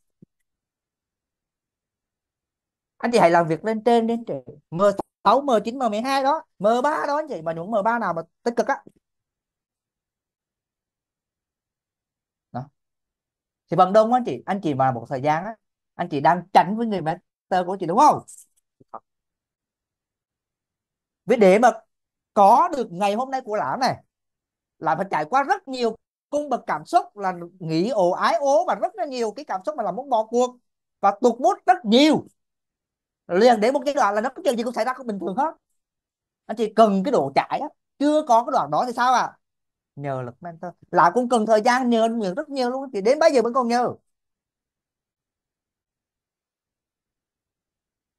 anh chị hãy làm việc lên trên đến chị M6, M9, M12 đó M3 đó anh chị mà những M3 nào mà tích cực á đó. thì bằng đông anh chị anh chị vào một thời gian á anh chị đang tránh với người mentor của chị đúng không vì để mà có được ngày hôm nay của lão này là phải trải qua rất nhiều cung bậc cảm xúc là nghĩ ồ ái ố và rất là nhiều cái cảm xúc mà là muốn bỏ cuộc và tụt mút rất nhiều liền để một cái đoạn là nó có chuyện gì cũng xảy ra không bình thường hết anh chị cần cái độ trải á chưa có cái đoạn đó thì sao à nhờ lực mentor lại cũng cần thời gian nhờ anh rất nhiều luôn thì đến bây giờ vẫn còn nhờ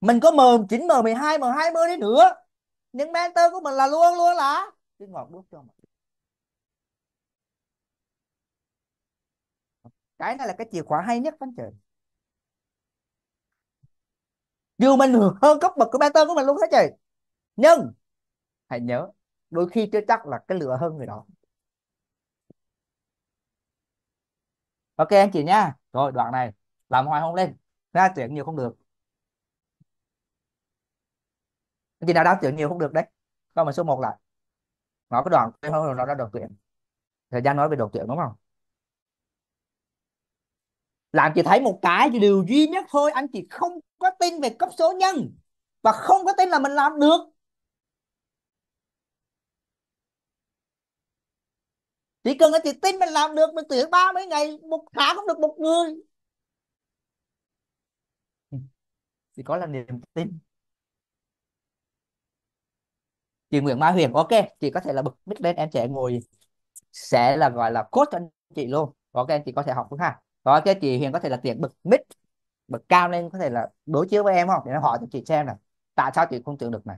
mình có m 9 m 12 m 20 đi nữa những mentor của mình là luôn luôn là cái ngọt đút cho mình cái này là cái chìa khóa hay nhất anh trời dù mình hơn cấp bậc của mentor của mình luôn hết trời nhưng hãy nhớ đôi khi chưa chắc là cái lựa hơn người đó ok anh chị nha rồi đoạn này làm hoài không lên ra chuyện nhiều không được khi nào đáp tuyển nhiều không được đấy câu mà số 1 lại nó cái đoàn nó đã đầu tuyển thời gian nói về đầu tuyển đúng không làm chị thấy một cái điều duy nhất thôi anh chị không có tin về cấp số nhân và không có tin là mình làm được chỉ cần anh chị tin mình làm được mình tuyển mấy ngày một tháng không được một người thì có là niềm tin chị Nguyễn Mai Huyền ok chị có thể là bật mic lên em sẽ ngồi sẽ là gọi là cốt cho anh chị luôn ok chị có thể học cũng ha có cái chị Huyền có thể là tiện bật mic bật cao lên có thể là đối chiếu với em không để em hỏi cho chị xem này tại sao chị không tưởng được này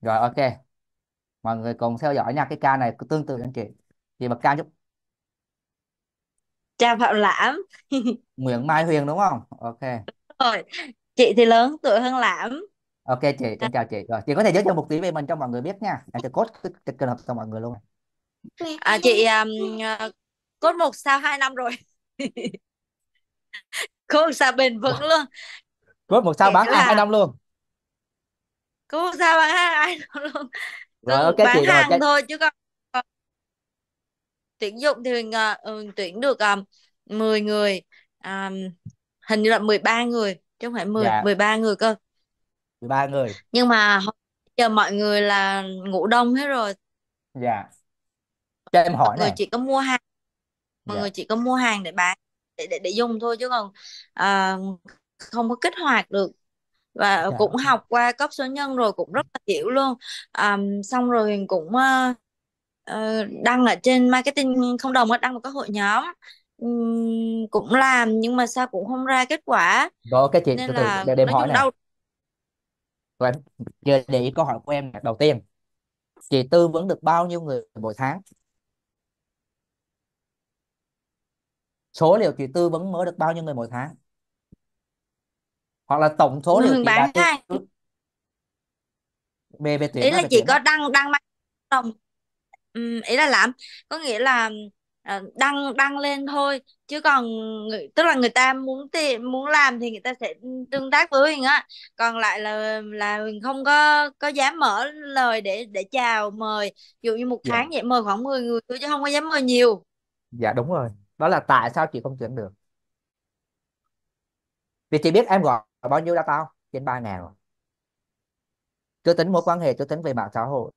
rồi ok mọi người cùng theo dõi nha cái ca này tương tự anh chị chị bật cao giúp chào Phạm Lãm Nguyễn Mai Huyền đúng không ok rồi chị thì lớn tuổi hơn Lãm ok chị xin dạ. chào chị rồi chị có thể giới thiệu một tí về mình cho mọi người biết nha em sẽ cốt cái kênh hợp cho mọi người luôn à, chị um, ờ, cốt một sao hai năm rồi cốt một sao bền vững luôn cốt một sao bán là... hai năm luôn cốt một sao bán hai năm luôn rồi ừ, ok bán chị hàng rồi. thôi chứ còn tuyển dụng thì mình ờ, uh, ừ, tuyển được um, 10 người um, hình như là 13 người chứ không phải 10 dạ. 13 người cơ 13 người nhưng mà giờ mọi người là ngủ đông hết rồi dạ cho em mọi hỏi người này chỉ có mua hàng mọi dạ người chỉ có mua hàng để bán để để, để dùng thôi chứ còn à, không có kích hoạt được và dạ cũng học qua cấp số nhân rồi cũng rất là hiểu luôn à, xong rồi cũng ờ, ờ, đăng ở trên marketing không đồng á, đăng một cái hội nhóm Ừm, cũng làm nhưng mà sao cũng không ra kết quả rồi cái chị nên từ từ là để, để em nói hỏi chung này và giờ để ý câu hỏi của em đầu tiên chị tư vấn được bao nhiêu người mỗi tháng số liệu chị tư vấn mới được bao nhiêu người mỗi tháng hoặc là tổng số liệu chị bán đã về về tuyển ý là chị có đăng đăng đồng ý là làm có nghĩa là Ờ, đăng đăng lên thôi chứ còn tức là người ta muốn tìm muốn làm thì người ta sẽ tương tác với mình á còn lại là là mình không có có dám mở lời để để chào mời ví dụ như một dạ. tháng vậy mời khoảng 10 người tôi chứ không có dám mời nhiều dạ đúng rồi đó là tại sao chị không tuyển được vì chị biết em gọi bao nhiêu đã tao trên ba ngàn rồi chưa tính mối quan hệ chưa tính về mạng xã hội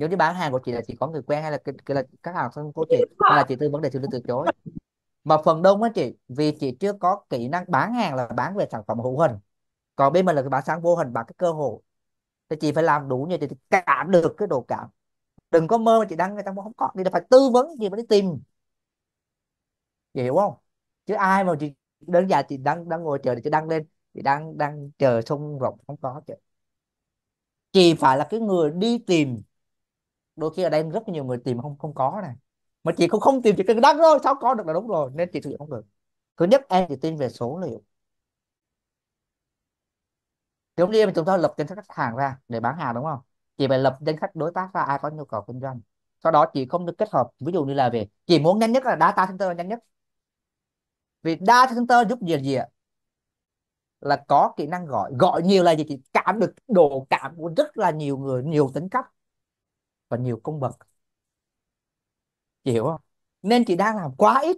nếu như bán hàng của chị là chị có người quen hay là là các hàng của chị hay là chị tư vấn để chị luôn từ chối mà phần đông á chị vì chị chưa có kỹ năng bán hàng là bán về sản phẩm hữu hình còn bên mình là cái bán sáng vô hình bằng cái cơ hội thì chị phải làm đủ như chị cảm được cái độ cảm đừng có mơ mà chị đăng người ta không có thì phải tư vấn gì mà đi tìm chị hiểu không chứ ai mà chị đơn giản chị đang đang ngồi chờ thì chị đăng lên chị đang đang chờ sung rộng không có chị chị phải là cái người đi tìm đôi khi ở đây rất nhiều người tìm mà không không có này mà chị không không tìm chỉ cần đắt thôi sao có được là đúng rồi nên chị thực hiện không được thứ nhất em chỉ tin về số liệu giống như chúng ta lập danh sách khách hàng ra để bán hàng đúng không chị phải lập danh sách đối tác ra ai có nhu cầu kinh doanh sau đó chị không được kết hợp ví dụ như là về chị muốn nhanh nhất là data center là nhanh nhất vì data center giúp gì gì ạ là có kỹ năng gọi gọi nhiều là gì chị cảm được độ cảm của rất là nhiều người nhiều tính cách và nhiều công bậc chị hiểu không nên chị đang làm quá ít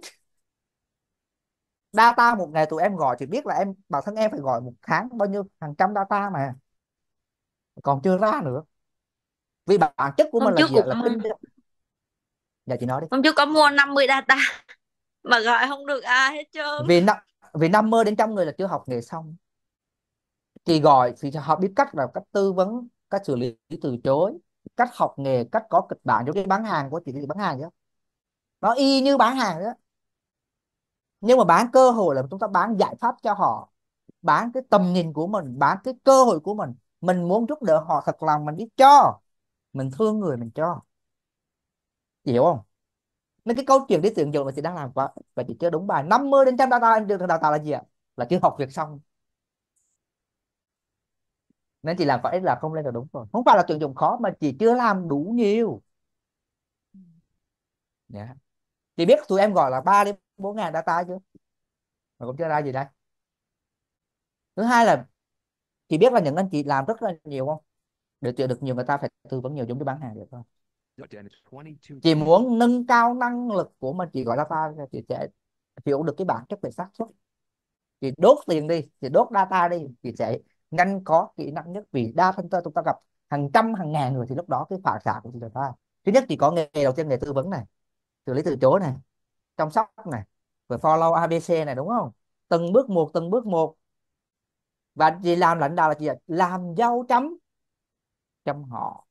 data một ngày tụi em gọi chị biết là em bản thân em phải gọi một tháng bao nhiêu hàng trăm data mà còn chưa ra nữa vì bản chất của hôm mình là gì cũng... là kinh dạ chị nói đi hôm trước có mua 50 data mà gọi không được ai hết trơn vì năm vì năm mơ đến trăm người là chưa học nghề xong chị gọi thì họ biết cách là cách tư vấn cách xử lý từ chối cách học nghề cách có kịch bản giống như bán hàng của chị chị bán hàng chứ nó y như bán hàng đó nhưng mà bán cơ hội là chúng ta bán giải pháp cho họ bán cái tầm nhìn của mình bán cái cơ hội của mình mình muốn giúp đỡ họ thật lòng mình đi cho mình thương người mình cho hiểu không nên cái câu chuyện đi tuyển dụng mà chị đang làm quá và chị chưa đúng bài 50 đến trăm đào tạo em được đào tạo là gì ạ là chưa học việc xong nên chị làm có ích là không lên là đúng rồi không phải là tuyển dụng khó mà chị chưa làm đủ nhiều yeah. Dạ. chị biết tụi em gọi là 3 đến 4 ngàn data chưa mà cũng chưa ra gì đây thứ hai là chị biết là những anh chị làm rất là nhiều không để tuyển được nhiều người ta phải tư vấn nhiều giống như bán hàng được không chị muốn nâng cao năng lực của mình chị gọi data chị sẽ hiểu được cái bản chất về xác suất chị đốt tiền đi chị đốt data đi chị sẽ ngành có kỹ năng nhất vì đa phần chúng ta gặp hàng trăm hàng ngàn người thì lúc đó cái phản xạ của chúng ta thứ nhất thì có nghề đầu tiên nghề tư vấn này xử lý từ chối này chăm sóc này rồi follow abc này đúng không từng bước một từng bước một và chị làm lãnh đạo là chị làm dâu chấm chăm họ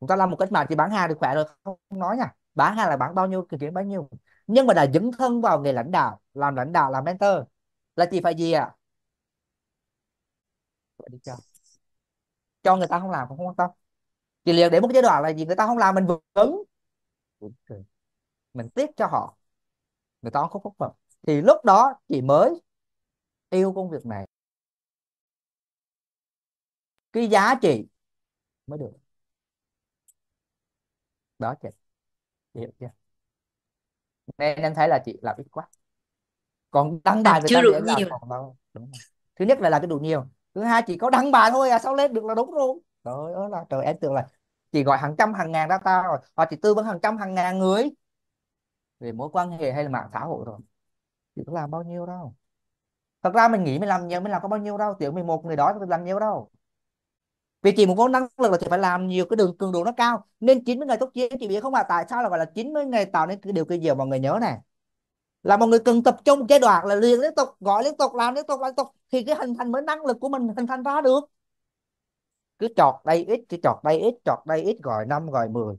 chúng ta làm một cách mà chị bán hàng được khỏe rồi không nói nha bán hàng là bán bao nhiêu kiếm bao nhiêu nhưng mà đã dấn thân vào nghề lãnh đạo làm lãnh đạo làm mentor là chị phải gì ạ à? đi chơi cho người ta không làm cũng không quan tâm chỉ liền để một giai đoạn là gì người ta không làm mình vững mình tiếc cho họ người ta không phúc phục thì lúc đó chị mới yêu công việc này cái giá trị mới được đó chị, hiểu chưa nên em thấy là chị làm ít quá còn đăng bài người chưa ta đủ làm nhiều đúng rồi. thứ nhất là làm cái đủ nhiều thứ hai chỉ có đăng bài thôi à sao lên được là đúng luôn trời ơi là trời em tưởng là chị gọi hàng trăm hàng ngàn data rồi họ chỉ tư vấn hàng trăm hàng ngàn người về mối quan hệ hay là mạng xã hội rồi chị có làm bao nhiêu đâu thật ra mình nghĩ mình làm nhiều mình làm có bao nhiêu đâu tiểu một người đó mình làm nhiều đâu vì chị muốn có năng lực là chị phải làm nhiều cái đường cường độ nó cao nên 90 ngày tốt chiến chị biết không à? tại sao là gọi là 90 ngày tạo nên cái điều kỳ diệu mọi người nhớ này là mọi người cần tập trung giai đoạn là liền liên tục gọi liên tục làm liên tục liên tục thì cái hình thành mới năng lực của mình hình thành ra được cứ chọt đây ít cứ chọt đây ít chọt đây ít gọi năm gọi 10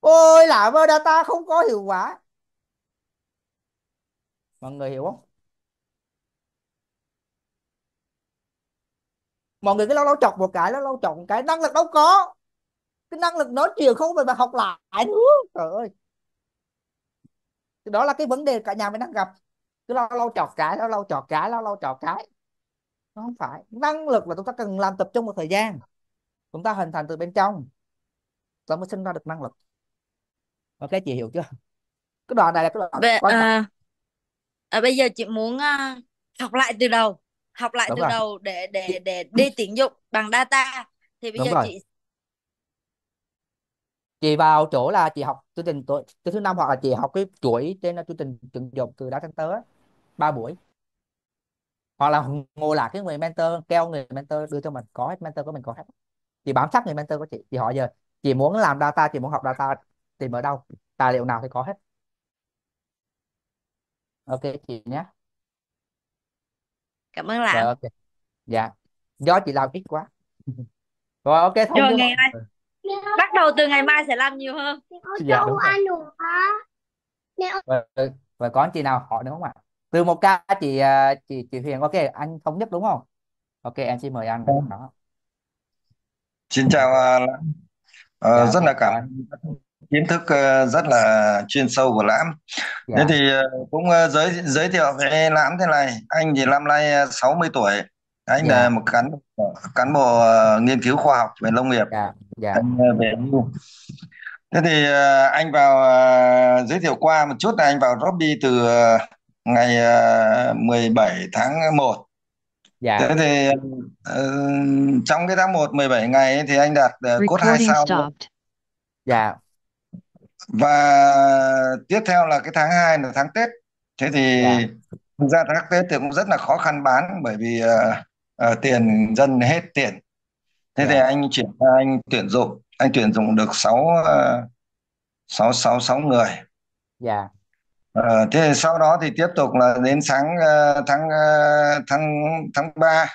ôi làm ơi data không có hiệu quả mọi người hiểu không mọi người cứ lâu lâu chọt một cái lâu lâu chọc một cái năng lực đâu có cái năng lực nói chuyện không phải mà học lại nữa trời ơi thì đó là cái vấn đề cả nhà mình đang gặp cứ lâu lâu chọt cái lâu lâu chọt cái lâu lâu chọt cái nó không phải năng lực là chúng ta cần làm tập trung một thời gian chúng ta hình thành từ bên trong ta mới sinh ra được năng lực ok chị hiểu chưa cái đoạn này là cái đoạn Vậy, quan à, à, bây giờ chị muốn à, học lại từ đầu học lại Đúng từ rồi. đầu để để để đi tuyển dụng bằng data thì bây Đúng giờ rồi. chị chị vào chỗ là chị học chương trình tuổi thứ năm hoặc là chị học cái chuỗi trên chương trình tuyển dụng từ đá tháng tới ba buổi hoặc là ngồi lại cái người mentor kêu người mentor đưa cho mình có hết mentor của mình có hết chị bám sát người mentor của chị chị hỏi giờ chị muốn làm data chị muốn học data tìm ở đâu tài liệu nào thì có hết ok chị nhé cảm ơn Rồi, dạ, ok dạ do chị làm ít quá rồi ok thôi rồi ngày ơi bắt đầu từ ngày mai sẽ làm nhiều hơn dạ đúng và, và có anh chị nào hỏi nữa không ạ từ một ca chị à, chị chị Huyền ok anh thống nhất đúng không ok em xin mời anh dạ. đó xin chào uh, dạ, rất là cảm kiến thức uh, rất là chuyên sâu của Lãm. Dạ. Thế thì uh, cũng uh, giới giới thiệu về Lãm thế này, anh thì năm nay 60 tuổi, anh dạ. là một cán bộ, cán bộ uh, nghiên cứu khoa học về nông nghiệp dạ. Dạ. anh uh, về thế thì uh, anh vào uh, giới thiệu qua một chút là anh vào Robby từ uh, ngày uh, 17 tháng 1 Dạ. Thế thì uh, trong cái tháng 1 17 ngày ấy, thì anh đạt uh, cốt 2 sao. Stopped. Dạ. Và tiếp theo là cái tháng 2 là tháng Tết. Thế thì dạ. ra tháng Tết thì cũng rất là khó khăn bán bởi vì uh, à, tiền dân hết tiền thế yeah. thì dạ. anh chuyển anh tuyển dụng anh tuyển dụng được sáu ờ, sáu sáu sáu người dạ à, thế sau đó thì tiếp tục là đến sáng uh, tháng uh, tháng tháng ba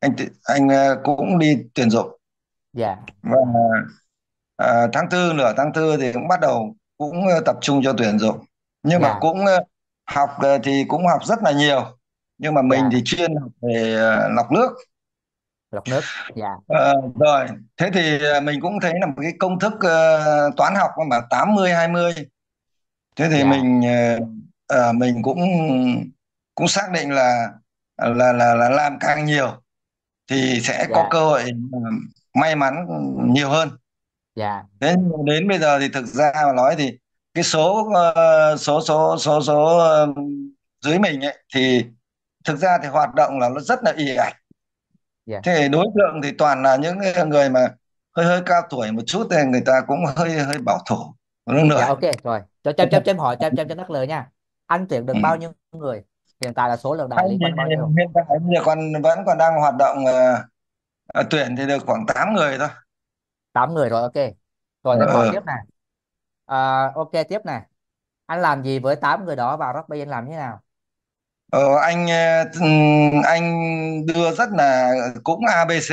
anh anh uh, cũng đi tuyển dụng dạ và à, tháng tư nửa tháng tư thì cũng bắt đầu cũng tập trung cho tuyển dụng nhưng dạ. mà cũng học thì cũng học rất là nhiều nhưng mà mình dạ. thì chuyên học về ờ, lọc nước lọc nước dạ Ờ, rồi thế thì ờ, mình cũng thấy là một cái công thức ờ, toán học mà 80 20 thế thì dạ mình ờ, ờ, mình cũng cũng xác định là là là là làm càng nhiều thì sẽ có dạ. cơ hội may mắn nhiều hơn dạ thế nhưng đến bây giờ thì thực ra mà nói thì cái số ờ, số số số số ờ, dưới mình ấy thì thực ra thì hoạt động là nó rất là ì ạch yeah. thế đối tượng thì toàn là những người mà hơi hơi cao tuổi một chút thì người ta cũng hơi hơi bảo thủ đúng rồi dạ, ok rồi cho cho cho em hỏi cho cho cho đắc lời nha anh tuyển được ừ. bao nhiêu người hiện tại là số lượng đại lý còn bao nhiêu hiện tại bây giờ còn vẫn còn đang hoạt động uh, tuyển thì được khoảng 8 người thôi 8 người rồi ok rồi em hỏi ờ. tiếp này à, ok tiếp này anh làm gì với 8 người đó và Rockbay anh làm thế nào Ờ, anh ờ, anh đưa rất là cũng ABC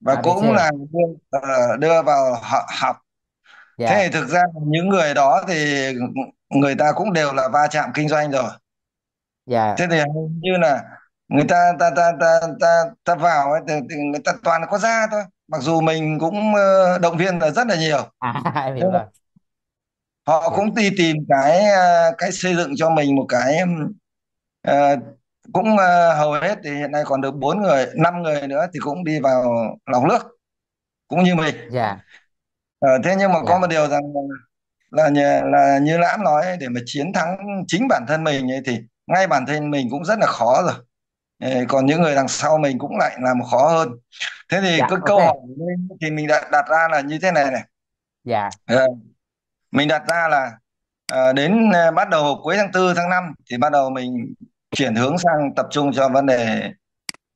và cũng là đưa, ờ, đưa vào học, dạ. Thế thì thực ra những người đó thì người ta cũng đều là va chạm kinh doanh rồi. Dạ. Thế thì như là người ta ta ta ta ta ta vào ấy thì, thì người ta toàn có ra thôi. Mặc dù mình cũng ờ, động viên là rất là nhiều. À, hiểu rồi. Vâng. Họ dạ. cũng đi tìm cái cái xây dựng cho mình một cái à, cũng uh, hầu hết thì hiện nay còn được bốn người năm người nữa thì cũng đi vào lọc nước cũng như mình dạ à, thế nhưng mà dạ. có một điều rằng là là, là như lãm nói để mà chiến thắng chính bản thân mình ấy, thì ngay bản thân mình cũng rất là khó rồi à, còn những người đằng sau mình cũng lại làm khó hơn thế thì dạ, cái okay. câu hỏi thì mình đã đặt ra là như thế này này dạ à, mình đặt ra là à, đến bắt đầu cuối tháng 4 tháng 5 thì bắt đầu mình chuyển hướng sang tập trung cho vấn đề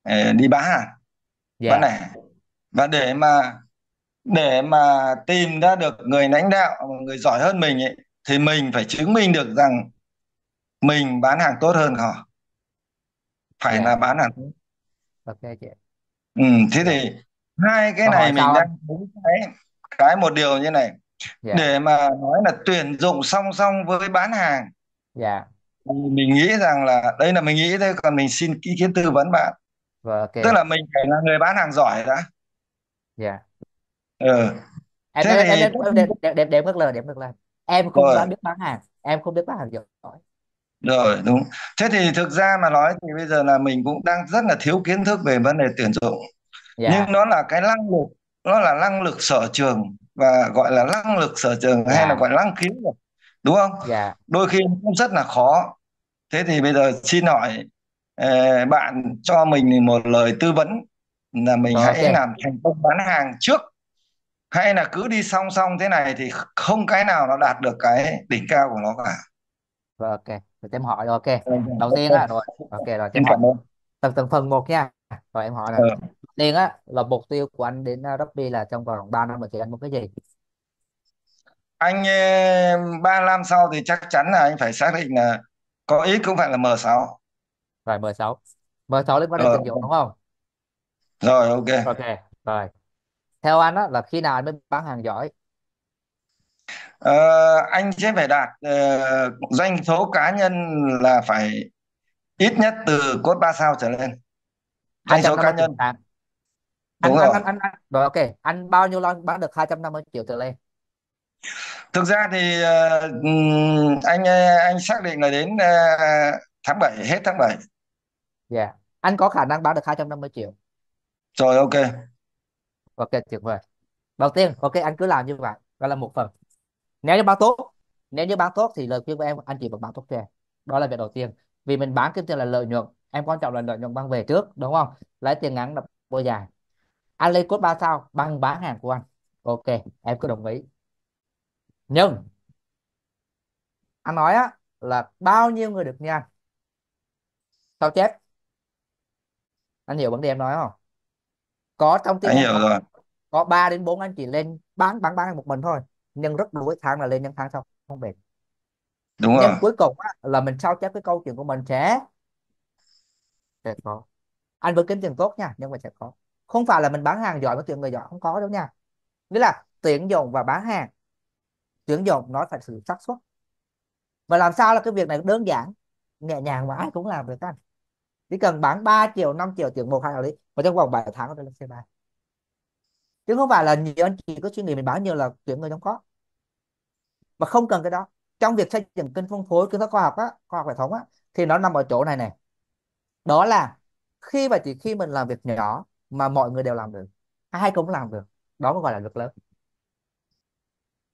ờ, đi bán hàng dạ. bán vâng lẻ và để mà để mà tìm ra được người lãnh đạo người giỏi hơn mình ấy, thì mình phải chứng minh được rằng mình bán hàng tốt hơn họ phải yeah. Dạ. là bán hàng tốt ok chị ừ, thế thì hai cái này mình đang đúng cái cái một điều như này yeah. Dạ. để mà nói là tuyển dụng song song với bán hàng yeah. Dạ mình nghĩ rằng là đây là mình nghĩ thôi còn mình xin ý kiến tư vấn bạn Vâng, ok. tức là mình phải là người bán hàng giỏi đã Dạ. ừ Em thế em, thì em, em, em, em, em, em ngước lời, em ngước lời. Em không Rồi. biết bán hàng, em không biết bán hàng giỏi. Rồi, đúng. Thế thì thực ra mà nói thì bây giờ là mình cũng đang rất là thiếu kiến thức về vấn đề tuyển dụng. Dạ, Nhưng nó là cái năng lực, nó là năng lực sở trường và gọi là năng lực sở trường hay là dạ. gọi là năng khiếu Đúng không? Yeah. Dạ. Đôi khi cũng rất là khó thế thì bây giờ xin hỏi ờ, bạn cho mình một lời tư vấn là mình Đó, hãy làm thành công bán hàng trước hay là cứ đi song song thế này thì không cái nào nó đạt được cái đỉnh cao của nó cả rồi ok rồi em hỏi rồi ok ờ, dạ, đầu tiên là rồi ok rồi em hỏi từng từng phần một nha rồi em hỏi này ừ. Ờ. á là mục tiêu của anh đến rugby là trong vòng 3 năm mà chị anh muốn cái gì anh ba năm sau thì chắc chắn là anh phải xác định là có x cũng phải là M6 rồi M6 M6 liên quan đến ừ. tình dục đúng không rồi ok ok rồi theo anh á là khi nào anh mới bán hàng giỏi ờ, anh sẽ phải đạt uh, doanh số cá nhân là phải ít nhất từ cốt 3 sao trở lên doanh số cá 250 triệu nhân à. Anh, đúng anh, rồi anh anh anh rồi ok anh bao nhiêu lon bán được 250 triệu trở lên thực ra thì ờ, anh ờ, anh xác định là đến ờ, tháng 7 hết tháng 7 dạ yeah. anh có khả năng bán được 250 triệu rồi ok ok tuyệt vời đầu tiên ok anh cứ làm như vậy đó là một phần nếu như bán tốt nếu như bán tốt thì lời khuyên của em anh chỉ bằng bán tốt cho em đó là việc đầu tiên vì mình bán kiếm tiền là lợi nhuận em quan trọng là lợi nhuận mang về trước đúng không lấy tiền ngắn đập bôi dài anh lấy cốt ba sao bằng bán hàng của anh ok em cứ đồng ý nhưng anh nói á là bao nhiêu người được như anh sao chép anh hiểu vấn đề em nói không có trong tiếng Anh hiểu rồi. có 3 đến 4 anh chỉ lên bán bán bán một mình thôi nhưng rất đuổi tháng là lên những tháng sau không bền đúng nhưng rồi cuối cùng á, là mình sao chép cái câu chuyện của mình sẽ sẽ có anh vẫn kiếm tiền tốt nha nhưng mà sẽ có không phải là mình bán hàng giỏi với chuyện người giỏi không có đâu nha nghĩa là tuyển dụng và bán hàng tuyển dụng nó phải sự xác suất và làm sao là cái việc này đơn giản nhẹ nhàng mà ai cũng làm được anh chỉ cần bán 3 triệu 5 triệu tiền một hai hợp lý và trong vòng 7 tháng có thể lên xe 3 chứ không phải là nhiều anh chị có suy nghĩ mình bán nhiều là tuyển người không có mà không cần cái đó trong việc xây dựng kênh phân phối kiến thức khoa học á khoa học hệ thống á thì nó nằm ở chỗ này này đó là khi và chỉ khi mình làm việc nhỏ mà mọi người đều làm được ai cũng làm được đó mới gọi là lực lớn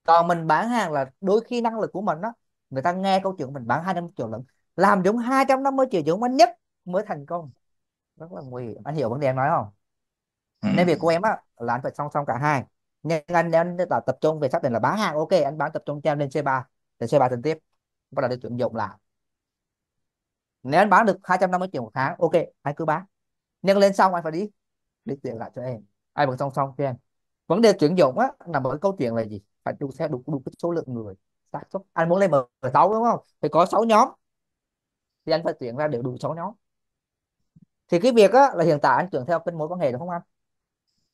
còn mình bán hàng là đôi khi năng lực của mình đó người ta nghe câu chuyện mình bán 250 triệu lận làm đúng 250 triệu dũng anh nhất mới thành công rất là nguy hiểm anh hiểu vấn đề em nói không ừ. nên việc của em á là anh phải song song cả hai nhưng anh nên là tập trung về xác định là bán hàng ok anh bán tập trung cho em lên C3 để C3 tình tiếp bắt đầu được tuyển dụng lại nếu anh bán được 250 triệu một tháng ok anh cứ bán nhưng lên xong anh phải đi đi tiền lại cho em anh vẫn song song cho em vấn đề tuyển dụng á nằm ở câu chuyện là gì phải đủ xe đủ đủ cái số lượng người xác dạ, suất anh muốn lên m sáu đúng không thì có 6 nhóm thì anh phải tuyển ra đều đủ 6 nhóm thì cái việc á là hiện tại anh tuyển theo cái mối quan hệ đúng không anh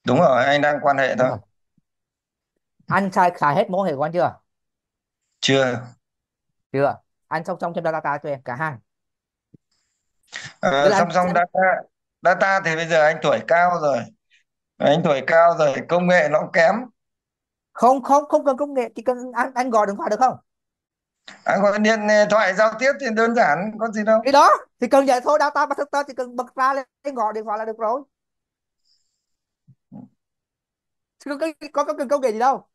đúng rồi anh đang quan hệ đúng thôi rồi. anh khai khai hết mối hệ của anh chưa chưa chưa anh xong xong trên data cho em cả hai Ờ, xong là anh data data thì bây giờ anh tuổi cao rồi anh tuổi cao rồi công nghệ nó kém không không không cần công nghệ chỉ cần anh anh gọi điện thoại được không anh gọi điện ờ, thoại giao tiếp thì đơn giản có gì đâu cái đó thì cần vậy thôi data ta chỉ cần bật ra lên gọi điện thoại là được rồi có cái có có cần công nghệ gì đâu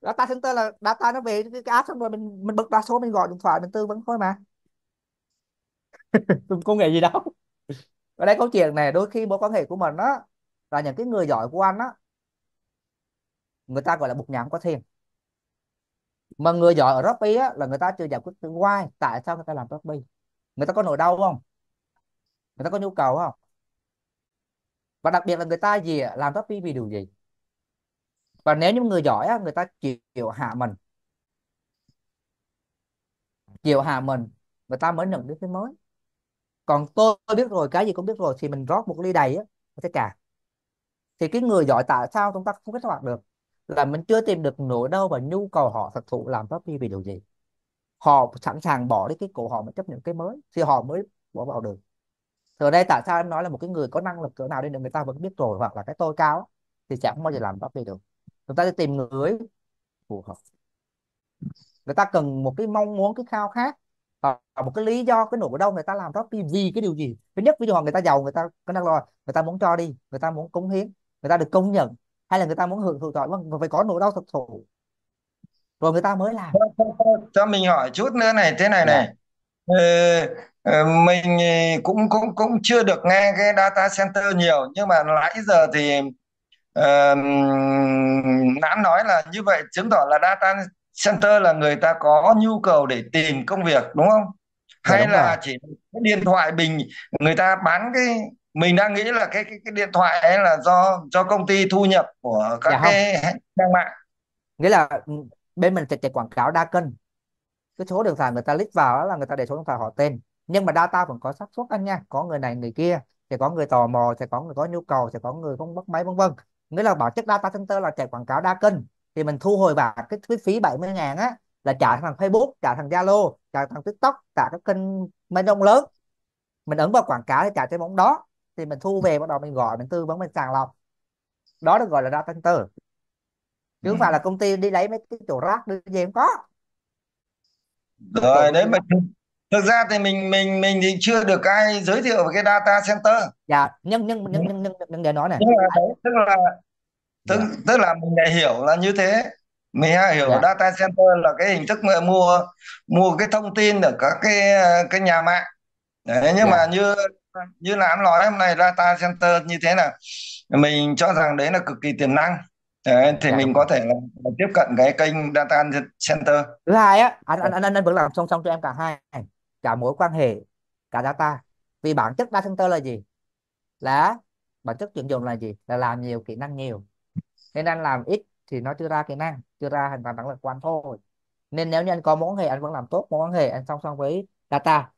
data center là data nó về cái app xong rồi mình mình bật ra số mình gọi điện thoại mình tư vấn thôi mà công nghệ gì đâu ở đây câu chuyện này đôi khi mối quan hệ của mình đó là những cái người giỏi của anh á người ta gọi là một nhà không có thiền mà người giỏi ở rugby á, là người ta chưa giải quyết từ why tại sao người ta làm rugby người ta có nỗi đau không người ta có nhu cầu không và đặc biệt là người ta gì làm rugby vì điều gì và nếu những người giỏi á, người ta chịu hạ mình chịu hạ mình người ta mới nhận được cái mới còn tôi biết rồi cái gì cũng biết rồi thì mình rót một ly đầy á, mình sẽ cạn thì cái người giỏi tại sao chúng ta không kết hoạt được là mình chưa tìm được nỗi đau và nhu cầu họ thật sự làm copy vì điều gì họ sẵn sàng bỏ đi cái cũ họ mà chấp nhận cái mới thì họ mới bỏ vào được thì ở đây tại sao em nói là một cái người có năng lực cỡ nào đi nữa người ta vẫn biết rồi hoặc là cái tôi cao thì chẳng bao giờ làm copy được chúng ta sẽ tìm người phù hợp người ta cần một cái mong muốn cái khao khát hoặc một cái lý do cái nỗi đau người ta làm copy vì cái điều gì thứ nhất ví dụ họ người ta giàu người ta có năng lực người ta muốn cho đi người ta muốn cống hiến người ta được công nhận hay là người ta muốn hưởng thụ thoải mái vâng, phải có nỗi đau thực thụ rồi người ta mới làm cho mình hỏi chút nữa này thế này này yeah. Dạ. ừ, ờ, ờ, mình ờ, cũng cũng cũng chưa được nghe cái data center nhiều nhưng mà nãy giờ thì uh, nói là như vậy chứng tỏ là data center là người ta có nhu cầu để tìm công việc đúng không? Dạ, hay đúng là rồi. chỉ điện thoại bình người ta bán cái mình đang nghĩ là cái cái, cái điện thoại ấy là do do công ty thu nhập của các dạ cái trang mạng nghĩa là ừ, bên mình sẽ chạy quảng cáo đa kênh cái số đường thoại người ta list vào là người ta để số điện thoại họ tên nhưng mà data vẫn có xác suất anh nha có người này người kia sẽ có người tò mò sẽ có người có nhu cầu sẽ có người không bắt máy vân vân nghĩa là bảo chất data center là chạy quảng cáo đa kênh thì mình thu hồi vào cái, phí phí 70 ngàn á là trả thằng Facebook trả thằng Zalo trả thằng TikTok trả các kênh mấy đông lớn mình ấn vào quảng cáo thì trả cái món đó thì mình thu về bắt đầu mình gọi mình tư vấn mình sàng lọc đó được gọi là data center chứ không ừ. phải là công ty đi lấy mấy cái chỗ rác đưa gì không có rồi đấy mà thực ra thì mình mình mình thì chưa được ai giới thiệu về cái data center dạ nhưng nhưng nhưng nhưng nhưng, nhưng để nói này tức là tức là tức, dạ. tức là mình đã hiểu là như thế mình hay hiểu dạ. data center là cái hình thức mua mua cái thông tin ở các cái cái nhà mạng đấy nhưng dạ. mà như Vâng, như là anh nói hôm nay data center như thế là mình cho rằng đấy là cực kỳ tiềm năng Đấy, thì dạ. mình có thể là tiếp cận cái kênh data center thứ hai á anh anh anh anh vẫn làm song song cho em cả hai cả mối quan hệ cả data vì bản chất data center là gì là bản chất tuyển dụng là gì là làm nhiều kỹ năng nhiều nên anh làm ít thì nó chưa ra kỹ năng chưa ra hình toàn năng lực quan thôi nên nếu như anh có mối quan hệ anh vẫn làm tốt mối quan hệ anh song song với data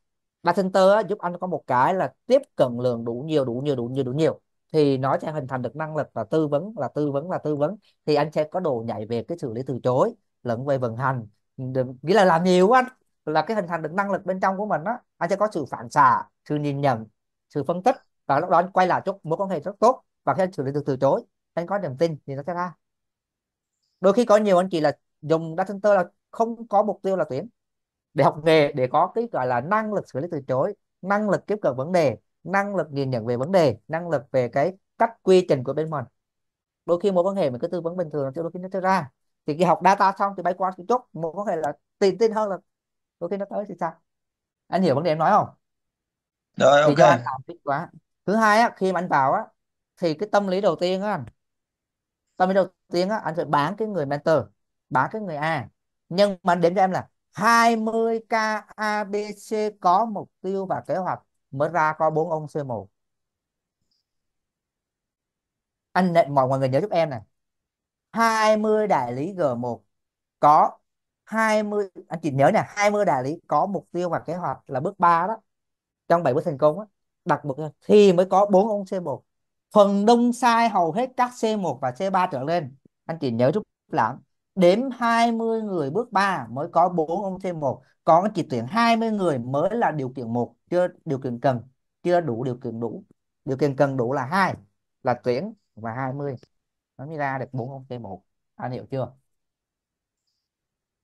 bartender á, giúp anh có một cái là tiếp cận lượng đủ nhiều đủ nhiều đủ nhiều đủ nhiều thì nó sẽ hình thành được năng lực và tư vấn là tư vấn là tư vấn thì anh sẽ có đồ nhạy về cái xử lý từ chối lẫn về vận hành được, nghĩa là làm nhiều quá anh là cái hình thành được năng lực bên trong của mình á anh sẽ có sự phản xạ sự nhìn nhận sự phân tích và lúc đó anh quay lại chút mối quan hệ rất tốt và khi anh xử lý được từ chối anh có niềm tin thì nó sẽ ra đôi khi có nhiều anh chị là dùng data center là không có mục tiêu là tuyển để học nghề để có cái gọi là năng lực xử lý từ chối năng lực tiếp cận vấn đề năng lực nhìn nhận về vấn đề năng lực về cái cách quy trình của bên mình đôi khi mối quan hệ mình cứ tư vấn bình thường đôi khi nó chưa ra thì khi học data xong thì bay qua cái chốt mối quan hệ là tin tin hơn là đôi khi nó tới thì sao anh hiểu vấn đề em nói không rồi ok anh quá thứ hai á, khi mà anh vào á thì cái tâm lý đầu tiên á anh tâm lý đầu tiên á anh phải bán cái người mentor bán cái người A nhưng mà anh đến cho em là 20 KABC có mục tiêu và kế hoạch mới ra có bốn ông C1 anh mọi mọi người nhớ giúp em này 20 đại lý G1 có 20 anh chị nhớ nè 20 đại lý có mục tiêu và kế hoạch là bước 3 đó trong 7 bước thành công á đặt mục thì mới có bốn ông C1 phần đông sai hầu hết các C1 và C3 trở lên anh chị nhớ giúp làm đếm 20 người bước 3 mới có 4 ông C1 còn chỉ tuyển 20 người mới là điều kiện 1 chưa điều kiện cần chưa đủ điều kiện đủ điều kiện cần đủ là hai là tuyển và 20 nó mới ra được 4 ông C1 anh hiểu chưa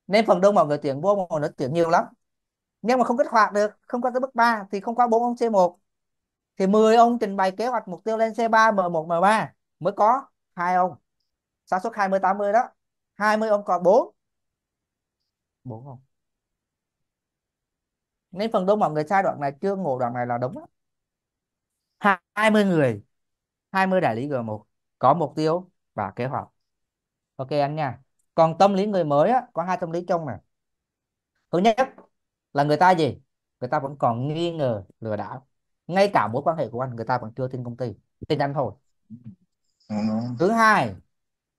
nên phần đông mọi người tuyển vô mọi người tuyển nhiều lắm nhưng mà không kích hoạt được không qua tới bước 3 thì không qua 4 ông C1 thì 10 ông trình bày kế hoạch mục tiêu lên C3 M1 M3 mới có hai ông xác suất 20 80 đó 20 ông còn 4 4 không nên phần đông mọi người sai đoạn này chưa ngộ đoạn này là đúng đó. 20 người 20 đại lý G1 có mục tiêu và kế hoạch ok anh nha còn tâm lý người mới á, có hai tâm lý trong này thứ nhất là người ta gì người ta vẫn còn nghi ngờ lừa đảo ngay cả mối quan hệ của anh người ta vẫn chưa tin công ty tin anh thôi ừ. thứ hai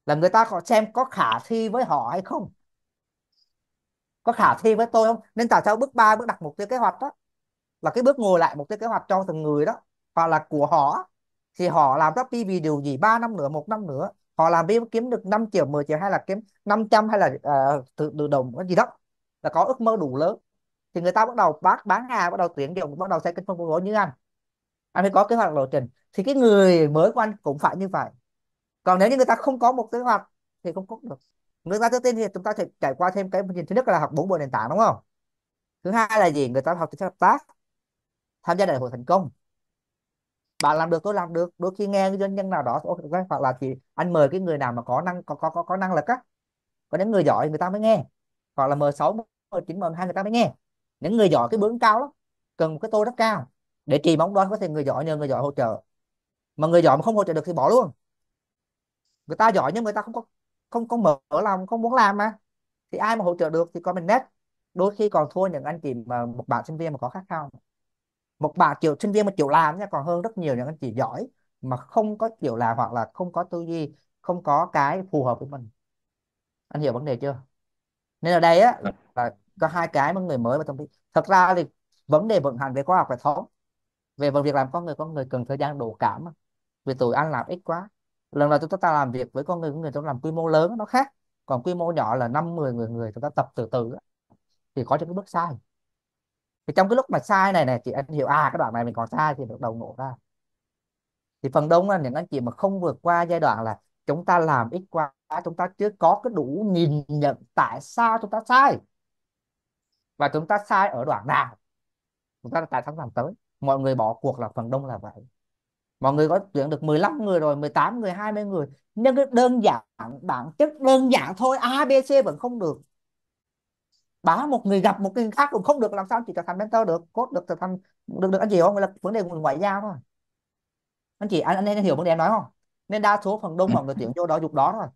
là người ta có xem có khả thi với họ hay không có khả thi với tôi không nên tại sao bước 3 bước đặt mục tiêu kế hoạch đó là cái bước ngồi lại mục tiêu kế hoạch cho từng người đó hoặc là của họ thì họ làm ra copy vì điều gì 3 năm nữa một năm nữa họ làm biết kiếm được 5 triệu 10 triệu hay là kiếm 500 hay là từ, ờ, từ đồng cái gì đó là có ước mơ đủ lớn thì người ta bắt đầu bán bán hàng bắt đầu tuyển dụng bắt đầu xây kinh phân phối như anh anh phải có kế hoạch lộ trình thì cái người mới của anh cũng phải như vậy còn nếu như người ta không có một kế hoạch thì không có được người ta trước tiên thì chúng ta sẽ trải qua thêm cái nhìn thứ nhất là học bốn bộ nền tảng đúng không thứ hai là gì người ta học chính hợp tác tham gia đại hội thành công bạn làm được tôi làm được đôi khi nghe cái doanh nhân nào đó hoặc là thì anh mời cái người nào mà có năng có có có, có năng lực á có những người giỏi người ta mới nghe hoặc là mời sáu mời chín mời hai người ta mới nghe những người giỏi cái bướng cao lắm cần một cái tôi rất cao để trì bóng đoán có thể người giỏi nhờ người giỏi hỗ trợ mà người giỏi mà không hỗ trợ được thì bỏ luôn người ta giỏi nhưng người ta không có không có mở lòng không muốn làm mà thì ai mà hỗ trợ được thì có mình net đôi khi còn thua những anh chị mà một bạn sinh viên mà có khác không một bạn kiểu sinh viên mà chịu làm nha còn hơn rất nhiều những anh chị giỏi mà không có chịu làm hoặc là không có tư duy không có cái phù hợp với mình anh hiểu vấn đề chưa nên ở đây á dạ. là có hai cái mà người mới và tâm lý thật ra thì vấn đề vận hành về khoa học phải thống về vấn việc làm con người con người cần thời gian đủ cảm vì tụi anh làm ít quá lần đầu chúng ta làm việc với con người con người chúng ta làm quy mô lớn nó khác còn quy mô nhỏ là năm 10 người người chúng ta tập từ từ thì có những cái bước sai thì trong cái lúc mà sai này này chị anh hiểu à cái đoạn này mình còn sai thì được đầu nổ ra thì phần đông là những anh chị mà không vượt qua giai đoạn là chúng ta làm ít quá chúng ta chưa có cái đủ nhìn nhận tại sao chúng ta sai và chúng ta sai ở đoạn nào chúng ta đã tại tháng làm tới mọi người bỏ cuộc là phần đông là vậy mọi người có tuyển được 15 người rồi 18 người 20 người nhưng cái đơn giản bản chất đơn giản thôi A B C vẫn không được bá một người gặp một người khác cũng không được làm sao chỉ trở thành mentor được cốt được trở thành được được anh chị không là vấn đề ngoại giao thôi anh chị anh, anh, anh hiểu vấn đề em nói không nên đa số phần đông mọi người tuyển vô đó dục đó thôi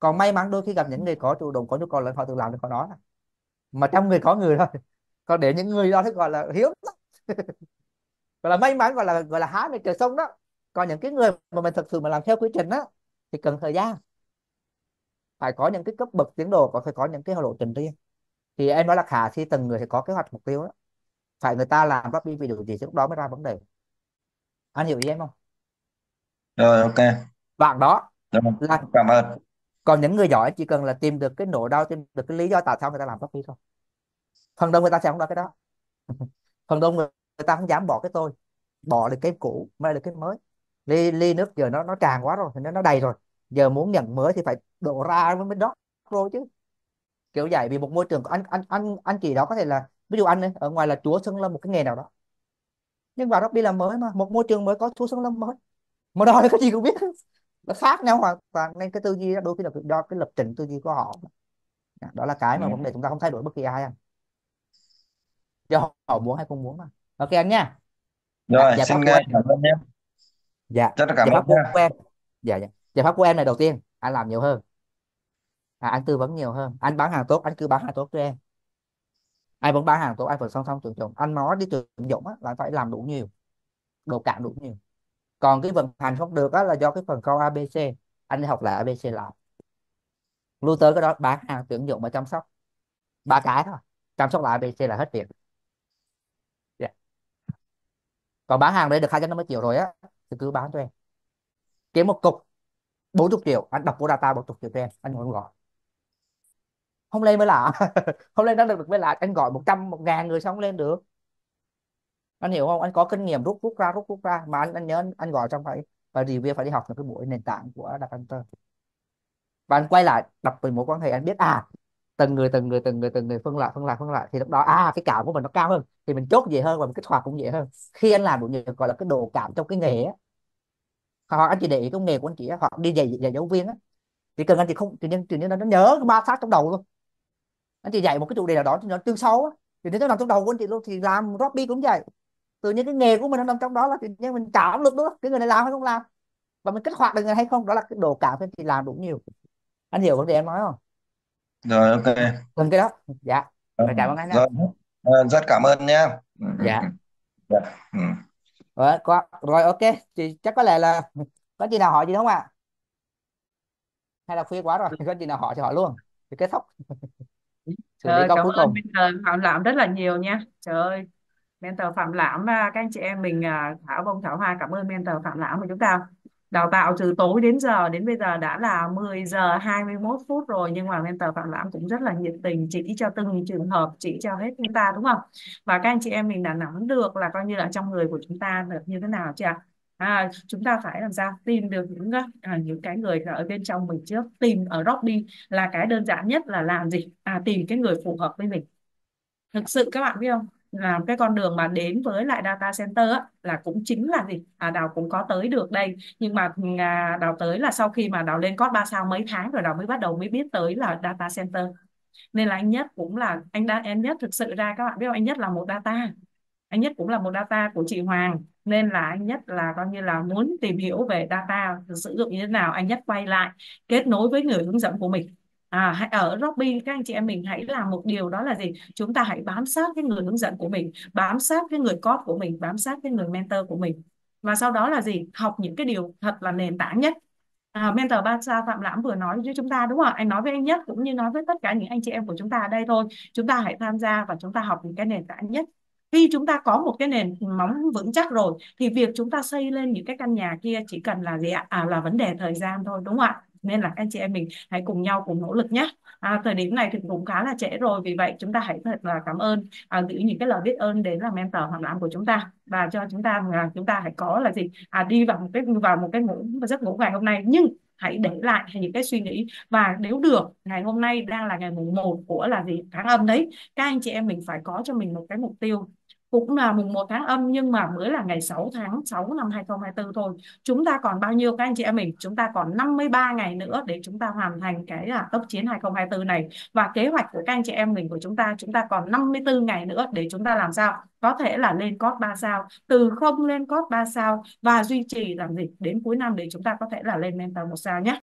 còn may mắn đôi khi gặp những người có chủ động có nhu cầu là họ tự làm được họ nói mà trong người có người thôi còn để những người đó thì gọi là hiếm lắm gọi là may mắn gọi là gọi là há miệng trời sông đó còn những cái người mà mình thực sự mà làm theo quy trình đó thì cần thời gian phải có những cái cấp bậc tiến độ có phải có những cái lộ trình riêng thì em nói là khả thi từng người thì có kế hoạch mục tiêu đó phải người ta làm rất đi vì điều gì trước đó mới ra vấn đề anh hiểu ý em không rồi ok bạn đó là cảm ơn còn những người giỏi chỉ cần là tìm được cái nỗi đau tìm được cái lý do tại sao người ta làm rất đi thôi phần đông người ta sẽ không ra cái đó phần đông người người ta không dám bỏ cái tôi bỏ được cái cũ mới được cái mới ly ly nước giờ nó nó tràn quá rồi thì nó nó đầy rồi giờ muốn nhận mới thì phải đổ ra mới mới đó rồi chứ kiểu vậy vì một môi trường anh anh anh anh chị đó có thể là ví dụ anh ấy, ở ngoài là chúa sơn lâm một cái nghề nào đó nhưng vào đó đi làm mới mà một môi trường mới có chúa sơn lâm mới mà đó là cái gì cũng biết nó khác nhau hoàn toàn nên cái tư duy đó đôi khi là do cái lập trình tư duy của họ đó là cái mà ừ. vấn đề chúng ta không thay đổi bất kỳ ai anh à. do họ muốn hay không muốn mà ok anh nha rồi dạ xin pháp cảm ờ, ơn nhé dạ rất là cảm giải ơn pháp của em dạ, dạ giải pháp của em này đầu tiên anh làm nhiều hơn à, anh tư vấn nhiều hơn anh bán hàng tốt anh cứ bán hàng tốt cho em anh vẫn bán hàng tốt anh vẫn song song trường trọng anh nói đi trường dụng á, là phải làm đủ nhiều đồ cạn đủ nhiều còn cái vận hành không được á, là do cái phần câu ABC anh đi học lại ABC lại lưu tới cái đó bán hàng tuyển dụng và chăm sóc ba cái thôi chăm sóc lại ABC là hết việc còn bán hàng đấy được 250 triệu rồi á thì cứ bán cho em kiếm một cục 40 triệu anh đọc vô data 40 triệu cho em anh ngồi gọi không lên mới lạ không lên nó được mới lạ anh gọi 100 một ngàn người sống lên được anh hiểu không anh có kinh nghiệm rút rút ra rút rút ra mà anh, anh nhớ anh, anh gọi trong phải và review phải đi học những cái buổi nền tảng của data center và anh quay lại đọc về mối quan hệ anh biết à từng người từng người từng người từng người phân loại phân loại phân loại thì lúc đó à cái cảm của mình nó cao hơn thì mình chốt dễ hơn và mình kích hoạt cũng dễ hơn khi anh làm được việc gọi là cái độ cảm trong cái nghề á hoặc anh chị để ý công nghề của anh chị á hoặc đi dạy dạy giáo viên á chỉ cần anh chị không tự nhiên tự nhiên nó nhớ cái ba thác trong đầu luôn anh chị dạy một cái chủ đề nào đó thì nó tương sâu á thì nếu nó nằm trong đầu của anh chị luôn thì làm Robby cũng vậy tự nhiên cái nghề của mình nó nằm trong đó là tự nhiên mình cảm được đó cái người này làm hay không làm và mình kích hoạt được người hay không đó là cái đồ cảm anh chị làm đủ nhiều anh hiểu vấn đề em nói không rồi ok. Cần cái đó. Dạ. Ờ, rồi cảm ơn anh ạ. Rồi. Ờ, rất cảm ơn nhé. Dạ. Dạ. Ừ. Rồi, có, rồi ok. thì chắc có lẽ là có chị nào hỏi gì không ạ? Hay là khuya quá rồi, có chị nào hỏi thì hỏi luôn. Thì kết thúc. Xử lý Trời, câu cảm cuối ơn cùng. mentor ờ, Phạm Lãm rất là nhiều nha. Trời ơi, mentor Phạm Lãm và các anh chị em mình Thảo Bông Thảo Hoa cảm ơn mentor Phạm Lãm của chúng ta đào tạo từ tối đến giờ đến bây giờ đã là 10 giờ 21 phút rồi nhưng mà mentor Phạm Lãm cũng rất là nhiệt tình chỉ cho từng trường hợp chỉ cho hết chúng ta đúng không và các anh chị em mình đã nắm được là coi như là trong người của chúng ta được như thế nào chưa à, chúng ta phải làm sao tìm được những à, những cái người ở bên trong mình trước tìm ở góc đi là cái đơn giản nhất là làm gì à tìm cái người phù hợp với mình thực sự các bạn biết không làm cái con đường mà đến với lại data center á, là cũng chính là gì à, đào cũng có tới được đây nhưng mà à, đào tới là sau khi mà đào lên code ba sao mấy tháng rồi đào mới bắt đầu mới biết tới là data center nên là anh nhất cũng là anh đã em nhất thực sự ra các bạn biết không? anh nhất là một data anh nhất cũng là một data của chị Hoàng nên là anh nhất là coi như là muốn tìm hiểu về data sử dụng như thế nào anh nhất quay lại kết nối với người hướng dẫn của mình À, hãy ở Robin các anh chị em mình hãy làm một điều đó là gì? Chúng ta hãy bám sát cái người hướng dẫn của mình, bám sát cái người coach của mình, bám sát cái người mentor của mình. Và sau đó là gì? Học những cái điều thật là nền tảng nhất. À, mentor ba Sa Phạm Lãm vừa nói với chúng ta đúng không? Anh nói với anh nhất cũng như nói với tất cả những anh chị em của chúng ta ở đây thôi. Chúng ta hãy tham gia và chúng ta học những cái nền tảng nhất khi chúng ta có một cái nền móng vững chắc rồi thì việc chúng ta xây lên những cái căn nhà kia chỉ cần là gì ạ à, là vấn đề thời gian thôi đúng không ạ nên là anh chị em mình hãy cùng nhau cùng nỗ lực nhé à, thời điểm này thì cũng khá là trễ rồi vì vậy chúng ta hãy thật là cảm ơn à, gửi những cái lời biết ơn đến là mentor hàng lãm của chúng ta và cho chúng ta là chúng ta hãy có là gì à, đi vào một cái vào một cái ngủ giấc ngủ ngày hôm nay nhưng hãy để lại những cái suy nghĩ và nếu được ngày hôm nay đang là ngày mùng 1 của là gì tháng âm đấy các anh chị em mình phải có cho mình một cái mục tiêu cũng là mùng 1 tháng âm nhưng mà mới là ngày 6 tháng 6 năm 2024 thôi chúng ta còn bao nhiêu các anh chị em mình chúng ta còn 53 ngày nữa để chúng ta hoàn thành cái là tốc chiến 2024 này và kế hoạch của các anh chị em mình của chúng ta chúng ta còn 54 ngày nữa để chúng ta làm sao có thể là lên cốt 3 sao từ không lên cốt 3 sao và duy trì làm gì đến cuối năm để chúng ta có thể là lên mentor một sao nhé